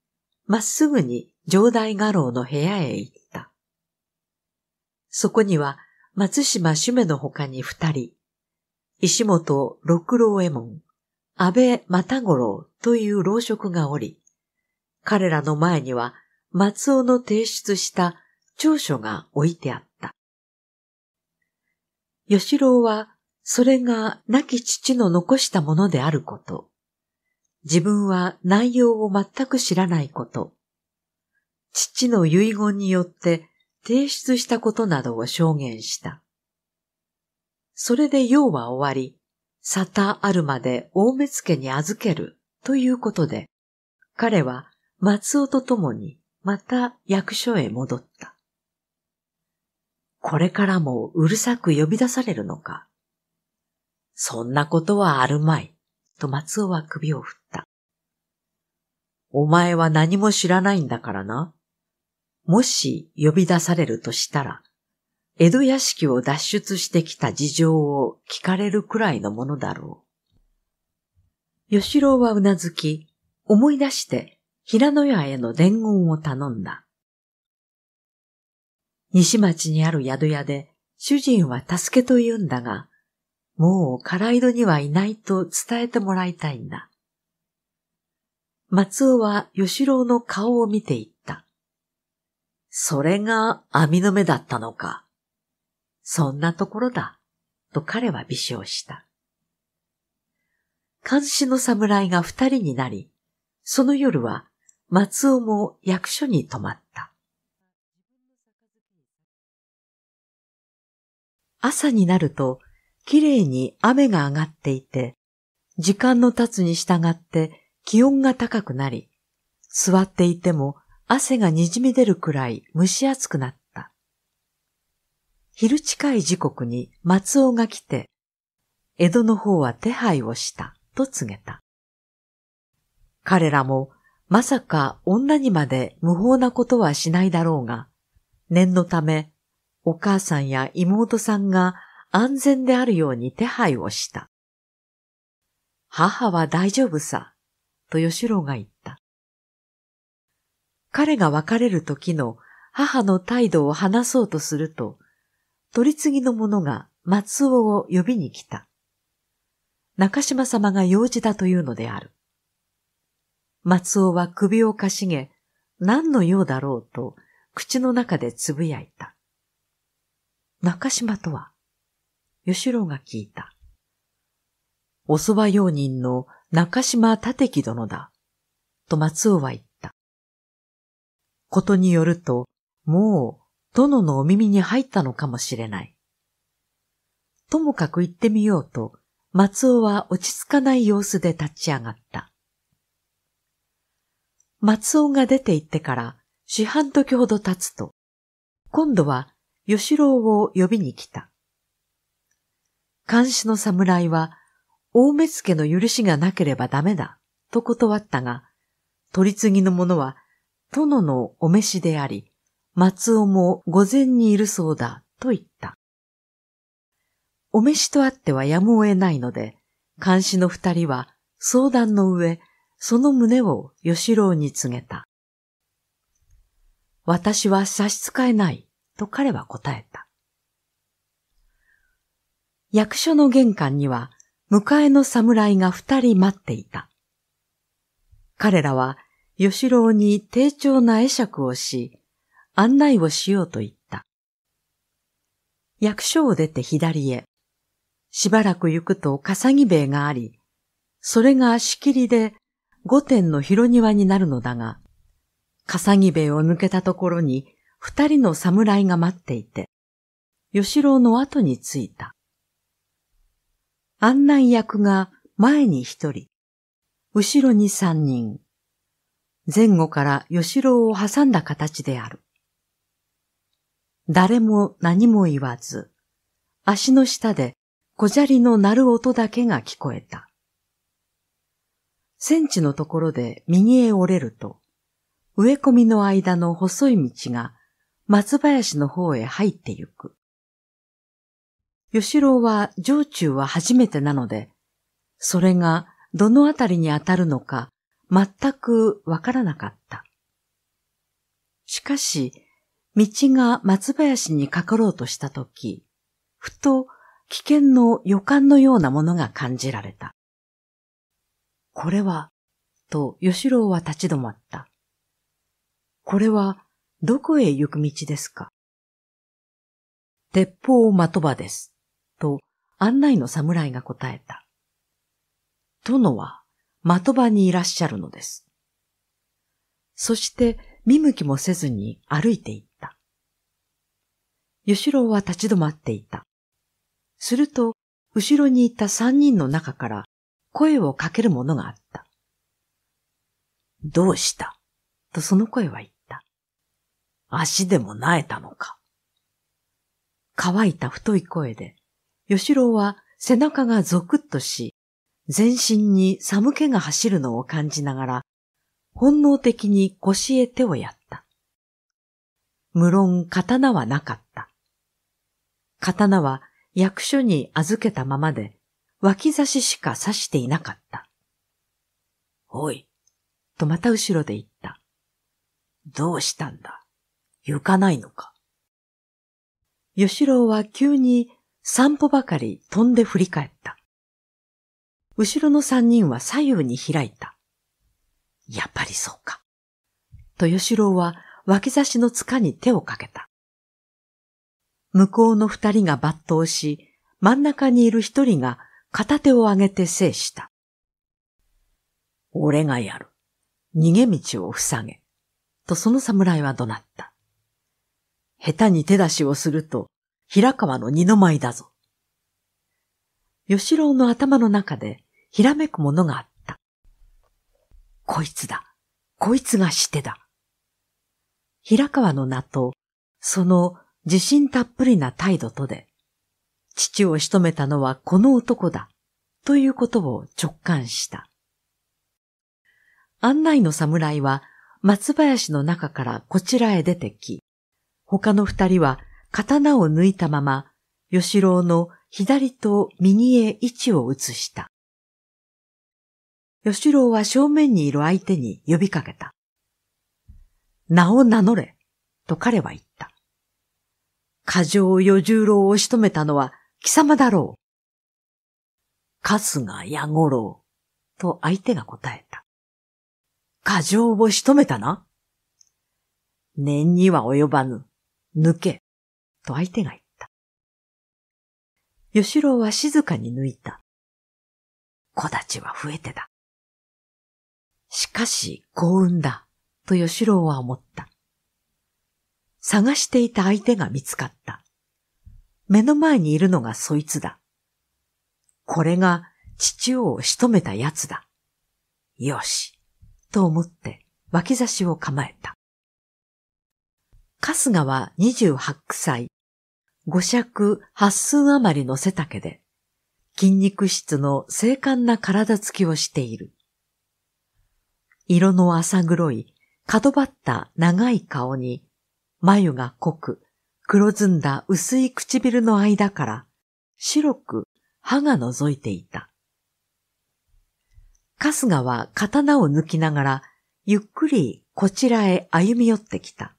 まっすぐに城代画廊の部屋へ行った。そこには松島主目の他に二人、石本六郎右衛門、安倍又五郎という老職がおり、彼らの前には松尾の提出した長所が置いてあった。吉郎はそれが亡き父の残したものであること、自分は内容を全く知らないこと、父の遺言によって提出したことなどを証言した。それで用は終わり、沙汰あるまで大目付に預けるということで、彼は松尾と共にまた役所へ戻った。これからもうるさく呼び出されるのか。そんなことはあるまい、と松尾は首を振った。お前は何も知らないんだからな。もし呼び出されるとしたら、江戸屋敷を脱出してきた事情を聞かれるくらいのものだろう。吉郎はうなずき、思い出して平野屋への伝言を頼んだ。西町にある宿屋で主人は助けと言うんだが、もう空井戸にはいないと伝えてもらいたいんだ。松尾は吉郎の顔を見ていった。それが網の目だったのか。そんなところだ、と彼は微笑した。監視の侍が二人になり、その夜は松尾も役所に泊まった。朝になると、きれいに雨が上がっていて、時間の経つに従って気温が高くなり、座っていても汗がにじみ出るくらい蒸し暑くなった。昼近い時刻に松尾が来て、江戸の方は手配をしたと告げた。彼らもまさか女にまで無法なことはしないだろうが、念のためお母さんや妹さんが安全であるように手配をした。母は大丈夫さ、と吉郎が言った。彼が別れる時の母の態度を話そうとすると、取り次ぎの者が松尾を呼びに来た。中島様が用事だというのである。松尾は首をかしげ、何の用だろうと口の中でつぶやいた。中島とは、吉郎が聞いた。お蕎麦用人の中島立木殿だ、と松尾は言った。ことによると、もう、殿のお耳に入ったのかもしれない。ともかく行ってみようと、松尾は落ち着かない様子で立ち上がった。松尾が出て行ってから四半時ほど経つと、今度は吉郎を呼びに来た。監視の侍は、大目付の許しがなければダメだ、と断ったが、取り次ぎの者は、殿のお召しであり、松尾も御前にいるそうだ、と言った。お召しとあってはやむを得ないので、監視の二人は相談の上、その旨を吉郎に告げた。私は差し支えない。と彼は答えた。役所の玄関には、迎えの侍が二人待っていた。彼らは、吉郎に丁重な会釈をし、案内をしようと言った。役所を出て左へ、しばらく行くと笠木塀があり、それが仕切りで御殿の広庭になるのだが、笠木塀を抜けたところに二人の侍が待っていて、吉郎の後に着いた。案内役が前に一人、後ろに三人、前後から吉郎を挟んだ形である。誰も何も言わず、足の下で小砂利の鳴る音だけが聞こえた。センチのところで右へ折れると、植え込みの間の細い道が松林の方へ入ってゆく。吉郎は城中は初めてなので、それがどのあたりに当たるのか全くわからなかった。しかし、道が松林にかかろうとしたとき、ふと危険の予感のようなものが感じられた。これは、と吉郎は立ち止まった。これはどこへ行く道ですか鉄砲的場です。と案内の侍が答えた。殿は的場にいらっしゃるのです。そして見向きもせずに歩いていった。吉郎は立ち止まっていた。すると、後ろにいた三人の中から声をかけるものがあった。どうしたとその声は言っ足でもなえたのか。乾いた太い声で、吉郎は背中がゾクッとし、全身に寒気が走るのを感じながら、本能的に腰へ手をやった。無論刀はなかった。刀は役所に預けたままで、脇差ししか刺していなかった。おい、とまた後ろで言った。どうしたんだ行かないのか。吉郎は急に散歩ばかり飛んで振り返った。後ろの三人は左右に開いた。やっぱりそうか。と吉郎は脇差しの塚に手をかけた。向こうの二人が抜刀し、真ん中にいる一人が片手を上げて制した。俺がやる。逃げ道を塞げ。とその侍は怒鳴った。下手に手出しをすると、平川の二の舞だぞ。吉郎の頭の中で、ひらめくものがあった。こいつだ。こいつがしてだ。平川の名と、その自信たっぷりな態度とで、父を仕留めたのはこの男だ、ということを直感した。案内の侍は松林の中からこちらへ出てき、他の二人は刀を抜いたまま、吉郎の左と右へ位置を移した。吉郎は正面にいる相手に呼びかけた。名を名乗れ、と彼は言った。過剰与十郎を仕留めたのは貴様だろう。春日矢五郎、と相手が答えた。過剰を仕留めたな念には及ばぬ。抜け、と相手が言った。吉郎は静かに抜いた。子たちは増えてた。しかし幸運だ、と吉郎は思った。探していた相手が見つかった。目の前にいるのがそいつだ。これが父を仕留めた奴だ。よし、と思って脇差しを構えた。春日は28歳、五尺八寸余りの背丈で、筋肉質の精悍な体つきをしている。色の浅黒い、角張った長い顔に、眉が濃く、黒ずんだ薄い唇の間から、白く歯が覗いていた。春日は刀を抜きながら、ゆっくりこちらへ歩み寄ってきた。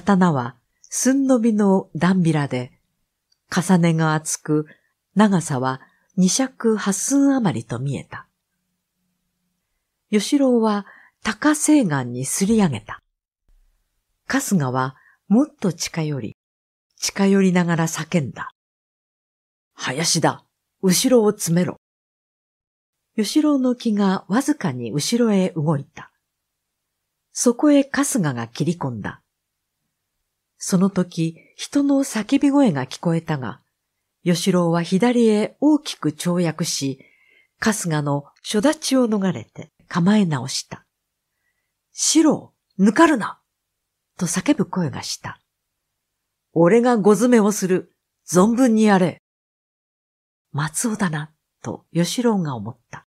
刀は寸伸びの段ビラで、重ねが厚く、長さは二尺八寸余りと見えた。吉郎は高西岸にすり上げた。春日はもっと近寄り、近寄りながら叫んだ。林だ後ろを詰めろ吉郎の気がわずかに後ろへ動いた。そこへ春日が切り込んだ。その時、人の叫び声が聞こえたが、吉郎は左へ大きく跳躍し、春日の初立ちを逃れて構え直した。四郎、抜かるなと叫ぶ声がした。俺がご詰めをする。存分にやれ。松尾だな、と吉郎が思った。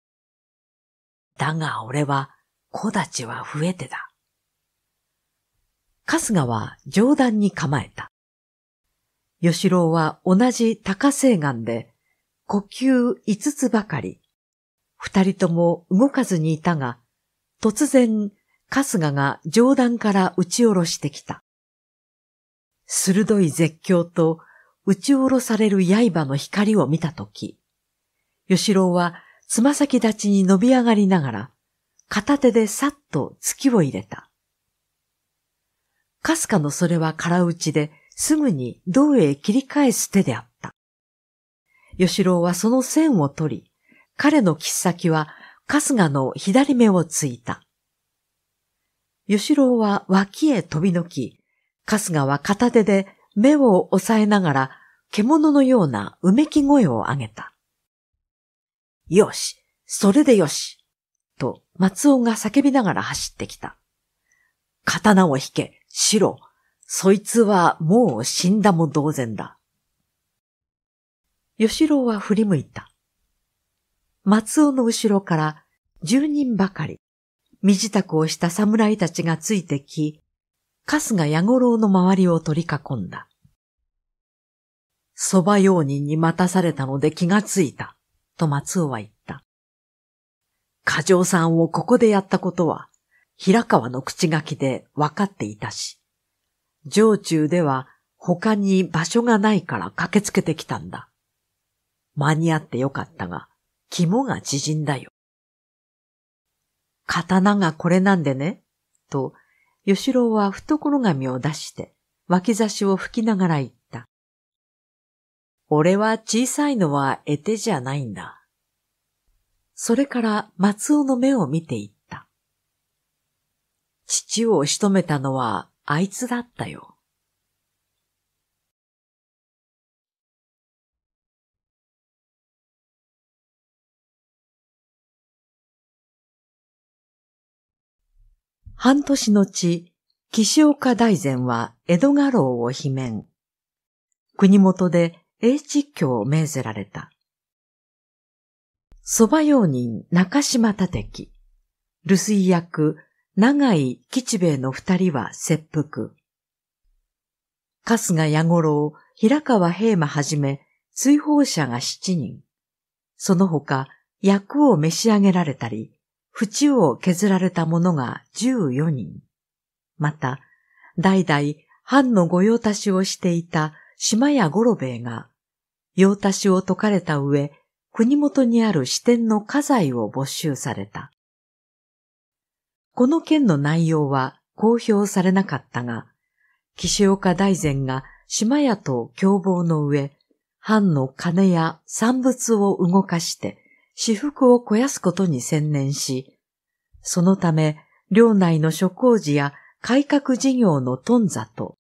だが俺は、小立ちは増えてだ。春日は上段に構えた。吉郎は同じ高生岩で呼吸五つばかり。二人とも動かずにいたが、突然春日が上段から打ち下ろしてきた。鋭い絶叫と打ち下ろされる刃の光を見たとき、吉郎はつま先立ちに伸び上がりながら、片手でさっと突きを入れた。かすかのそれは空打ちで、すぐに胴へ切り返す手であった。吉郎はその線を取り、彼の切っ先は春日の左目をついた。吉郎は脇へ飛び抜き、春日は片手で目を押さえながら、獣のようなうめき声を上げた。よし、それでよし、と松尾が叫びながら走ってきた。刀を引け、白、そいつはもう死んだも同然だ。吉郎は振り向いた。松尾の後ろから十人ばかり、身支度をした侍たちがついてき、春日矢五郎の周りを取り囲んだ。蕎麦用人に待たされたので気がついた、と松尾は言った。過剰さんをここでやったことは、平川の口書きで分かっていたし、上中では他に場所がないから駆けつけてきたんだ。間に合ってよかったが、肝が縮んだよ。刀がこれなんでね、と、吉郎は懐紙を出して、脇差しを吹きながら言った。俺は小さいのは得手じゃないんだ。それから松尾の目を見ていった。父を仕留めたのはあいつだったよ。半年のち、岸岡大善は江戸家老を罷免。国元で英知教を命ぜられた。蕎麦用人中島立樹、留守居役長井吉兵衛の二人は切腹。春日矢五郎、平川平馬はじめ、追放者が七人。その他、役を召し上げられたり、縁を削られた者が十四人。また、代々藩の御用達をしていた島屋五郎兵衛が、用達を解かれた上、国元にある支店の家財を没収された。この件の内容は公表されなかったが、岸岡大善が島屋と共謀の上、藩の金や産物を動かして、私服を肥やすことに専念し、そのため、領内の諸工事や改革事業の頓挫と、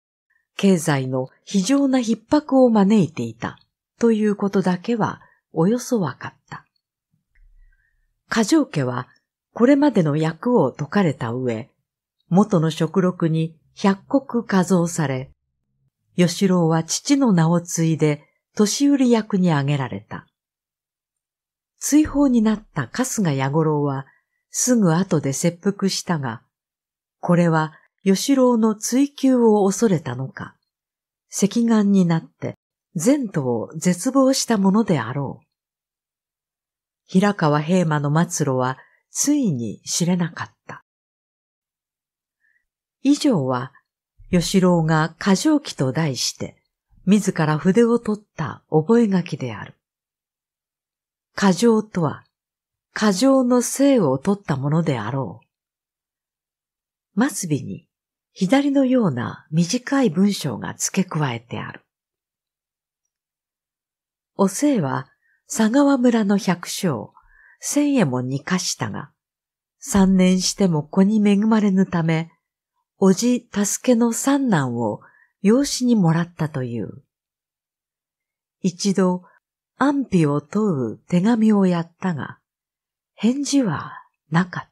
経済の非常な逼迫を招いていた、ということだけは、およそわかった。過剰家は、これまでの役を解かれた上、元の職録に百国加増され、吉郎は父の名を継いで年売り役に挙げられた。追放になった春日矢五郎はすぐ後で切腹したが、これは吉郎の追求を恐れたのか、赤眼になって前途を絶望したものであろう。平川平馬の末路はついに知れなかった。以上は、吉郎が過剰記と題して、自ら筆を取った覚書である。過剰とは、過剰の性を取ったものであろう。末尾に、左のような短い文章が付け加えてある。お姓は、佐川村の百姓、千円もにかしたが、三年しても子に恵まれぬため、おじ助けの三男を養子にもらったという。一度安否を問う手紙をやったが、返事はなかった。